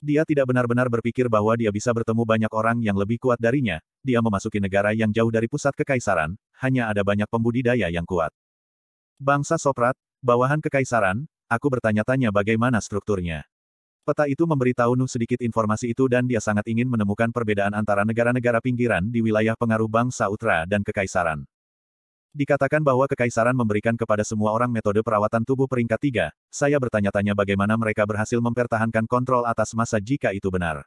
[SPEAKER 1] Dia tidak benar-benar berpikir bahwa dia bisa bertemu banyak orang yang lebih kuat darinya, dia memasuki negara yang jauh dari pusat kekaisaran, hanya ada banyak pembudidaya yang kuat. Bangsa Soprat, bawahan kekaisaran, aku bertanya-tanya bagaimana strukturnya. Peta itu memberitahu Nuh sedikit informasi itu dan dia sangat ingin menemukan perbedaan antara negara-negara pinggiran di wilayah pengaruh bangsa Utra dan kekaisaran. Dikatakan bahwa kekaisaran memberikan kepada semua orang metode perawatan tubuh peringkat tiga, saya bertanya-tanya bagaimana mereka berhasil mempertahankan kontrol atas masa jika itu benar.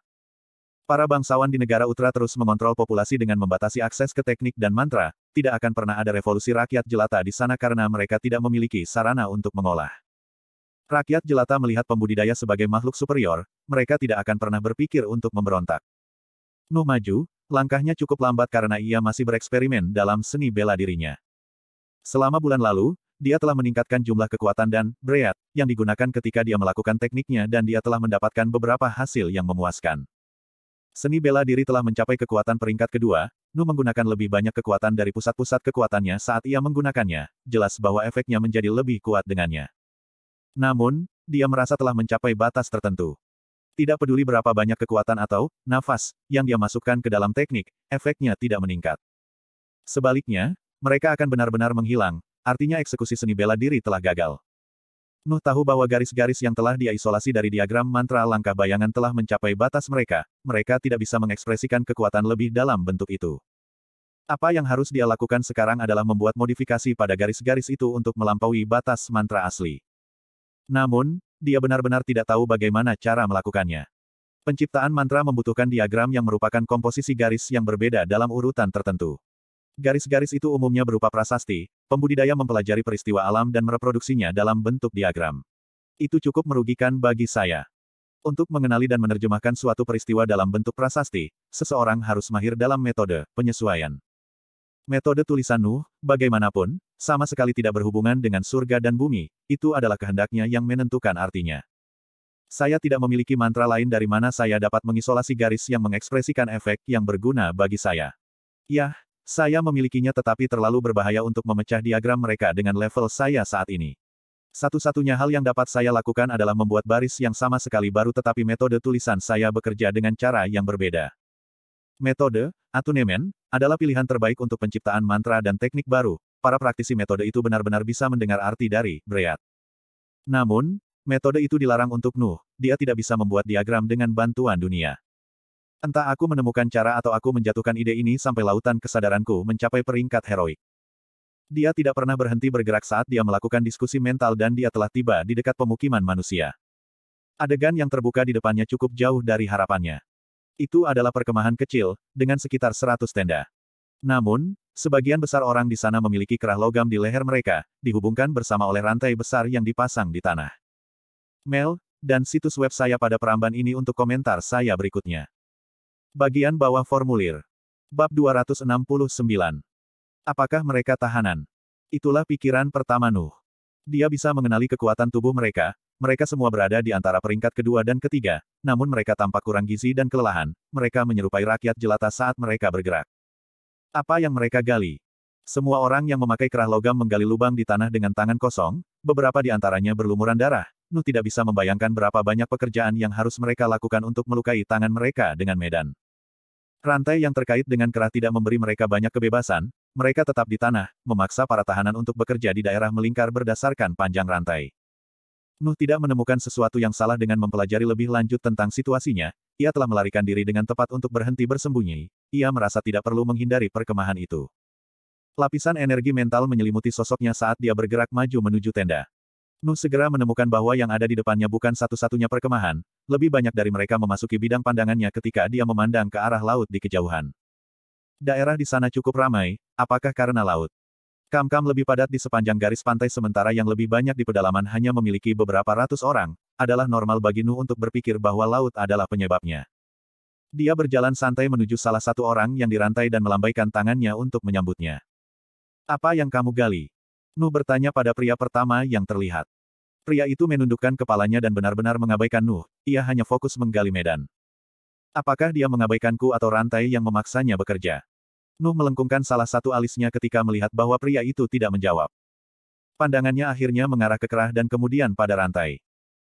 [SPEAKER 1] Para bangsawan di negara utara terus mengontrol populasi dengan membatasi akses ke teknik dan mantra, tidak akan pernah ada revolusi rakyat jelata di sana karena mereka tidak memiliki sarana untuk mengolah. Rakyat jelata melihat pembudidaya sebagai makhluk superior, mereka tidak akan pernah berpikir untuk memberontak. Nuh maju, langkahnya cukup lambat karena ia masih bereksperimen dalam seni bela dirinya. Selama bulan lalu, dia telah meningkatkan jumlah kekuatan dan breat yang digunakan ketika dia melakukan tekniknya dan dia telah mendapatkan beberapa hasil yang memuaskan. Seni bela diri telah mencapai kekuatan peringkat kedua, Nu menggunakan lebih banyak kekuatan dari pusat-pusat kekuatannya saat ia menggunakannya, jelas bahwa efeknya menjadi lebih kuat dengannya. Namun, dia merasa telah mencapai batas tertentu. Tidak peduli berapa banyak kekuatan atau nafas yang dia masukkan ke dalam teknik, efeknya tidak meningkat. Sebaliknya, mereka akan benar-benar menghilang, artinya eksekusi seni bela diri telah gagal. Nuh tahu bahwa garis-garis yang telah dia isolasi dari diagram mantra langkah bayangan telah mencapai batas mereka, mereka tidak bisa mengekspresikan kekuatan lebih dalam bentuk itu. Apa yang harus dia lakukan sekarang adalah membuat modifikasi pada garis-garis itu untuk melampaui batas mantra asli. Namun, dia benar-benar tidak tahu bagaimana cara melakukannya. Penciptaan mantra membutuhkan diagram yang merupakan komposisi garis yang berbeda dalam urutan tertentu. Garis-garis itu umumnya berupa prasasti, pembudidaya mempelajari peristiwa alam dan mereproduksinya dalam bentuk diagram. Itu cukup merugikan bagi saya. Untuk mengenali dan menerjemahkan suatu peristiwa dalam bentuk prasasti, seseorang harus mahir dalam metode penyesuaian. Metode tulisan Nuh, bagaimanapun, sama sekali tidak berhubungan dengan surga dan bumi, itu adalah kehendaknya yang menentukan artinya. Saya tidak memiliki mantra lain dari mana saya dapat mengisolasi garis yang mengekspresikan efek yang berguna bagi saya. Yah, saya memilikinya tetapi terlalu berbahaya untuk memecah diagram mereka dengan level saya saat ini. Satu-satunya hal yang dapat saya lakukan adalah membuat baris yang sama sekali baru tetapi metode tulisan saya bekerja dengan cara yang berbeda. Metode, Atunemen, adalah pilihan terbaik untuk penciptaan mantra dan teknik baru. Para praktisi metode itu benar-benar bisa mendengar arti dari Breat. Namun, metode itu dilarang untuk Nuh, dia tidak bisa membuat diagram dengan bantuan dunia. Entah aku menemukan cara atau aku menjatuhkan ide ini sampai lautan kesadaranku mencapai peringkat heroik. Dia tidak pernah berhenti bergerak saat dia melakukan diskusi mental dan dia telah tiba di dekat pemukiman manusia. Adegan yang terbuka di depannya cukup jauh dari harapannya. Itu adalah perkemahan kecil, dengan sekitar 100 tenda. Namun, sebagian besar orang di sana memiliki kerah logam di leher mereka, dihubungkan bersama oleh rantai besar yang dipasang di tanah. Mel, dan situs web saya pada peramban ini untuk komentar saya berikutnya. Bagian bawah formulir. Bab 269. Apakah mereka tahanan? Itulah pikiran pertama Nuh. Dia bisa mengenali kekuatan tubuh mereka, mereka semua berada di antara peringkat kedua dan ketiga, namun mereka tampak kurang gizi dan kelelahan, mereka menyerupai rakyat jelata saat mereka bergerak. Apa yang mereka gali? Semua orang yang memakai kerah logam menggali lubang di tanah dengan tangan kosong, beberapa di antaranya berlumuran darah. nuh tidak bisa membayangkan berapa banyak pekerjaan yang harus mereka lakukan untuk melukai tangan mereka dengan medan. Rantai yang terkait dengan kerah tidak memberi mereka banyak kebebasan, mereka tetap di tanah, memaksa para tahanan untuk bekerja di daerah melingkar berdasarkan panjang rantai. Nuh tidak menemukan sesuatu yang salah dengan mempelajari lebih lanjut tentang situasinya, ia telah melarikan diri dengan tepat untuk berhenti bersembunyi, ia merasa tidak perlu menghindari perkemahan itu. Lapisan energi mental menyelimuti sosoknya saat dia bergerak maju menuju tenda. Nuh segera menemukan bahwa yang ada di depannya bukan satu-satunya perkemahan, lebih banyak dari mereka memasuki bidang pandangannya ketika dia memandang ke arah laut di kejauhan. Daerah di sana cukup ramai, apakah karena laut? Kam-kam lebih padat di sepanjang garis pantai sementara yang lebih banyak di pedalaman hanya memiliki beberapa ratus orang, adalah normal bagi Nu untuk berpikir bahwa laut adalah penyebabnya. Dia berjalan santai menuju salah satu orang yang dirantai dan melambaikan tangannya untuk menyambutnya. Apa yang kamu gali? Nu bertanya pada pria pertama yang terlihat. Pria itu menundukkan kepalanya dan benar-benar mengabaikan Nuh, ia hanya fokus menggali medan. Apakah dia mengabaikanku atau rantai yang memaksanya bekerja? Nuh melengkungkan salah satu alisnya ketika melihat bahwa pria itu tidak menjawab. Pandangannya akhirnya mengarah ke kerah dan kemudian pada rantai.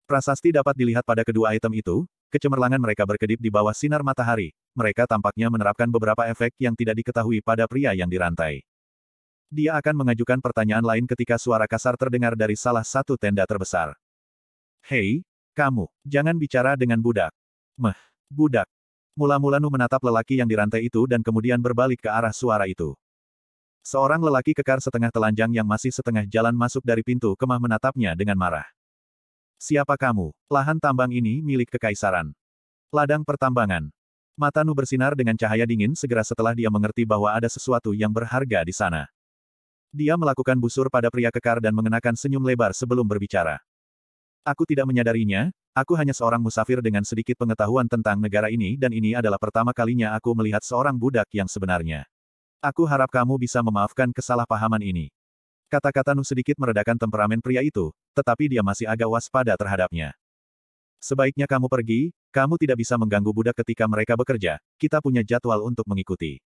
[SPEAKER 1] Prasasti dapat dilihat pada kedua item itu, kecemerlangan mereka berkedip di bawah sinar matahari, mereka tampaknya menerapkan beberapa efek yang tidak diketahui pada pria yang dirantai. Dia akan mengajukan pertanyaan lain ketika suara kasar terdengar dari salah satu tenda terbesar. Hei, kamu, jangan bicara dengan budak. Meh, budak. Mula-mula Nu menatap lelaki yang dirantai itu dan kemudian berbalik ke arah suara itu. Seorang lelaki kekar setengah telanjang yang masih setengah jalan masuk dari pintu kemah menatapnya dengan marah. Siapa kamu? Lahan tambang ini milik kekaisaran. Ladang pertambangan. Mata Nu bersinar dengan cahaya dingin segera setelah dia mengerti bahwa ada sesuatu yang berharga di sana. Dia melakukan busur pada pria kekar dan mengenakan senyum lebar sebelum berbicara. Aku tidak menyadarinya, aku hanya seorang musafir dengan sedikit pengetahuan tentang negara ini dan ini adalah pertama kalinya aku melihat seorang budak yang sebenarnya. Aku harap kamu bisa memaafkan kesalahpahaman ini. Kata-kata Nu sedikit meredakan temperamen pria itu, tetapi dia masih agak waspada terhadapnya. Sebaiknya kamu pergi, kamu tidak bisa mengganggu budak ketika mereka bekerja, kita punya jadwal untuk mengikuti.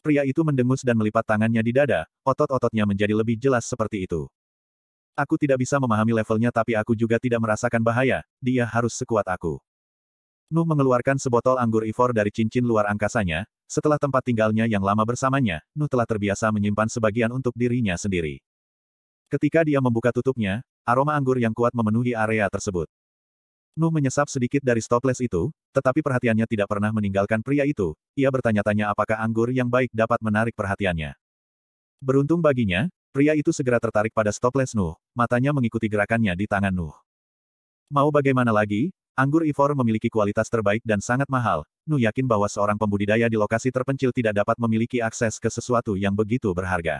[SPEAKER 1] Pria itu mendengus dan melipat tangannya di dada, otot-ototnya menjadi lebih jelas seperti itu. Aku tidak bisa memahami levelnya tapi aku juga tidak merasakan bahaya, dia harus sekuat aku. Nuh mengeluarkan sebotol anggur ivor dari cincin luar angkasanya, setelah tempat tinggalnya yang lama bersamanya, Nuh telah terbiasa menyimpan sebagian untuk dirinya sendiri. Ketika dia membuka tutupnya, aroma anggur yang kuat memenuhi area tersebut. Nu menyesap sedikit dari stoples itu, tetapi perhatiannya tidak pernah meninggalkan pria itu, ia bertanya-tanya apakah anggur yang baik dapat menarik perhatiannya. Beruntung baginya, pria itu segera tertarik pada stoples Nu, matanya mengikuti gerakannya di tangan Nu. Mau bagaimana lagi, anggur Ivor memiliki kualitas terbaik dan sangat mahal, Nu yakin bahwa seorang pembudidaya di lokasi terpencil tidak dapat memiliki akses ke sesuatu yang begitu berharga.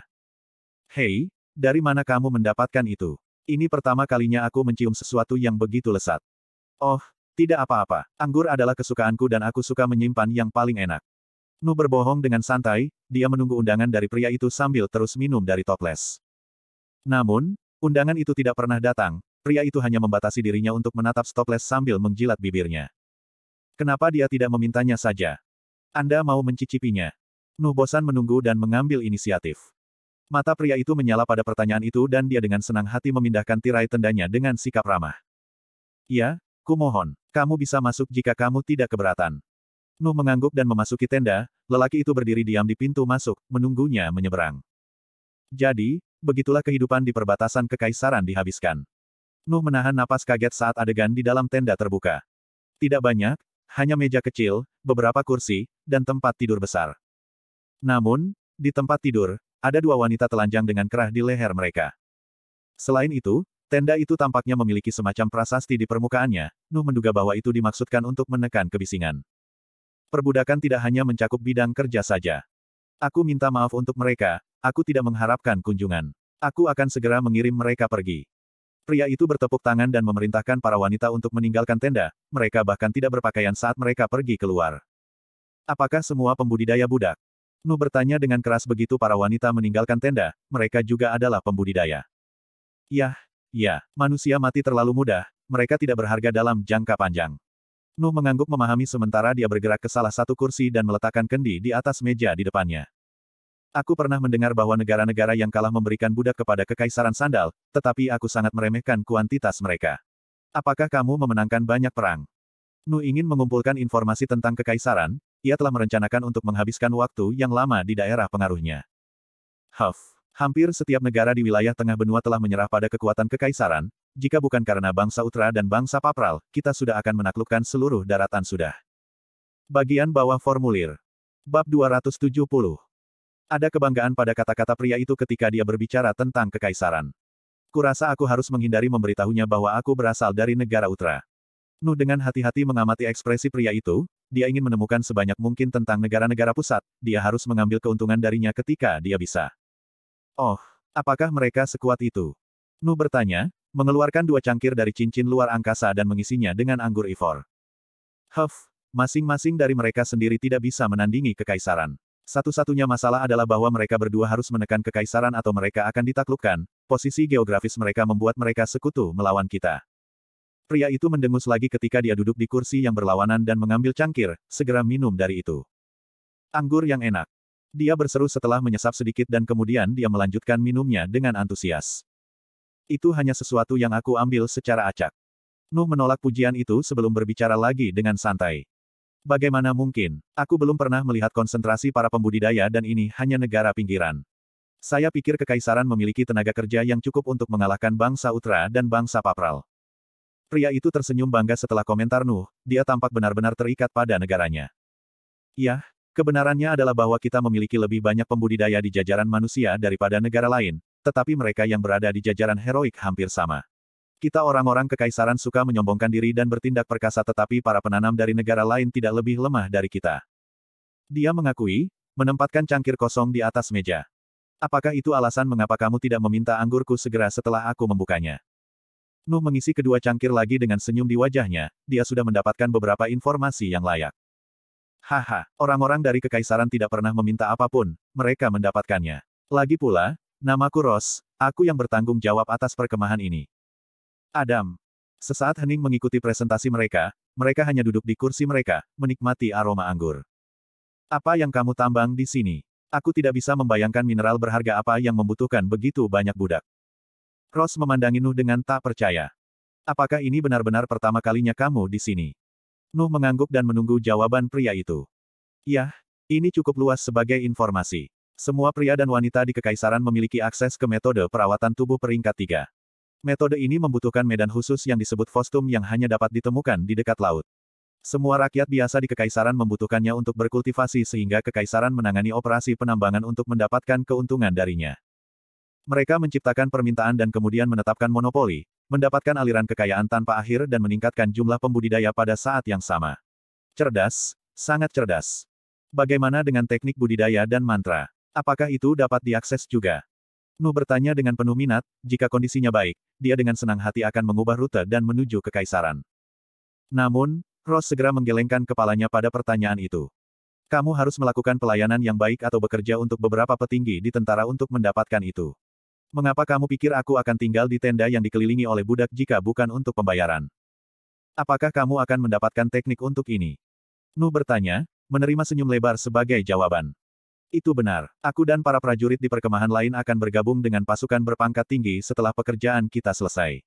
[SPEAKER 1] Hei, dari mana kamu mendapatkan itu? Ini pertama kalinya aku mencium sesuatu yang begitu lesat. Oh, tidak apa-apa. Anggur adalah kesukaanku dan aku suka menyimpan yang paling enak. Nu berbohong dengan santai, dia menunggu undangan dari pria itu sambil terus minum dari toples. Namun, undangan itu tidak pernah datang, pria itu hanya membatasi dirinya untuk menatap toples sambil menjilat bibirnya. Kenapa dia tidak memintanya saja? Anda mau mencicipinya? Nu bosan menunggu dan mengambil inisiatif. Mata pria itu menyala pada pertanyaan itu dan dia dengan senang hati memindahkan tirai tendanya dengan sikap ramah. Ya, Kumohon, kamu bisa masuk jika kamu tidak keberatan. Nuh mengangguk dan memasuki tenda, lelaki itu berdiri diam di pintu masuk, menunggunya menyeberang. Jadi, begitulah kehidupan di perbatasan kekaisaran dihabiskan. Nuh menahan napas kaget saat adegan di dalam tenda terbuka. Tidak banyak, hanya meja kecil, beberapa kursi, dan tempat tidur besar. Namun, di tempat tidur, ada dua wanita telanjang dengan kerah di leher mereka. Selain itu, Tenda itu tampaknya memiliki semacam prasasti di permukaannya, Nuh menduga bahwa itu dimaksudkan untuk menekan kebisingan. Perbudakan tidak hanya mencakup bidang kerja saja. Aku minta maaf untuk mereka, aku tidak mengharapkan kunjungan. Aku akan segera mengirim mereka pergi. Pria itu bertepuk tangan dan memerintahkan para wanita untuk meninggalkan tenda, mereka bahkan tidak berpakaian saat mereka pergi keluar. Apakah semua pembudidaya budak? Nuh bertanya dengan keras begitu para wanita meninggalkan tenda, mereka juga adalah pembudidaya. Yah, Ya, manusia mati terlalu mudah, mereka tidak berharga dalam jangka panjang. Nuh mengangguk memahami sementara dia bergerak ke salah satu kursi dan meletakkan kendi di atas meja di depannya. Aku pernah mendengar bahwa negara-negara yang kalah memberikan budak kepada kekaisaran sandal, tetapi aku sangat meremehkan kuantitas mereka. Apakah kamu memenangkan banyak perang? Nu ingin mengumpulkan informasi tentang kekaisaran, ia telah merencanakan untuk menghabiskan waktu yang lama di daerah pengaruhnya. Huff. Hampir setiap negara di wilayah tengah benua telah menyerah pada kekuatan kekaisaran, jika bukan karena bangsa utra dan bangsa Papral, kita sudah akan menaklukkan seluruh daratan sudah. Bagian bawah formulir. Bab 270. Ada kebanggaan pada kata-kata pria itu ketika dia berbicara tentang kekaisaran. Kurasa aku harus menghindari memberitahunya bahwa aku berasal dari negara utra. Nuh dengan hati-hati mengamati ekspresi pria itu, dia ingin menemukan sebanyak mungkin tentang negara-negara pusat, dia harus mengambil keuntungan darinya ketika dia bisa. Oh, apakah mereka sekuat itu? Nu bertanya, mengeluarkan dua cangkir dari cincin luar angkasa dan mengisinya dengan anggur ivor. Huff, masing-masing dari mereka sendiri tidak bisa menandingi kekaisaran. Satu-satunya masalah adalah bahwa mereka berdua harus menekan kekaisaran atau mereka akan ditaklukkan, posisi geografis mereka membuat mereka sekutu melawan kita. Pria itu mendengus lagi ketika dia duduk di kursi yang berlawanan dan mengambil cangkir, segera minum dari itu. Anggur yang enak. Dia berseru setelah menyesap sedikit dan kemudian dia melanjutkan minumnya dengan antusias. Itu hanya sesuatu yang aku ambil secara acak. Nuh menolak pujian itu sebelum berbicara lagi dengan santai. Bagaimana mungkin? Aku belum pernah melihat konsentrasi para pembudidaya dan ini hanya negara pinggiran. Saya pikir kekaisaran memiliki tenaga kerja yang cukup untuk mengalahkan bangsa Utra dan bangsa Papral. Pria itu tersenyum bangga setelah komentar Nuh, dia tampak benar-benar terikat pada negaranya. Yah, Kebenarannya adalah bahwa kita memiliki lebih banyak pembudidaya di jajaran manusia daripada negara lain, tetapi mereka yang berada di jajaran heroik hampir sama. Kita orang-orang kekaisaran suka menyombongkan diri dan bertindak perkasa tetapi para penanam dari negara lain tidak lebih lemah dari kita. Dia mengakui, menempatkan cangkir kosong di atas meja. Apakah itu alasan mengapa kamu tidak meminta anggurku segera setelah aku membukanya? Nuh mengisi kedua cangkir lagi dengan senyum di wajahnya, dia sudah mendapatkan beberapa informasi yang layak. Haha, orang-orang dari kekaisaran tidak pernah meminta apapun, mereka mendapatkannya. Lagi pula, namaku Ross, aku yang bertanggung jawab atas perkemahan ini. Adam. Sesaat Hening mengikuti presentasi mereka, mereka hanya duduk di kursi mereka, menikmati aroma anggur. Apa yang kamu tambang di sini? Aku tidak bisa membayangkan mineral berharga apa yang membutuhkan begitu banyak budak. Ross memandangi Nuh dengan tak percaya. Apakah ini benar-benar pertama kalinya kamu di sini? Nuh mengangguk dan menunggu jawaban pria itu. Yah, ini cukup luas sebagai informasi. Semua pria dan wanita di kekaisaran memiliki akses ke metode perawatan tubuh peringkat tiga. Metode ini membutuhkan medan khusus yang disebut fostum yang hanya dapat ditemukan di dekat laut. Semua rakyat biasa di kekaisaran membutuhkannya untuk berkultivasi sehingga kekaisaran menangani operasi penambangan untuk mendapatkan keuntungan darinya. Mereka menciptakan permintaan dan kemudian menetapkan monopoli, mendapatkan aliran kekayaan tanpa akhir dan meningkatkan jumlah pembudidaya pada saat yang sama. Cerdas, sangat cerdas. Bagaimana dengan teknik budidaya dan mantra? Apakah itu dapat diakses juga? Nu bertanya dengan penuh minat, jika kondisinya baik, dia dengan senang hati akan mengubah rute dan menuju kekaisaran. Namun, Ross segera menggelengkan kepalanya pada pertanyaan itu. Kamu harus melakukan pelayanan yang baik atau bekerja untuk beberapa petinggi di tentara untuk mendapatkan itu. Mengapa kamu pikir aku akan tinggal di tenda yang dikelilingi oleh budak jika bukan untuk pembayaran? Apakah kamu akan mendapatkan teknik untuk ini? Nu bertanya, menerima senyum lebar sebagai jawaban. Itu benar, aku dan para prajurit di perkemahan lain akan bergabung dengan pasukan berpangkat tinggi setelah pekerjaan kita selesai.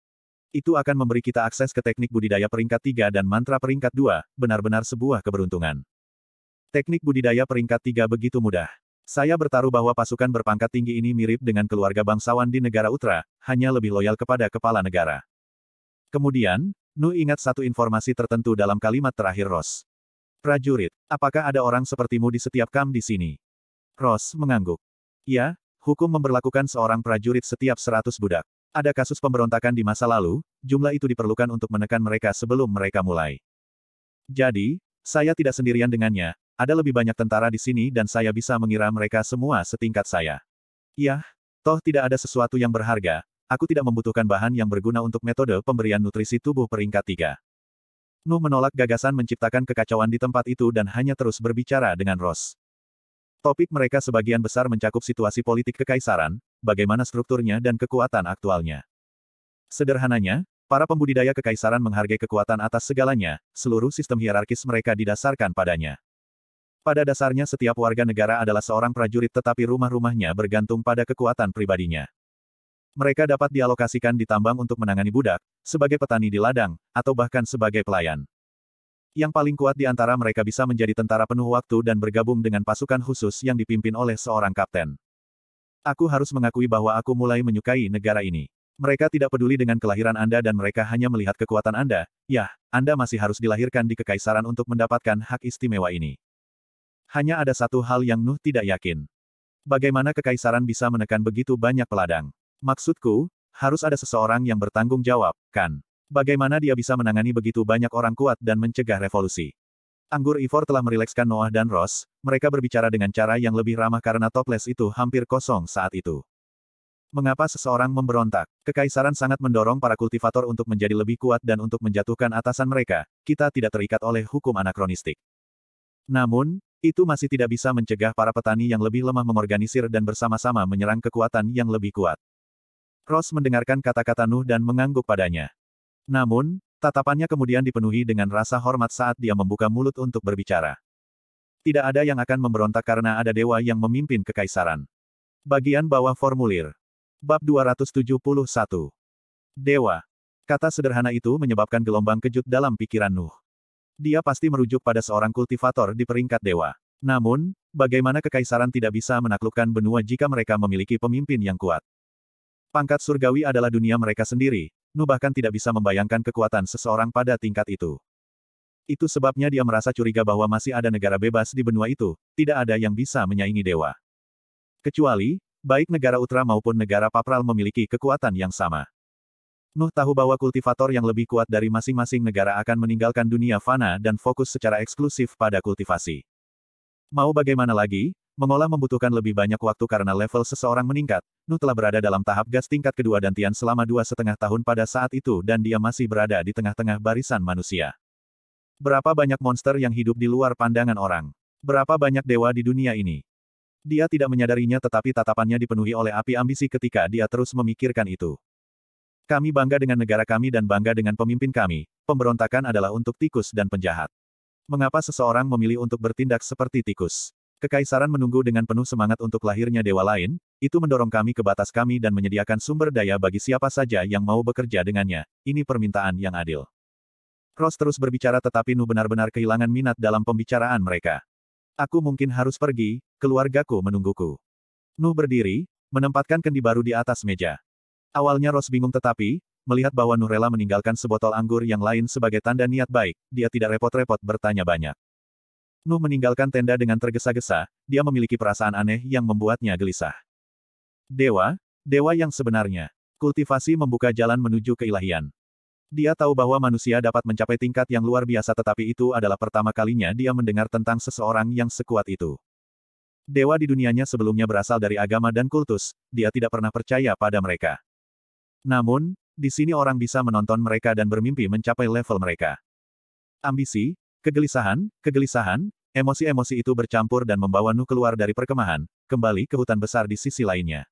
[SPEAKER 1] Itu akan memberi kita akses ke teknik budidaya peringkat 3 dan mantra peringkat 2, benar-benar sebuah keberuntungan. Teknik budidaya peringkat 3 begitu mudah. Saya bertaruh bahwa pasukan berpangkat tinggi ini mirip dengan keluarga bangsawan di negara utra, hanya lebih loyal kepada kepala negara. Kemudian, Nu ingat satu informasi tertentu dalam kalimat terakhir Ros. Prajurit, apakah ada orang sepertimu di setiap kam di sini? Ros mengangguk. Ya, hukum memperlakukan seorang prajurit setiap seratus budak. Ada kasus pemberontakan di masa lalu, jumlah itu diperlukan untuk menekan mereka sebelum mereka mulai. Jadi, saya tidak sendirian dengannya, ada lebih banyak tentara di sini dan saya bisa mengira mereka semua setingkat saya. Yah, toh tidak ada sesuatu yang berharga, aku tidak membutuhkan bahan yang berguna untuk metode pemberian nutrisi tubuh peringkat tiga. Nu menolak gagasan menciptakan kekacauan di tempat itu dan hanya terus berbicara dengan Ross. Topik mereka sebagian besar mencakup situasi politik kekaisaran, bagaimana strukturnya dan kekuatan aktualnya. Sederhananya, para pembudidaya kekaisaran menghargai kekuatan atas segalanya, seluruh sistem hierarkis mereka didasarkan padanya. Pada dasarnya setiap warga negara adalah seorang prajurit tetapi rumah-rumahnya bergantung pada kekuatan pribadinya. Mereka dapat dialokasikan di tambang untuk menangani budak, sebagai petani di ladang, atau bahkan sebagai pelayan. Yang paling kuat di antara mereka bisa menjadi tentara penuh waktu dan bergabung dengan pasukan khusus yang dipimpin oleh seorang kapten. Aku harus mengakui bahwa aku mulai menyukai negara ini. Mereka tidak peduli dengan kelahiran Anda dan mereka hanya melihat kekuatan Anda. Yah, Anda masih harus dilahirkan di kekaisaran untuk mendapatkan hak istimewa ini hanya ada satu hal yang Nuh tidak yakin. Bagaimana kekaisaran bisa menekan begitu banyak peladang? Maksudku, harus ada seseorang yang bertanggung jawab, kan? Bagaimana dia bisa menangani begitu banyak orang kuat dan mencegah revolusi? Anggur Ivor telah merilekskan Noah dan Ross, mereka berbicara dengan cara yang lebih ramah karena toples itu hampir kosong saat itu. Mengapa seseorang memberontak? Kekaisaran sangat mendorong para kultivator untuk menjadi lebih kuat dan untuk menjatuhkan atasan mereka, kita tidak terikat oleh hukum anakronistik. Namun, itu masih tidak bisa mencegah para petani yang lebih lemah mengorganisir dan bersama-sama menyerang kekuatan yang lebih kuat. Ross mendengarkan kata-kata Nuh dan mengangguk padanya. Namun, tatapannya kemudian dipenuhi dengan rasa hormat saat dia membuka mulut untuk berbicara. Tidak ada yang akan memberontak karena ada dewa yang memimpin kekaisaran. Bagian bawah formulir. Bab 271. Dewa. Kata sederhana itu menyebabkan gelombang kejut dalam pikiran Nuh. Dia pasti merujuk pada seorang kultivator di peringkat dewa. Namun, bagaimana kekaisaran tidak bisa menaklukkan benua jika mereka memiliki pemimpin yang kuat? Pangkat surgawi adalah dunia mereka sendiri, Nu bahkan tidak bisa membayangkan kekuatan seseorang pada tingkat itu. Itu sebabnya dia merasa curiga bahwa masih ada negara bebas di benua itu, tidak ada yang bisa menyaingi dewa. Kecuali, baik negara utra maupun negara papral memiliki kekuatan yang sama. Nuh tahu bahwa kultivator yang lebih kuat dari masing-masing negara akan meninggalkan dunia fana dan fokus secara eksklusif pada kultivasi. Mau bagaimana lagi, mengolah membutuhkan lebih banyak waktu karena level seseorang meningkat. Nuh telah berada dalam tahap gas tingkat kedua dan Tian selama dua setengah tahun pada saat itu dan dia masih berada di tengah-tengah barisan manusia. Berapa banyak monster yang hidup di luar pandangan orang? Berapa banyak dewa di dunia ini? Dia tidak menyadarinya tetapi tatapannya dipenuhi oleh api ambisi ketika dia terus memikirkan itu. Kami bangga dengan negara kami dan bangga dengan pemimpin kami. Pemberontakan adalah untuk tikus dan penjahat. Mengapa seseorang memilih untuk bertindak seperti tikus? Kekaisaran menunggu dengan penuh semangat untuk lahirnya dewa lain, itu mendorong kami ke batas kami dan menyediakan sumber daya bagi siapa saja yang mau bekerja dengannya. Ini permintaan yang adil. Ross terus berbicara tetapi Nu benar-benar kehilangan minat dalam pembicaraan mereka. Aku mungkin harus pergi, keluargaku menungguku. Nu berdiri, menempatkan kendi baru di atas meja. Awalnya Ros bingung tetapi, melihat bahwa Nurella meninggalkan sebotol anggur yang lain sebagai tanda niat baik, dia tidak repot-repot bertanya banyak. Nuh meninggalkan tenda dengan tergesa-gesa, dia memiliki perasaan aneh yang membuatnya gelisah. Dewa, dewa yang sebenarnya. Kultivasi membuka jalan menuju keilahian. Dia tahu bahwa manusia dapat mencapai tingkat yang luar biasa tetapi itu adalah pertama kalinya dia mendengar tentang seseorang yang sekuat itu. Dewa di dunianya sebelumnya berasal dari agama dan kultus, dia tidak pernah percaya pada mereka. Namun, di sini orang bisa menonton mereka dan bermimpi mencapai level mereka. Ambisi, kegelisahan, kegelisahan, emosi-emosi itu bercampur dan membawa Nu keluar dari perkemahan, kembali ke hutan besar di sisi lainnya.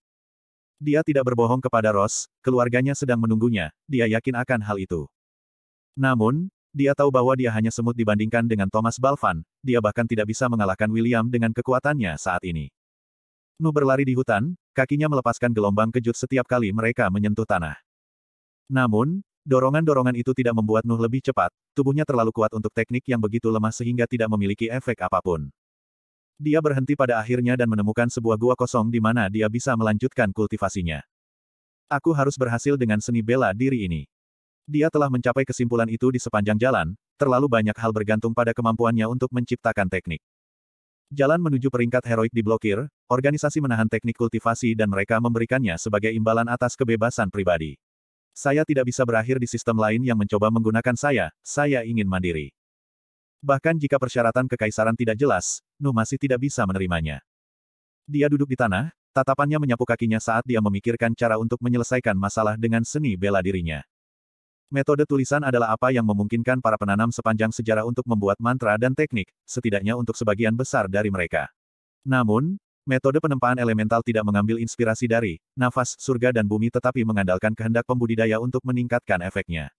[SPEAKER 1] Dia tidak berbohong kepada Ross, keluarganya sedang menunggunya, dia yakin akan hal itu. Namun, dia tahu bahwa dia hanya semut dibandingkan dengan Thomas Balvan, dia bahkan tidak bisa mengalahkan William dengan kekuatannya saat ini. Nu berlari di hutan, kakinya melepaskan gelombang kejut setiap kali mereka menyentuh tanah. Namun, dorongan-dorongan itu tidak membuat Nuh lebih cepat, tubuhnya terlalu kuat untuk teknik yang begitu lemah sehingga tidak memiliki efek apapun. Dia berhenti pada akhirnya dan menemukan sebuah gua kosong di mana dia bisa melanjutkan kultivasinya. Aku harus berhasil dengan seni bela diri ini. Dia telah mencapai kesimpulan itu di sepanjang jalan, terlalu banyak hal bergantung pada kemampuannya untuk menciptakan teknik. Jalan menuju peringkat heroik diblokir, organisasi menahan teknik kultivasi dan mereka memberikannya sebagai imbalan atas kebebasan pribadi. Saya tidak bisa berakhir di sistem lain yang mencoba menggunakan saya, saya ingin mandiri. Bahkan jika persyaratan kekaisaran tidak jelas, Nu masih tidak bisa menerimanya. Dia duduk di tanah, tatapannya menyapu kakinya saat dia memikirkan cara untuk menyelesaikan masalah dengan seni bela dirinya. Metode tulisan adalah apa yang memungkinkan para penanam sepanjang sejarah untuk membuat mantra dan teknik, setidaknya untuk sebagian besar dari mereka. Namun, metode penempaan elemental tidak mengambil inspirasi dari nafas, surga dan bumi tetapi mengandalkan kehendak pembudidaya untuk meningkatkan efeknya.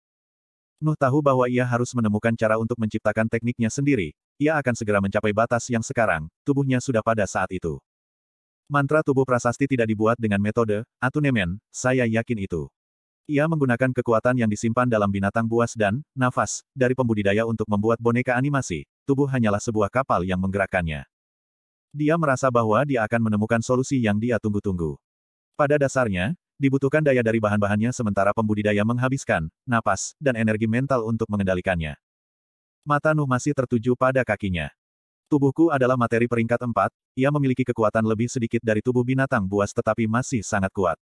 [SPEAKER 1] Nuh tahu bahwa ia harus menemukan cara untuk menciptakan tekniknya sendiri, ia akan segera mencapai batas yang sekarang, tubuhnya sudah pada saat itu. Mantra tubuh prasasti tidak dibuat dengan metode, atunemen, saya yakin itu. Ia menggunakan kekuatan yang disimpan dalam binatang buas dan nafas dari pembudidaya untuk membuat boneka animasi. Tubuh hanyalah sebuah kapal yang menggerakkannya. Dia merasa bahwa dia akan menemukan solusi yang dia tunggu-tunggu. Pada dasarnya, dibutuhkan daya dari bahan-bahannya sementara pembudidaya menghabiskan napas dan energi mental untuk mengendalikannya. Mata Nuh masih tertuju pada kakinya. Tubuhku adalah materi peringkat empat, ia memiliki kekuatan lebih sedikit dari tubuh binatang buas tetapi masih sangat kuat.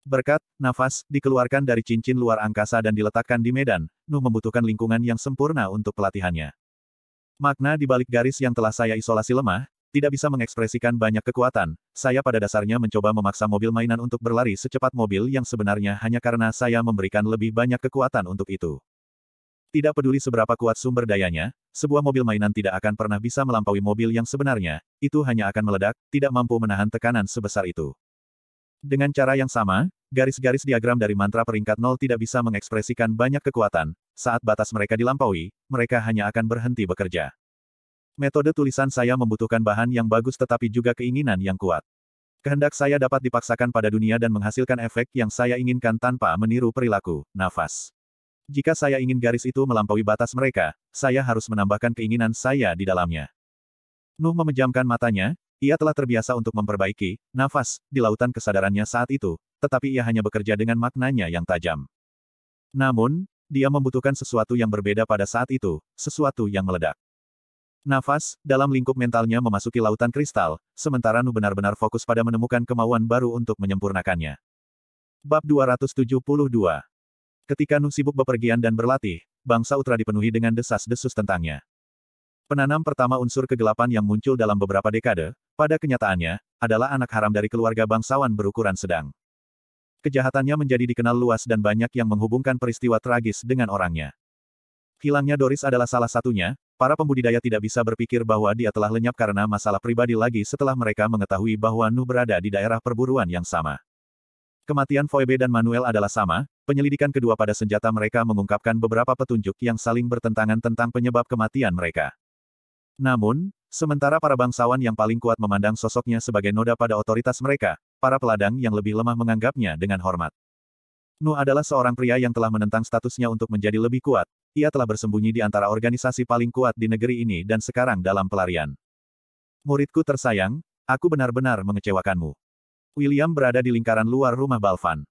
[SPEAKER 1] Berkat, nafas, dikeluarkan dari cincin luar angkasa dan diletakkan di medan, Nu membutuhkan lingkungan yang sempurna untuk pelatihannya. Makna di balik garis yang telah saya isolasi lemah, tidak bisa mengekspresikan banyak kekuatan, saya pada dasarnya mencoba memaksa mobil mainan untuk berlari secepat mobil yang sebenarnya hanya karena saya memberikan lebih banyak kekuatan untuk itu. Tidak peduli seberapa kuat sumber dayanya, sebuah mobil mainan tidak akan pernah bisa melampaui mobil yang sebenarnya, itu hanya akan meledak, tidak mampu menahan tekanan sebesar itu. Dengan cara yang sama, garis-garis diagram dari mantra peringkat nol tidak bisa mengekspresikan banyak kekuatan. Saat batas mereka dilampaui, mereka hanya akan berhenti bekerja. Metode tulisan saya membutuhkan bahan yang bagus tetapi juga keinginan yang kuat. Kehendak saya dapat dipaksakan pada dunia dan menghasilkan efek yang saya inginkan tanpa meniru perilaku, nafas. Jika saya ingin garis itu melampaui batas mereka, saya harus menambahkan keinginan saya di dalamnya. Nuh memejamkan matanya, ia telah terbiasa untuk memperbaiki nafas di lautan kesadarannya saat itu, tetapi ia hanya bekerja dengan maknanya yang tajam. Namun, dia membutuhkan sesuatu yang berbeda pada saat itu, sesuatu yang meledak. Nafas, dalam lingkup mentalnya memasuki lautan kristal, sementara Nu benar-benar fokus pada menemukan kemauan baru untuk menyempurnakannya. Bab 272 Ketika Nu sibuk bepergian dan berlatih, bangsa Utra dipenuhi dengan desas-desus tentangnya. Penanam pertama unsur kegelapan yang muncul dalam beberapa dekade, pada kenyataannya, adalah anak haram dari keluarga bangsawan berukuran sedang. Kejahatannya menjadi dikenal luas dan banyak yang menghubungkan peristiwa tragis dengan orangnya. Hilangnya Doris adalah salah satunya, para pembudidaya tidak bisa berpikir bahwa dia telah lenyap karena masalah pribadi lagi setelah mereka mengetahui bahwa Nuh berada di daerah perburuan yang sama. Kematian Foebe dan Manuel adalah sama, penyelidikan kedua pada senjata mereka mengungkapkan beberapa petunjuk yang saling bertentangan tentang penyebab kematian mereka. Namun, Sementara para bangsawan yang paling kuat memandang sosoknya sebagai noda pada otoritas mereka, para peladang yang lebih lemah menganggapnya dengan hormat. Nu adalah seorang pria yang telah menentang statusnya untuk menjadi lebih kuat, ia telah bersembunyi di antara organisasi paling kuat di negeri ini dan sekarang dalam pelarian. Muridku tersayang, aku benar-benar mengecewakanmu. William berada di lingkaran luar rumah Balvan.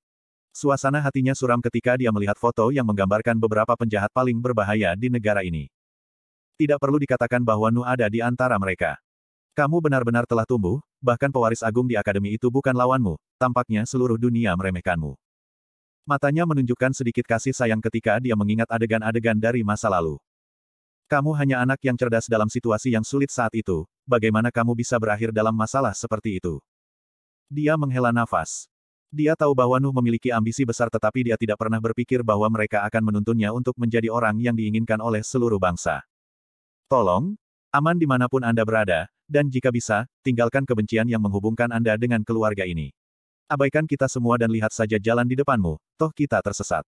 [SPEAKER 1] Suasana hatinya suram ketika dia melihat foto yang menggambarkan beberapa penjahat paling berbahaya di negara ini tidak perlu dikatakan bahwa Nu ada di antara mereka. Kamu benar-benar telah tumbuh, bahkan pewaris agung di akademi itu bukan lawanmu, tampaknya seluruh dunia meremehkanmu. Matanya menunjukkan sedikit kasih sayang ketika dia mengingat adegan-adegan dari masa lalu. Kamu hanya anak yang cerdas dalam situasi yang sulit saat itu, bagaimana kamu bisa berakhir dalam masalah seperti itu? Dia menghela nafas. Dia tahu bahwa Nuh memiliki ambisi besar tetapi dia tidak pernah berpikir bahwa mereka akan menuntunnya untuk menjadi orang yang diinginkan oleh seluruh bangsa. Tolong, aman dimanapun Anda berada, dan jika bisa, tinggalkan kebencian yang menghubungkan Anda dengan keluarga ini. Abaikan kita semua dan lihat saja jalan di depanmu, toh kita tersesat.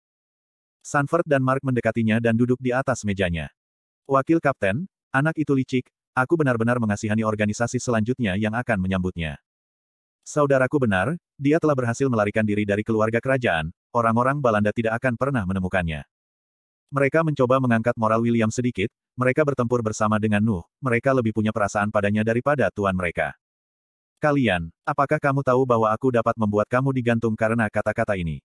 [SPEAKER 1] Sanford dan Mark mendekatinya dan duduk di atas mejanya. Wakil kapten, anak itu licik, aku benar-benar mengasihani organisasi selanjutnya yang akan menyambutnya. Saudaraku benar, dia telah berhasil melarikan diri dari keluarga kerajaan, orang-orang Balanda tidak akan pernah menemukannya. Mereka mencoba mengangkat moral William sedikit, mereka bertempur bersama dengan Nuh, mereka lebih punya perasaan padanya daripada tuan mereka. Kalian, apakah kamu tahu bahwa aku dapat membuat kamu digantung karena kata-kata ini?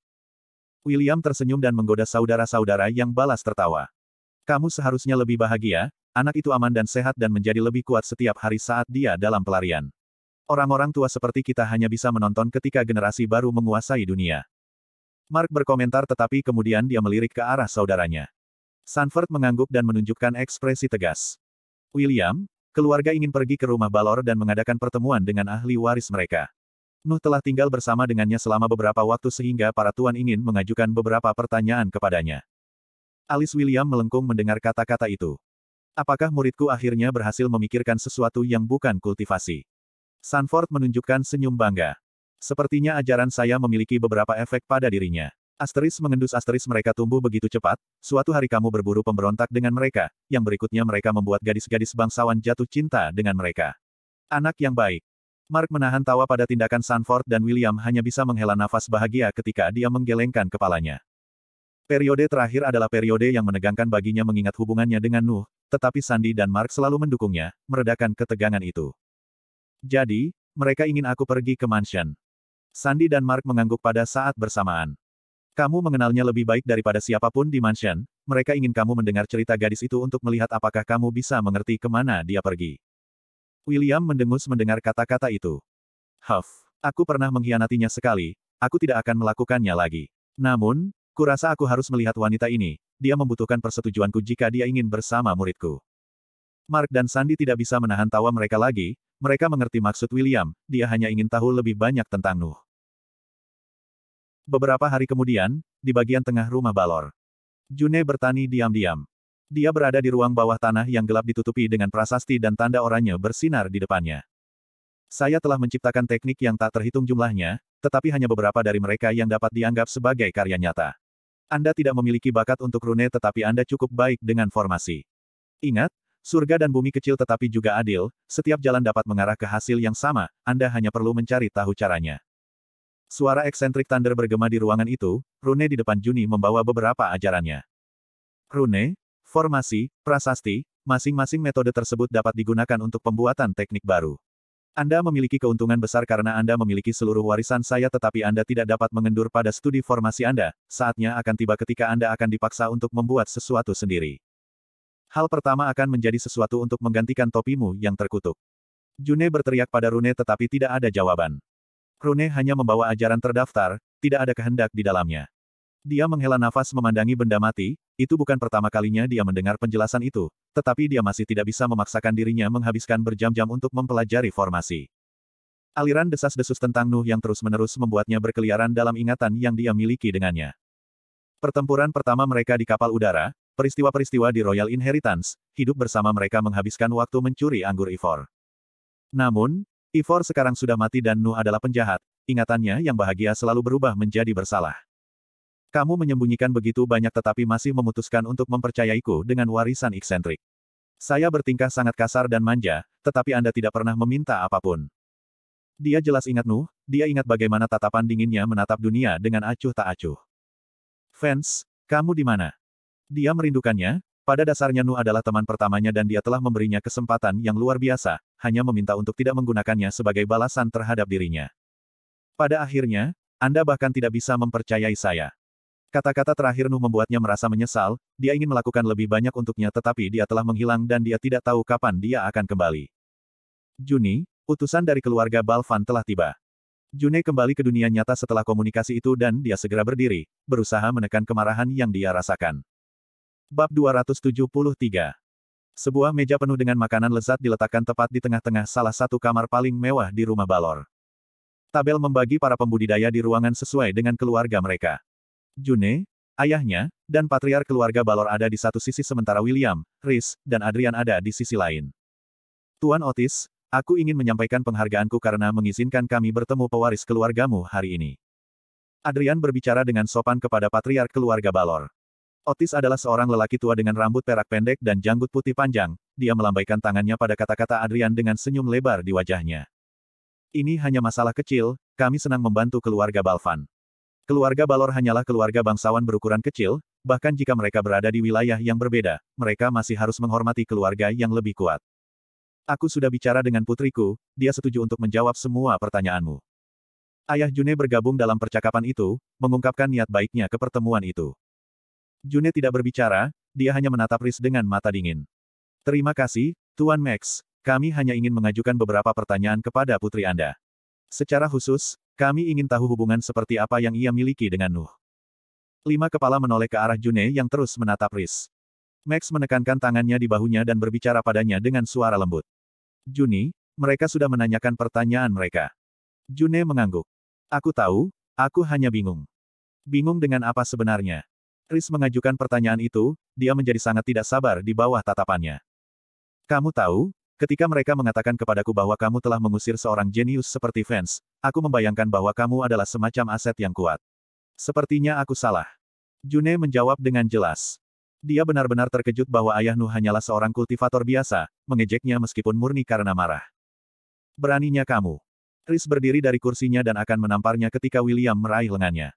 [SPEAKER 1] William tersenyum dan menggoda saudara-saudara yang balas tertawa. Kamu seharusnya lebih bahagia, anak itu aman dan sehat dan menjadi lebih kuat setiap hari saat dia dalam pelarian. Orang-orang tua seperti kita hanya bisa menonton ketika generasi baru menguasai dunia. Mark berkomentar tetapi kemudian dia melirik ke arah saudaranya. Sanford mengangguk dan menunjukkan ekspresi tegas. William, keluarga ingin pergi ke rumah Balor dan mengadakan pertemuan dengan ahli waris mereka. Nuh telah tinggal bersama dengannya selama beberapa waktu sehingga para tuan ingin mengajukan beberapa pertanyaan kepadanya. Alis William melengkung mendengar kata-kata itu. Apakah muridku akhirnya berhasil memikirkan sesuatu yang bukan kultivasi? Sanford menunjukkan senyum bangga. Sepertinya ajaran saya memiliki beberapa efek pada dirinya. Asteris mengendus asteris mereka tumbuh begitu cepat, suatu hari kamu berburu pemberontak dengan mereka, yang berikutnya mereka membuat gadis-gadis bangsawan jatuh cinta dengan mereka. Anak yang baik. Mark menahan tawa pada tindakan Sanford dan William hanya bisa menghela nafas bahagia ketika dia menggelengkan kepalanya. Periode terakhir adalah periode yang menegangkan baginya mengingat hubungannya dengan Nuh, tetapi Sandy dan Mark selalu mendukungnya, meredakan ketegangan itu. Jadi, mereka ingin aku pergi ke mansion. Sandy dan Mark mengangguk pada saat bersamaan. Kamu mengenalnya lebih baik daripada siapapun di mansion, mereka ingin kamu mendengar cerita gadis itu untuk melihat apakah kamu bisa mengerti kemana dia pergi. William mendengus mendengar kata-kata itu. Huff, aku pernah mengkhianatinya sekali, aku tidak akan melakukannya lagi. Namun, kurasa aku harus melihat wanita ini, dia membutuhkan persetujuanku jika dia ingin bersama muridku. Mark dan Sandy tidak bisa menahan tawa mereka lagi, mereka mengerti maksud William, dia hanya ingin tahu lebih banyak tentang Nuh. Beberapa hari kemudian, di bagian tengah rumah Balor. June bertani diam-diam. Dia berada di ruang bawah tanah yang gelap ditutupi dengan prasasti dan tanda oranye bersinar di depannya. Saya telah menciptakan teknik yang tak terhitung jumlahnya, tetapi hanya beberapa dari mereka yang dapat dianggap sebagai karya nyata. Anda tidak memiliki bakat untuk rune tetapi Anda cukup baik dengan formasi. Ingat, surga dan bumi kecil tetapi juga adil, setiap jalan dapat mengarah ke hasil yang sama, Anda hanya perlu mencari tahu caranya. Suara eksentrik Thunder bergema di ruangan itu, Rune di depan Juni membawa beberapa ajarannya. Rune, formasi, prasasti, masing-masing metode tersebut dapat digunakan untuk pembuatan teknik baru. Anda memiliki keuntungan besar karena Anda memiliki seluruh warisan saya tetapi Anda tidak dapat mengendur pada studi formasi Anda, saatnya akan tiba ketika Anda akan dipaksa untuk membuat sesuatu sendiri. Hal pertama akan menjadi sesuatu untuk menggantikan topimu yang terkutuk. June berteriak pada Rune tetapi tidak ada jawaban. Rune hanya membawa ajaran terdaftar, tidak ada kehendak di dalamnya. Dia menghela nafas memandangi benda mati, itu bukan pertama kalinya dia mendengar penjelasan itu, tetapi dia masih tidak bisa memaksakan dirinya menghabiskan berjam-jam untuk mempelajari formasi. Aliran desas-desus tentang Nuh yang terus-menerus membuatnya berkeliaran dalam ingatan yang dia miliki dengannya. Pertempuran pertama mereka di kapal udara, peristiwa-peristiwa di Royal Inheritance, hidup bersama mereka menghabiskan waktu mencuri anggur Ivor. Namun, Ivor sekarang sudah mati dan Nu adalah penjahat, ingatannya yang bahagia selalu berubah menjadi bersalah. Kamu menyembunyikan begitu banyak tetapi masih memutuskan untuk mempercayaiku dengan warisan eksentrik. Saya bertingkah sangat kasar dan manja, tetapi Anda tidak pernah meminta apapun. Dia jelas ingat Nu, dia ingat bagaimana tatapan dinginnya menatap dunia dengan acuh tak acuh. Fans, kamu di mana? Dia merindukannya, pada dasarnya Nu adalah teman pertamanya dan dia telah memberinya kesempatan yang luar biasa, hanya meminta untuk tidak menggunakannya sebagai balasan terhadap dirinya. Pada akhirnya, Anda bahkan tidak bisa mempercayai saya. Kata-kata terakhir Nu membuatnya merasa menyesal, dia ingin melakukan lebih banyak untuknya tetapi dia telah menghilang dan dia tidak tahu kapan dia akan kembali. Juni, utusan dari keluarga Balvan telah tiba. June kembali ke dunia nyata setelah komunikasi itu dan dia segera berdiri, berusaha menekan kemarahan yang dia rasakan. Bab 273 Sebuah meja penuh dengan makanan lezat diletakkan tepat di tengah-tengah salah satu kamar paling mewah di rumah Balor. Tabel membagi para pembudidaya di ruangan sesuai dengan keluarga mereka. June, ayahnya, dan patriar keluarga Balor ada di satu sisi sementara William, Rhys, dan Adrian ada di sisi lain. Tuan Otis, aku ingin menyampaikan penghargaanku karena mengizinkan kami bertemu pewaris keluargamu hari ini. Adrian berbicara dengan sopan kepada patriar keluarga Balor. Otis adalah seorang lelaki tua dengan rambut perak pendek dan janggut putih panjang, dia melambaikan tangannya pada kata-kata Adrian dengan senyum lebar di wajahnya. Ini hanya masalah kecil, kami senang membantu keluarga Balvan. Keluarga Balor hanyalah keluarga bangsawan berukuran kecil, bahkan jika mereka berada di wilayah yang berbeda, mereka masih harus menghormati keluarga yang lebih kuat. Aku sudah bicara dengan putriku, dia setuju untuk menjawab semua pertanyaanmu. Ayah June bergabung dalam percakapan itu, mengungkapkan niat baiknya ke pertemuan itu. June tidak berbicara, dia hanya menatap Riz dengan mata dingin. Terima kasih, Tuan Max. Kami hanya ingin mengajukan beberapa pertanyaan kepada putri Anda. Secara khusus, kami ingin tahu hubungan seperti apa yang ia miliki dengan Nuh. Lima kepala menoleh ke arah June yang terus menatap Riz. Max menekankan tangannya di bahunya dan berbicara padanya dengan suara lembut. Juni, mereka sudah menanyakan pertanyaan mereka. June mengangguk. Aku tahu, aku hanya bingung. Bingung dengan apa sebenarnya? Chris mengajukan pertanyaan itu, dia menjadi sangat tidak sabar di bawah tatapannya. Kamu tahu, ketika mereka mengatakan kepadaku bahwa kamu telah mengusir seorang jenius seperti Vance, aku membayangkan bahwa kamu adalah semacam aset yang kuat. Sepertinya aku salah. June menjawab dengan jelas. Dia benar-benar terkejut bahwa ayah Nu hanyalah seorang kultivator biasa, mengejeknya meskipun murni karena marah. Beraninya kamu. Chris berdiri dari kursinya dan akan menamparnya ketika William meraih lengannya.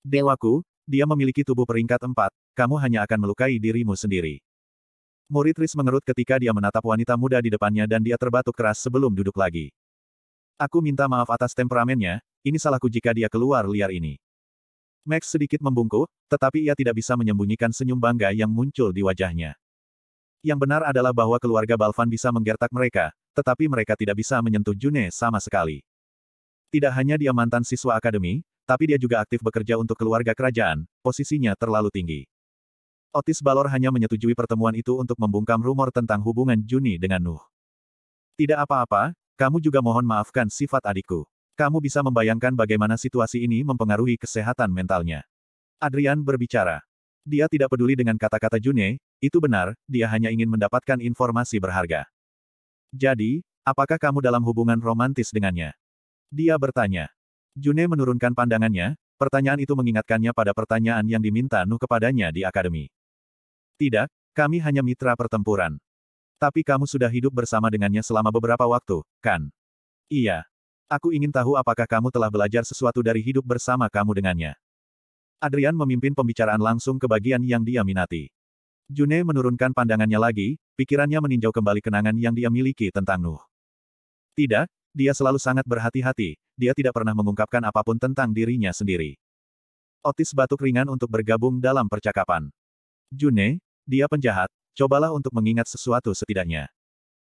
[SPEAKER 1] Dewaku, dia memiliki tubuh peringkat empat, kamu hanya akan melukai dirimu sendiri. Muritris mengerut ketika dia menatap wanita muda di depannya dan dia terbatuk keras sebelum duduk lagi. Aku minta maaf atas temperamennya, ini salahku jika dia keluar liar ini. Max sedikit membungkuk, tetapi ia tidak bisa menyembunyikan senyum bangga yang muncul di wajahnya. Yang benar adalah bahwa keluarga Balvan bisa menggertak mereka, tetapi mereka tidak bisa menyentuh June sama sekali. Tidak hanya dia mantan siswa akademi, tapi dia juga aktif bekerja untuk keluarga kerajaan, posisinya terlalu tinggi. Otis Balor hanya menyetujui pertemuan itu untuk membungkam rumor tentang hubungan Juni dengan Nuh. Tidak apa-apa, kamu juga mohon maafkan sifat adikku. Kamu bisa membayangkan bagaimana situasi ini mempengaruhi kesehatan mentalnya. Adrian berbicara. Dia tidak peduli dengan kata-kata Juni. itu benar, dia hanya ingin mendapatkan informasi berharga. Jadi, apakah kamu dalam hubungan romantis dengannya? Dia bertanya. June menurunkan pandangannya, pertanyaan itu mengingatkannya pada pertanyaan yang diminta Nuh kepadanya di akademi. Tidak, kami hanya mitra pertempuran. Tapi kamu sudah hidup bersama dengannya selama beberapa waktu, kan? Iya. Aku ingin tahu apakah kamu telah belajar sesuatu dari hidup bersama kamu dengannya. Adrian memimpin pembicaraan langsung ke bagian yang dia minati. June menurunkan pandangannya lagi, pikirannya meninjau kembali kenangan yang dia miliki tentang Nuh. Tidak, dia selalu sangat berhati-hati, dia tidak pernah mengungkapkan apapun tentang dirinya sendiri. Otis batuk ringan untuk bergabung dalam percakapan. June, dia penjahat, cobalah untuk mengingat sesuatu setidaknya.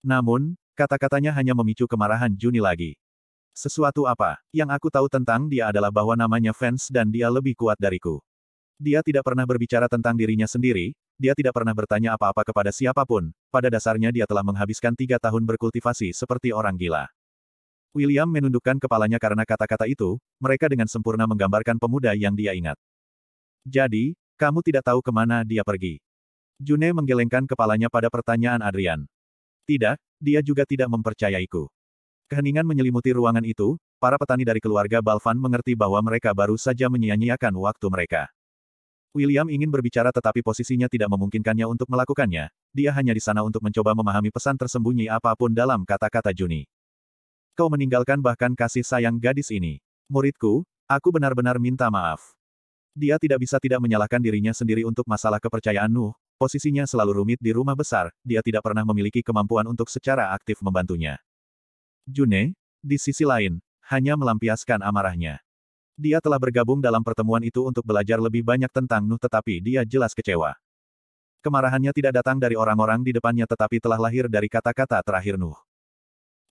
[SPEAKER 1] Namun, kata-katanya hanya memicu kemarahan Juni lagi. Sesuatu apa, yang aku tahu tentang dia adalah bahwa namanya Vance dan dia lebih kuat dariku. Dia tidak pernah berbicara tentang dirinya sendiri, dia tidak pernah bertanya apa-apa kepada siapapun, pada dasarnya dia telah menghabiskan tiga tahun berkultivasi seperti orang gila. William menundukkan kepalanya karena kata-kata itu, mereka dengan sempurna menggambarkan pemuda yang dia ingat. Jadi, kamu tidak tahu kemana dia pergi. June menggelengkan kepalanya pada pertanyaan Adrian. Tidak, dia juga tidak mempercayaiku. Keheningan menyelimuti ruangan itu, para petani dari keluarga Balvan mengerti bahwa mereka baru saja menyia-nyiakan waktu mereka. William ingin berbicara tetapi posisinya tidak memungkinkannya untuk melakukannya, dia hanya di sana untuk mencoba memahami pesan tersembunyi apapun dalam kata-kata Juni. Kau meninggalkan bahkan kasih sayang gadis ini. Muridku, aku benar-benar minta maaf. Dia tidak bisa tidak menyalahkan dirinya sendiri untuk masalah kepercayaan Nuh, posisinya selalu rumit di rumah besar, dia tidak pernah memiliki kemampuan untuk secara aktif membantunya. June, di sisi lain, hanya melampiaskan amarahnya. Dia telah bergabung dalam pertemuan itu untuk belajar lebih banyak tentang Nuh tetapi dia jelas kecewa. Kemarahannya tidak datang dari orang-orang di depannya tetapi telah lahir dari kata-kata terakhir Nuh.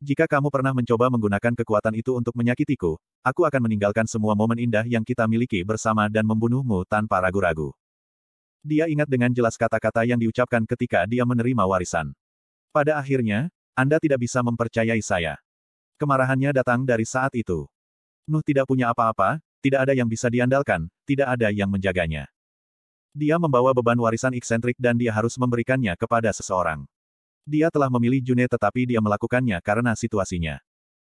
[SPEAKER 1] Jika kamu pernah mencoba menggunakan kekuatan itu untuk menyakitiku, aku akan meninggalkan semua momen indah yang kita miliki bersama dan membunuhmu tanpa ragu-ragu. Dia ingat dengan jelas kata-kata yang diucapkan ketika dia menerima warisan. Pada akhirnya, Anda tidak bisa mempercayai saya. Kemarahannya datang dari saat itu. Nuh tidak punya apa-apa, tidak ada yang bisa diandalkan, tidak ada yang menjaganya. Dia membawa beban warisan eksentrik dan dia harus memberikannya kepada seseorang. Dia telah memilih June tetapi dia melakukannya karena situasinya.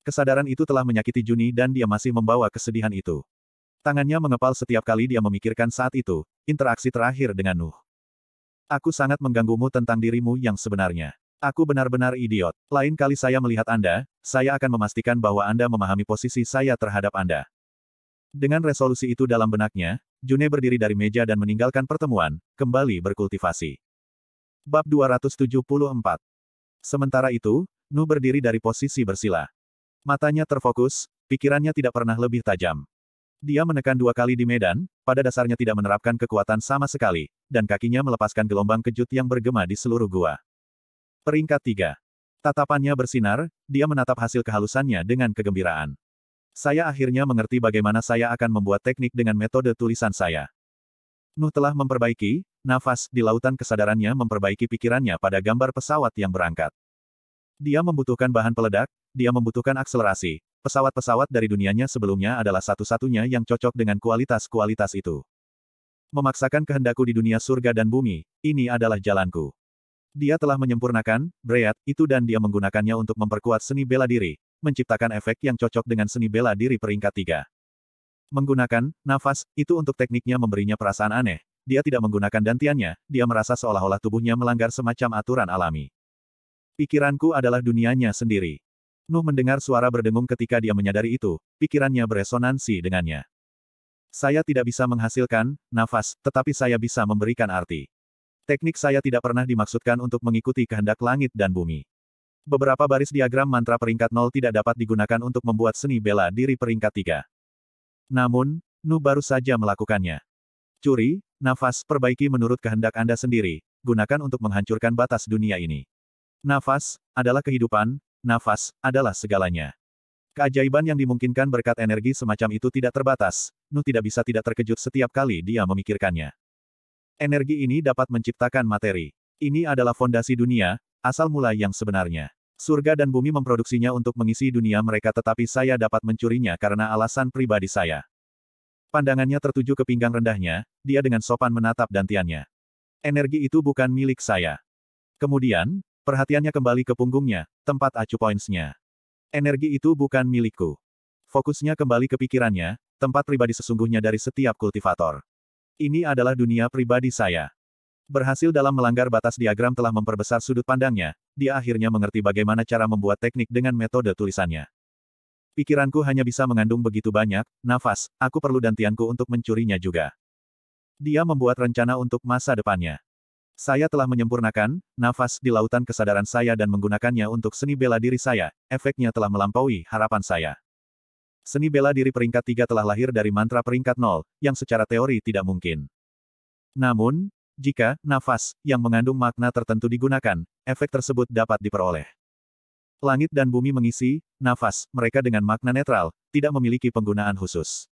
[SPEAKER 1] Kesadaran itu telah menyakiti Juni dan dia masih membawa kesedihan itu. Tangannya mengepal setiap kali dia memikirkan saat itu, interaksi terakhir dengan Nuh. Aku sangat mengganggumu tentang dirimu yang sebenarnya. Aku benar-benar idiot. Lain kali saya melihat Anda, saya akan memastikan bahwa Anda memahami posisi saya terhadap Anda. Dengan resolusi itu dalam benaknya, June berdiri dari meja dan meninggalkan pertemuan, kembali berkultivasi. Bab 274. Sementara itu, Nu berdiri dari posisi bersila. Matanya terfokus, pikirannya tidak pernah lebih tajam. Dia menekan dua kali di medan, pada dasarnya tidak menerapkan kekuatan sama sekali, dan kakinya melepaskan gelombang kejut yang bergema di seluruh gua. Peringkat 3. Tatapannya bersinar, dia menatap hasil kehalusannya dengan kegembiraan. Saya akhirnya mengerti bagaimana saya akan membuat teknik dengan metode tulisan saya. Nuh telah memperbaiki, nafas, di lautan kesadarannya memperbaiki pikirannya pada gambar pesawat yang berangkat. Dia membutuhkan bahan peledak, dia membutuhkan akselerasi. Pesawat-pesawat dari dunianya sebelumnya adalah satu-satunya yang cocok dengan kualitas-kualitas itu. Memaksakan kehendakku di dunia surga dan bumi, ini adalah jalanku. Dia telah menyempurnakan, Breat, itu dan dia menggunakannya untuk memperkuat seni bela diri, menciptakan efek yang cocok dengan seni bela diri peringkat tiga. Menggunakan, nafas, itu untuk tekniknya memberinya perasaan aneh, dia tidak menggunakan dantiannya, dia merasa seolah-olah tubuhnya melanggar semacam aturan alami. Pikiranku adalah dunianya sendiri. Nuh mendengar suara berdengung ketika dia menyadari itu, pikirannya beresonansi dengannya. Saya tidak bisa menghasilkan nafas, tetapi saya bisa memberikan arti. Teknik saya tidak pernah dimaksudkan untuk mengikuti kehendak langit dan bumi. Beberapa baris diagram mantra peringkat nol tidak dapat digunakan untuk membuat seni bela diri peringkat tiga. Namun, Nu baru saja melakukannya. Curi, nafas, perbaiki menurut kehendak Anda sendiri, gunakan untuk menghancurkan batas dunia ini. Nafas, adalah kehidupan, nafas, adalah segalanya. Keajaiban yang dimungkinkan berkat energi semacam itu tidak terbatas, Nu tidak bisa tidak terkejut setiap kali dia memikirkannya. Energi ini dapat menciptakan materi. Ini adalah fondasi dunia, asal mula yang sebenarnya. Surga dan bumi memproduksinya untuk mengisi dunia mereka tetapi saya dapat mencurinya karena alasan pribadi saya. Pandangannya tertuju ke pinggang rendahnya, dia dengan sopan menatap dantiannya. Energi itu bukan milik saya. Kemudian, perhatiannya kembali ke punggungnya, tempat acu pointsnya. Energi itu bukan milikku. Fokusnya kembali ke pikirannya, tempat pribadi sesungguhnya dari setiap kultivator. Ini adalah dunia pribadi saya. Berhasil dalam melanggar batas diagram telah memperbesar sudut pandangnya, dia akhirnya mengerti bagaimana cara membuat teknik dengan metode tulisannya. Pikiranku hanya bisa mengandung begitu banyak, nafas, aku perlu dantianku untuk mencurinya juga. Dia membuat rencana untuk masa depannya. Saya telah menyempurnakan, nafas, di lautan kesadaran saya dan menggunakannya untuk seni bela diri saya, efeknya telah melampaui harapan saya. Seni bela diri peringkat tiga telah lahir dari mantra peringkat nol, yang secara teori tidak mungkin. Namun, jika nafas yang mengandung makna tertentu digunakan, efek tersebut dapat diperoleh. Langit dan bumi mengisi, nafas, mereka dengan makna netral, tidak memiliki penggunaan khusus.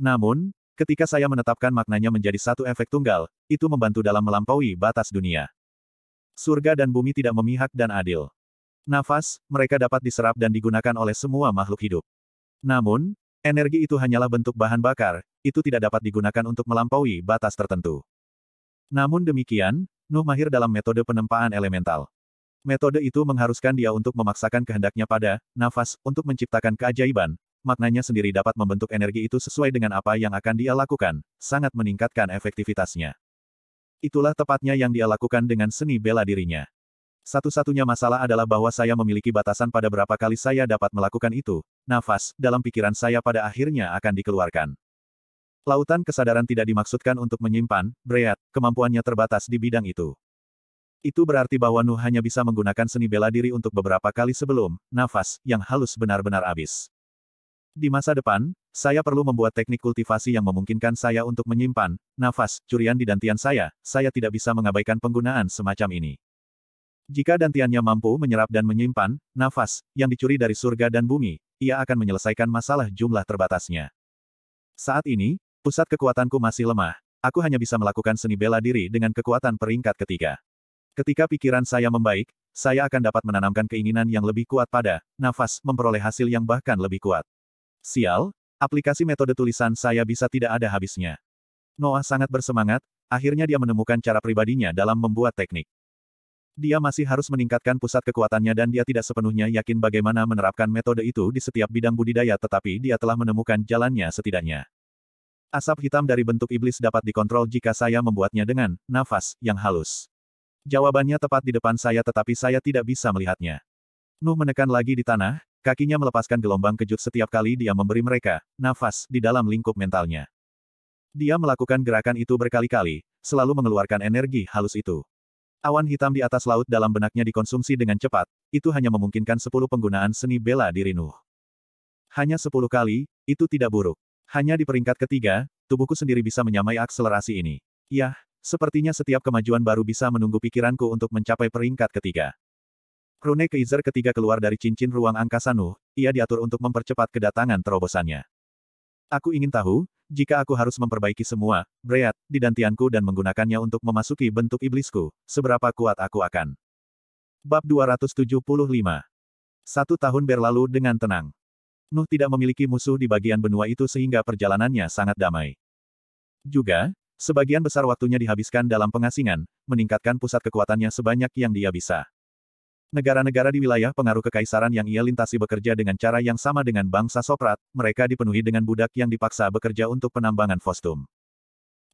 [SPEAKER 1] Namun, ketika saya menetapkan maknanya menjadi satu efek tunggal, itu membantu dalam melampaui batas dunia. Surga dan bumi tidak memihak dan adil. Nafas, mereka dapat diserap dan digunakan oleh semua makhluk hidup. Namun, energi itu hanyalah bentuk bahan bakar, itu tidak dapat digunakan untuk melampaui batas tertentu. Namun demikian, Nuh mahir dalam metode penempaan elemental. Metode itu mengharuskan dia untuk memaksakan kehendaknya pada nafas untuk menciptakan keajaiban. Maknanya sendiri dapat membentuk energi itu sesuai dengan apa yang akan dia lakukan, sangat meningkatkan efektivitasnya. Itulah tepatnya yang dia lakukan dengan seni bela dirinya. Satu-satunya masalah adalah bahwa saya memiliki batasan pada berapa kali saya dapat melakukan itu. Nafas, dalam pikiran saya pada akhirnya akan dikeluarkan. Lautan kesadaran tidak dimaksudkan untuk menyimpan, breat, kemampuannya terbatas di bidang itu. Itu berarti bahwa Nuh hanya bisa menggunakan seni bela diri untuk beberapa kali sebelum, nafas, yang halus benar-benar habis. Di masa depan, saya perlu membuat teknik kultivasi yang memungkinkan saya untuk menyimpan, nafas, curian di dantian saya, saya tidak bisa mengabaikan penggunaan semacam ini. Jika dantiannya mampu menyerap dan menyimpan, nafas, yang dicuri dari surga dan bumi, ia akan menyelesaikan masalah jumlah terbatasnya. Saat ini, pusat kekuatanku masih lemah, aku hanya bisa melakukan seni bela diri dengan kekuatan peringkat ketiga. Ketika pikiran saya membaik, saya akan dapat menanamkan keinginan yang lebih kuat pada nafas, memperoleh hasil yang bahkan lebih kuat. Sial, aplikasi metode tulisan saya bisa tidak ada habisnya. Noah sangat bersemangat, akhirnya dia menemukan cara pribadinya dalam membuat teknik. Dia masih harus meningkatkan pusat kekuatannya dan dia tidak sepenuhnya yakin bagaimana menerapkan metode itu di setiap bidang budidaya tetapi dia telah menemukan jalannya setidaknya. Asap hitam dari bentuk iblis dapat dikontrol jika saya membuatnya dengan nafas yang halus. Jawabannya tepat di depan saya tetapi saya tidak bisa melihatnya. Nuh menekan lagi di tanah, kakinya melepaskan gelombang kejut setiap kali dia memberi mereka, nafas, di dalam lingkup mentalnya. Dia melakukan gerakan itu berkali-kali, selalu mengeluarkan energi halus itu. Awan hitam di atas laut dalam benaknya dikonsumsi dengan cepat, itu hanya memungkinkan sepuluh penggunaan seni bela diri Nuh. Hanya sepuluh kali, itu tidak buruk. Hanya di peringkat ketiga, tubuhku sendiri bisa menyamai akselerasi ini. Yah, Sepertinya setiap kemajuan baru bisa menunggu pikiranku untuk mencapai peringkat ketiga. Rune Kaiser ketiga keluar dari cincin ruang angkasa Nuh, ia diatur untuk mempercepat kedatangan terobosannya. Aku ingin tahu, jika aku harus memperbaiki semua, breat, didantianku dan menggunakannya untuk memasuki bentuk iblisku, seberapa kuat aku akan. Bab 275 Satu tahun berlalu dengan tenang. Nuh tidak memiliki musuh di bagian benua itu sehingga perjalanannya sangat damai. Juga, Sebagian besar waktunya dihabiskan dalam pengasingan, meningkatkan pusat kekuatannya sebanyak yang dia bisa. Negara-negara di wilayah pengaruh kekaisaran yang ia lintasi bekerja dengan cara yang sama dengan bangsa Soprat, mereka dipenuhi dengan budak yang dipaksa bekerja untuk penambangan fostum.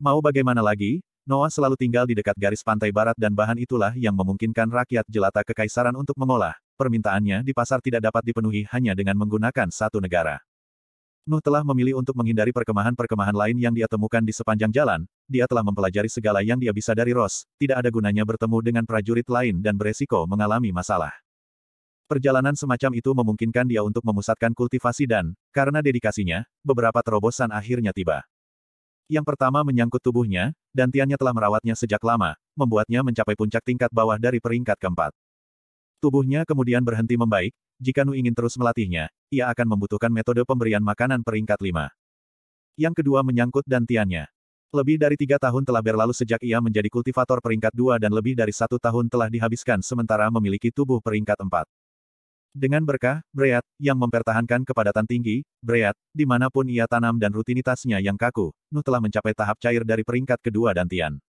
[SPEAKER 1] Mau bagaimana lagi, Noah selalu tinggal di dekat garis pantai barat dan bahan itulah yang memungkinkan rakyat jelata kekaisaran untuk mengolah. Permintaannya di pasar tidak dapat dipenuhi hanya dengan menggunakan satu negara. Nuh telah memilih untuk menghindari perkemahan-perkemahan lain yang dia temukan di sepanjang jalan, dia telah mempelajari segala yang dia bisa dari Ros, tidak ada gunanya bertemu dengan prajurit lain dan beresiko mengalami masalah. Perjalanan semacam itu memungkinkan dia untuk memusatkan kultivasi dan, karena dedikasinya, beberapa terobosan akhirnya tiba. Yang pertama menyangkut tubuhnya, dan Tiannya telah merawatnya sejak lama, membuatnya mencapai puncak tingkat bawah dari peringkat keempat. Tubuhnya kemudian berhenti membaik, jika Nu ingin terus melatihnya, ia akan membutuhkan metode pemberian makanan peringkat 5. Yang kedua menyangkut dantiannya. Lebih dari tiga tahun telah berlalu sejak ia menjadi kultivator peringkat dua dan lebih dari satu tahun telah dihabiskan sementara memiliki tubuh peringkat empat. Dengan berkah, Breat, yang mempertahankan kepadatan tinggi, Breat, dimanapun ia tanam dan rutinitasnya yang kaku, Nu telah mencapai tahap cair dari peringkat kedua dantian.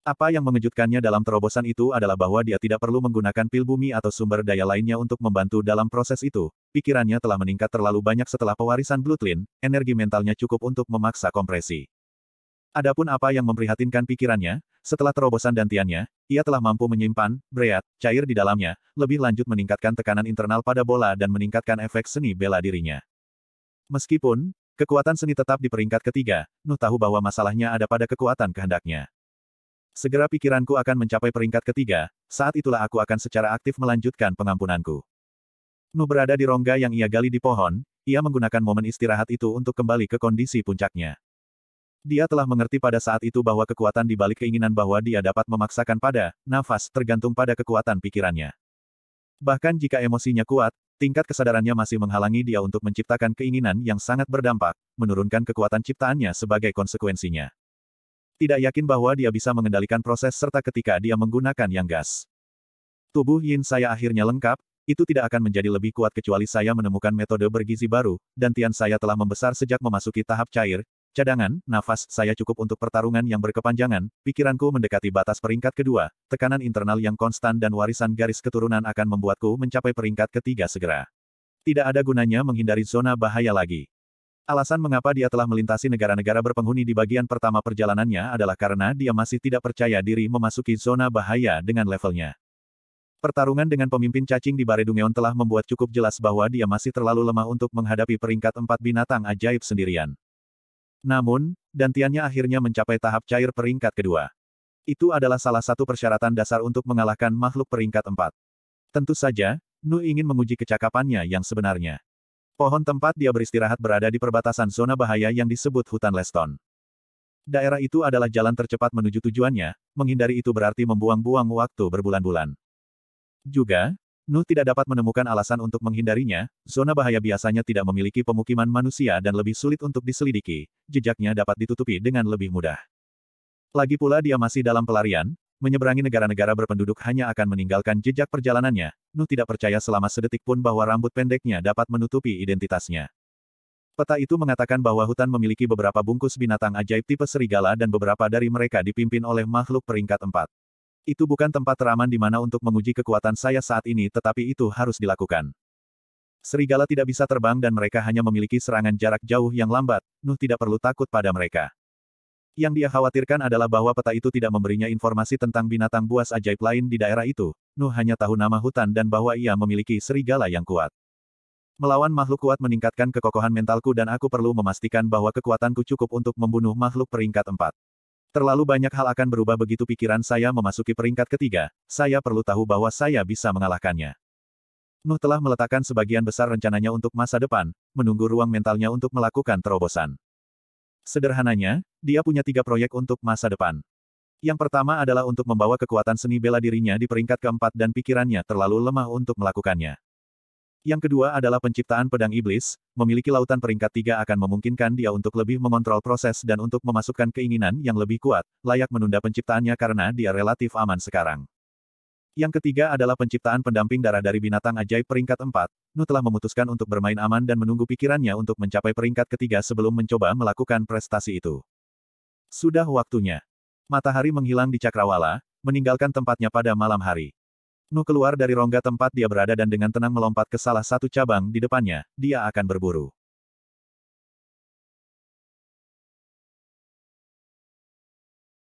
[SPEAKER 1] Apa yang mengejutkannya dalam terobosan itu adalah bahwa dia tidak perlu menggunakan pil bumi atau sumber daya lainnya untuk membantu dalam proses itu. Pikirannya telah meningkat terlalu banyak setelah pewarisan Blutlin, energi mentalnya cukup untuk memaksa kompresi. Adapun apa yang memprihatinkan pikirannya, setelah terobosan dantiannya, ia telah mampu menyimpan, breat, cair di dalamnya, lebih lanjut meningkatkan tekanan internal pada bola dan meningkatkan efek seni bela dirinya. Meskipun, kekuatan seni tetap di peringkat ketiga, Nuh tahu bahwa masalahnya ada pada kekuatan kehendaknya. Segera pikiranku akan mencapai peringkat ketiga, saat itulah aku akan secara aktif melanjutkan pengampunanku. Nu berada di rongga yang ia gali di pohon, ia menggunakan momen istirahat itu untuk kembali ke kondisi puncaknya. Dia telah mengerti pada saat itu bahwa kekuatan di balik keinginan bahwa dia dapat memaksakan pada nafas tergantung pada kekuatan pikirannya. Bahkan jika emosinya kuat, tingkat kesadarannya masih menghalangi dia untuk menciptakan keinginan yang sangat berdampak, menurunkan kekuatan ciptaannya sebagai konsekuensinya tidak yakin bahwa dia bisa mengendalikan proses serta ketika dia menggunakan yang gas. Tubuh yin saya akhirnya lengkap, itu tidak akan menjadi lebih kuat kecuali saya menemukan metode bergizi baru, dan tian saya telah membesar sejak memasuki tahap cair. Cadangan, nafas, saya cukup untuk pertarungan yang berkepanjangan, pikiranku mendekati batas peringkat kedua, tekanan internal yang konstan dan warisan garis keturunan akan membuatku mencapai peringkat ketiga segera. Tidak ada gunanya menghindari zona bahaya lagi. Alasan mengapa dia telah melintasi negara-negara berpenghuni di bagian pertama perjalanannya adalah karena dia masih tidak percaya diri memasuki zona bahaya dengan levelnya. Pertarungan dengan pemimpin cacing di Baredungeon telah membuat cukup jelas bahwa dia masih terlalu lemah untuk menghadapi peringkat empat binatang ajaib sendirian. Namun, dantiannya akhirnya mencapai tahap cair peringkat kedua. Itu adalah salah satu persyaratan dasar untuk mengalahkan makhluk peringkat empat. Tentu saja, Nu ingin menguji kecakapannya yang sebenarnya. Pohon tempat dia beristirahat berada di perbatasan zona bahaya yang disebut hutan Leston. Daerah itu adalah jalan tercepat menuju tujuannya, menghindari itu berarti membuang-buang waktu berbulan-bulan. Juga, Nuh tidak dapat menemukan alasan untuk menghindarinya, zona bahaya biasanya tidak memiliki pemukiman manusia dan lebih sulit untuk diselidiki, jejaknya dapat ditutupi dengan lebih mudah. Lagi pula dia masih dalam pelarian, menyeberangi negara-negara berpenduduk hanya akan meninggalkan jejak perjalanannya, Nuh tidak percaya selama sedetik pun bahwa rambut pendeknya dapat menutupi identitasnya. Peta itu mengatakan bahwa hutan memiliki beberapa bungkus binatang ajaib tipe serigala dan beberapa dari mereka dipimpin oleh makhluk peringkat empat. Itu bukan tempat teraman di mana untuk menguji kekuatan saya saat ini tetapi itu harus dilakukan. Serigala tidak bisa terbang dan mereka hanya memiliki serangan jarak jauh yang lambat, Nuh tidak perlu takut pada mereka. Yang dia khawatirkan adalah bahwa peta itu tidak memberinya informasi tentang binatang buas ajaib lain di daerah itu, Nuh hanya tahu nama hutan dan bahwa ia memiliki serigala yang kuat. Melawan makhluk kuat meningkatkan kekokohan mentalku dan aku perlu memastikan bahwa kekuatanku cukup untuk membunuh makhluk peringkat empat. Terlalu banyak hal akan berubah begitu pikiran saya memasuki peringkat ketiga, saya perlu tahu bahwa saya bisa mengalahkannya. Nuh telah meletakkan sebagian besar rencananya untuk masa depan, menunggu ruang mentalnya untuk melakukan terobosan. Sederhananya, dia punya tiga proyek untuk masa depan. Yang pertama adalah untuk membawa kekuatan seni bela dirinya di peringkat keempat dan pikirannya terlalu lemah untuk melakukannya. Yang kedua adalah penciptaan pedang iblis, memiliki lautan peringkat tiga akan memungkinkan dia untuk lebih mengontrol proses dan untuk memasukkan keinginan yang lebih kuat, layak menunda penciptaannya karena dia relatif aman sekarang. Yang ketiga adalah penciptaan pendamping darah dari binatang ajaib peringkat empat, Nu telah memutuskan untuk bermain aman dan menunggu pikirannya untuk mencapai peringkat ketiga sebelum mencoba melakukan prestasi itu. Sudah waktunya. Matahari menghilang di cakrawala, meninggalkan tempatnya pada malam hari. Nu keluar dari rongga tempat dia berada dan dengan tenang melompat ke salah satu cabang di depannya, dia akan berburu.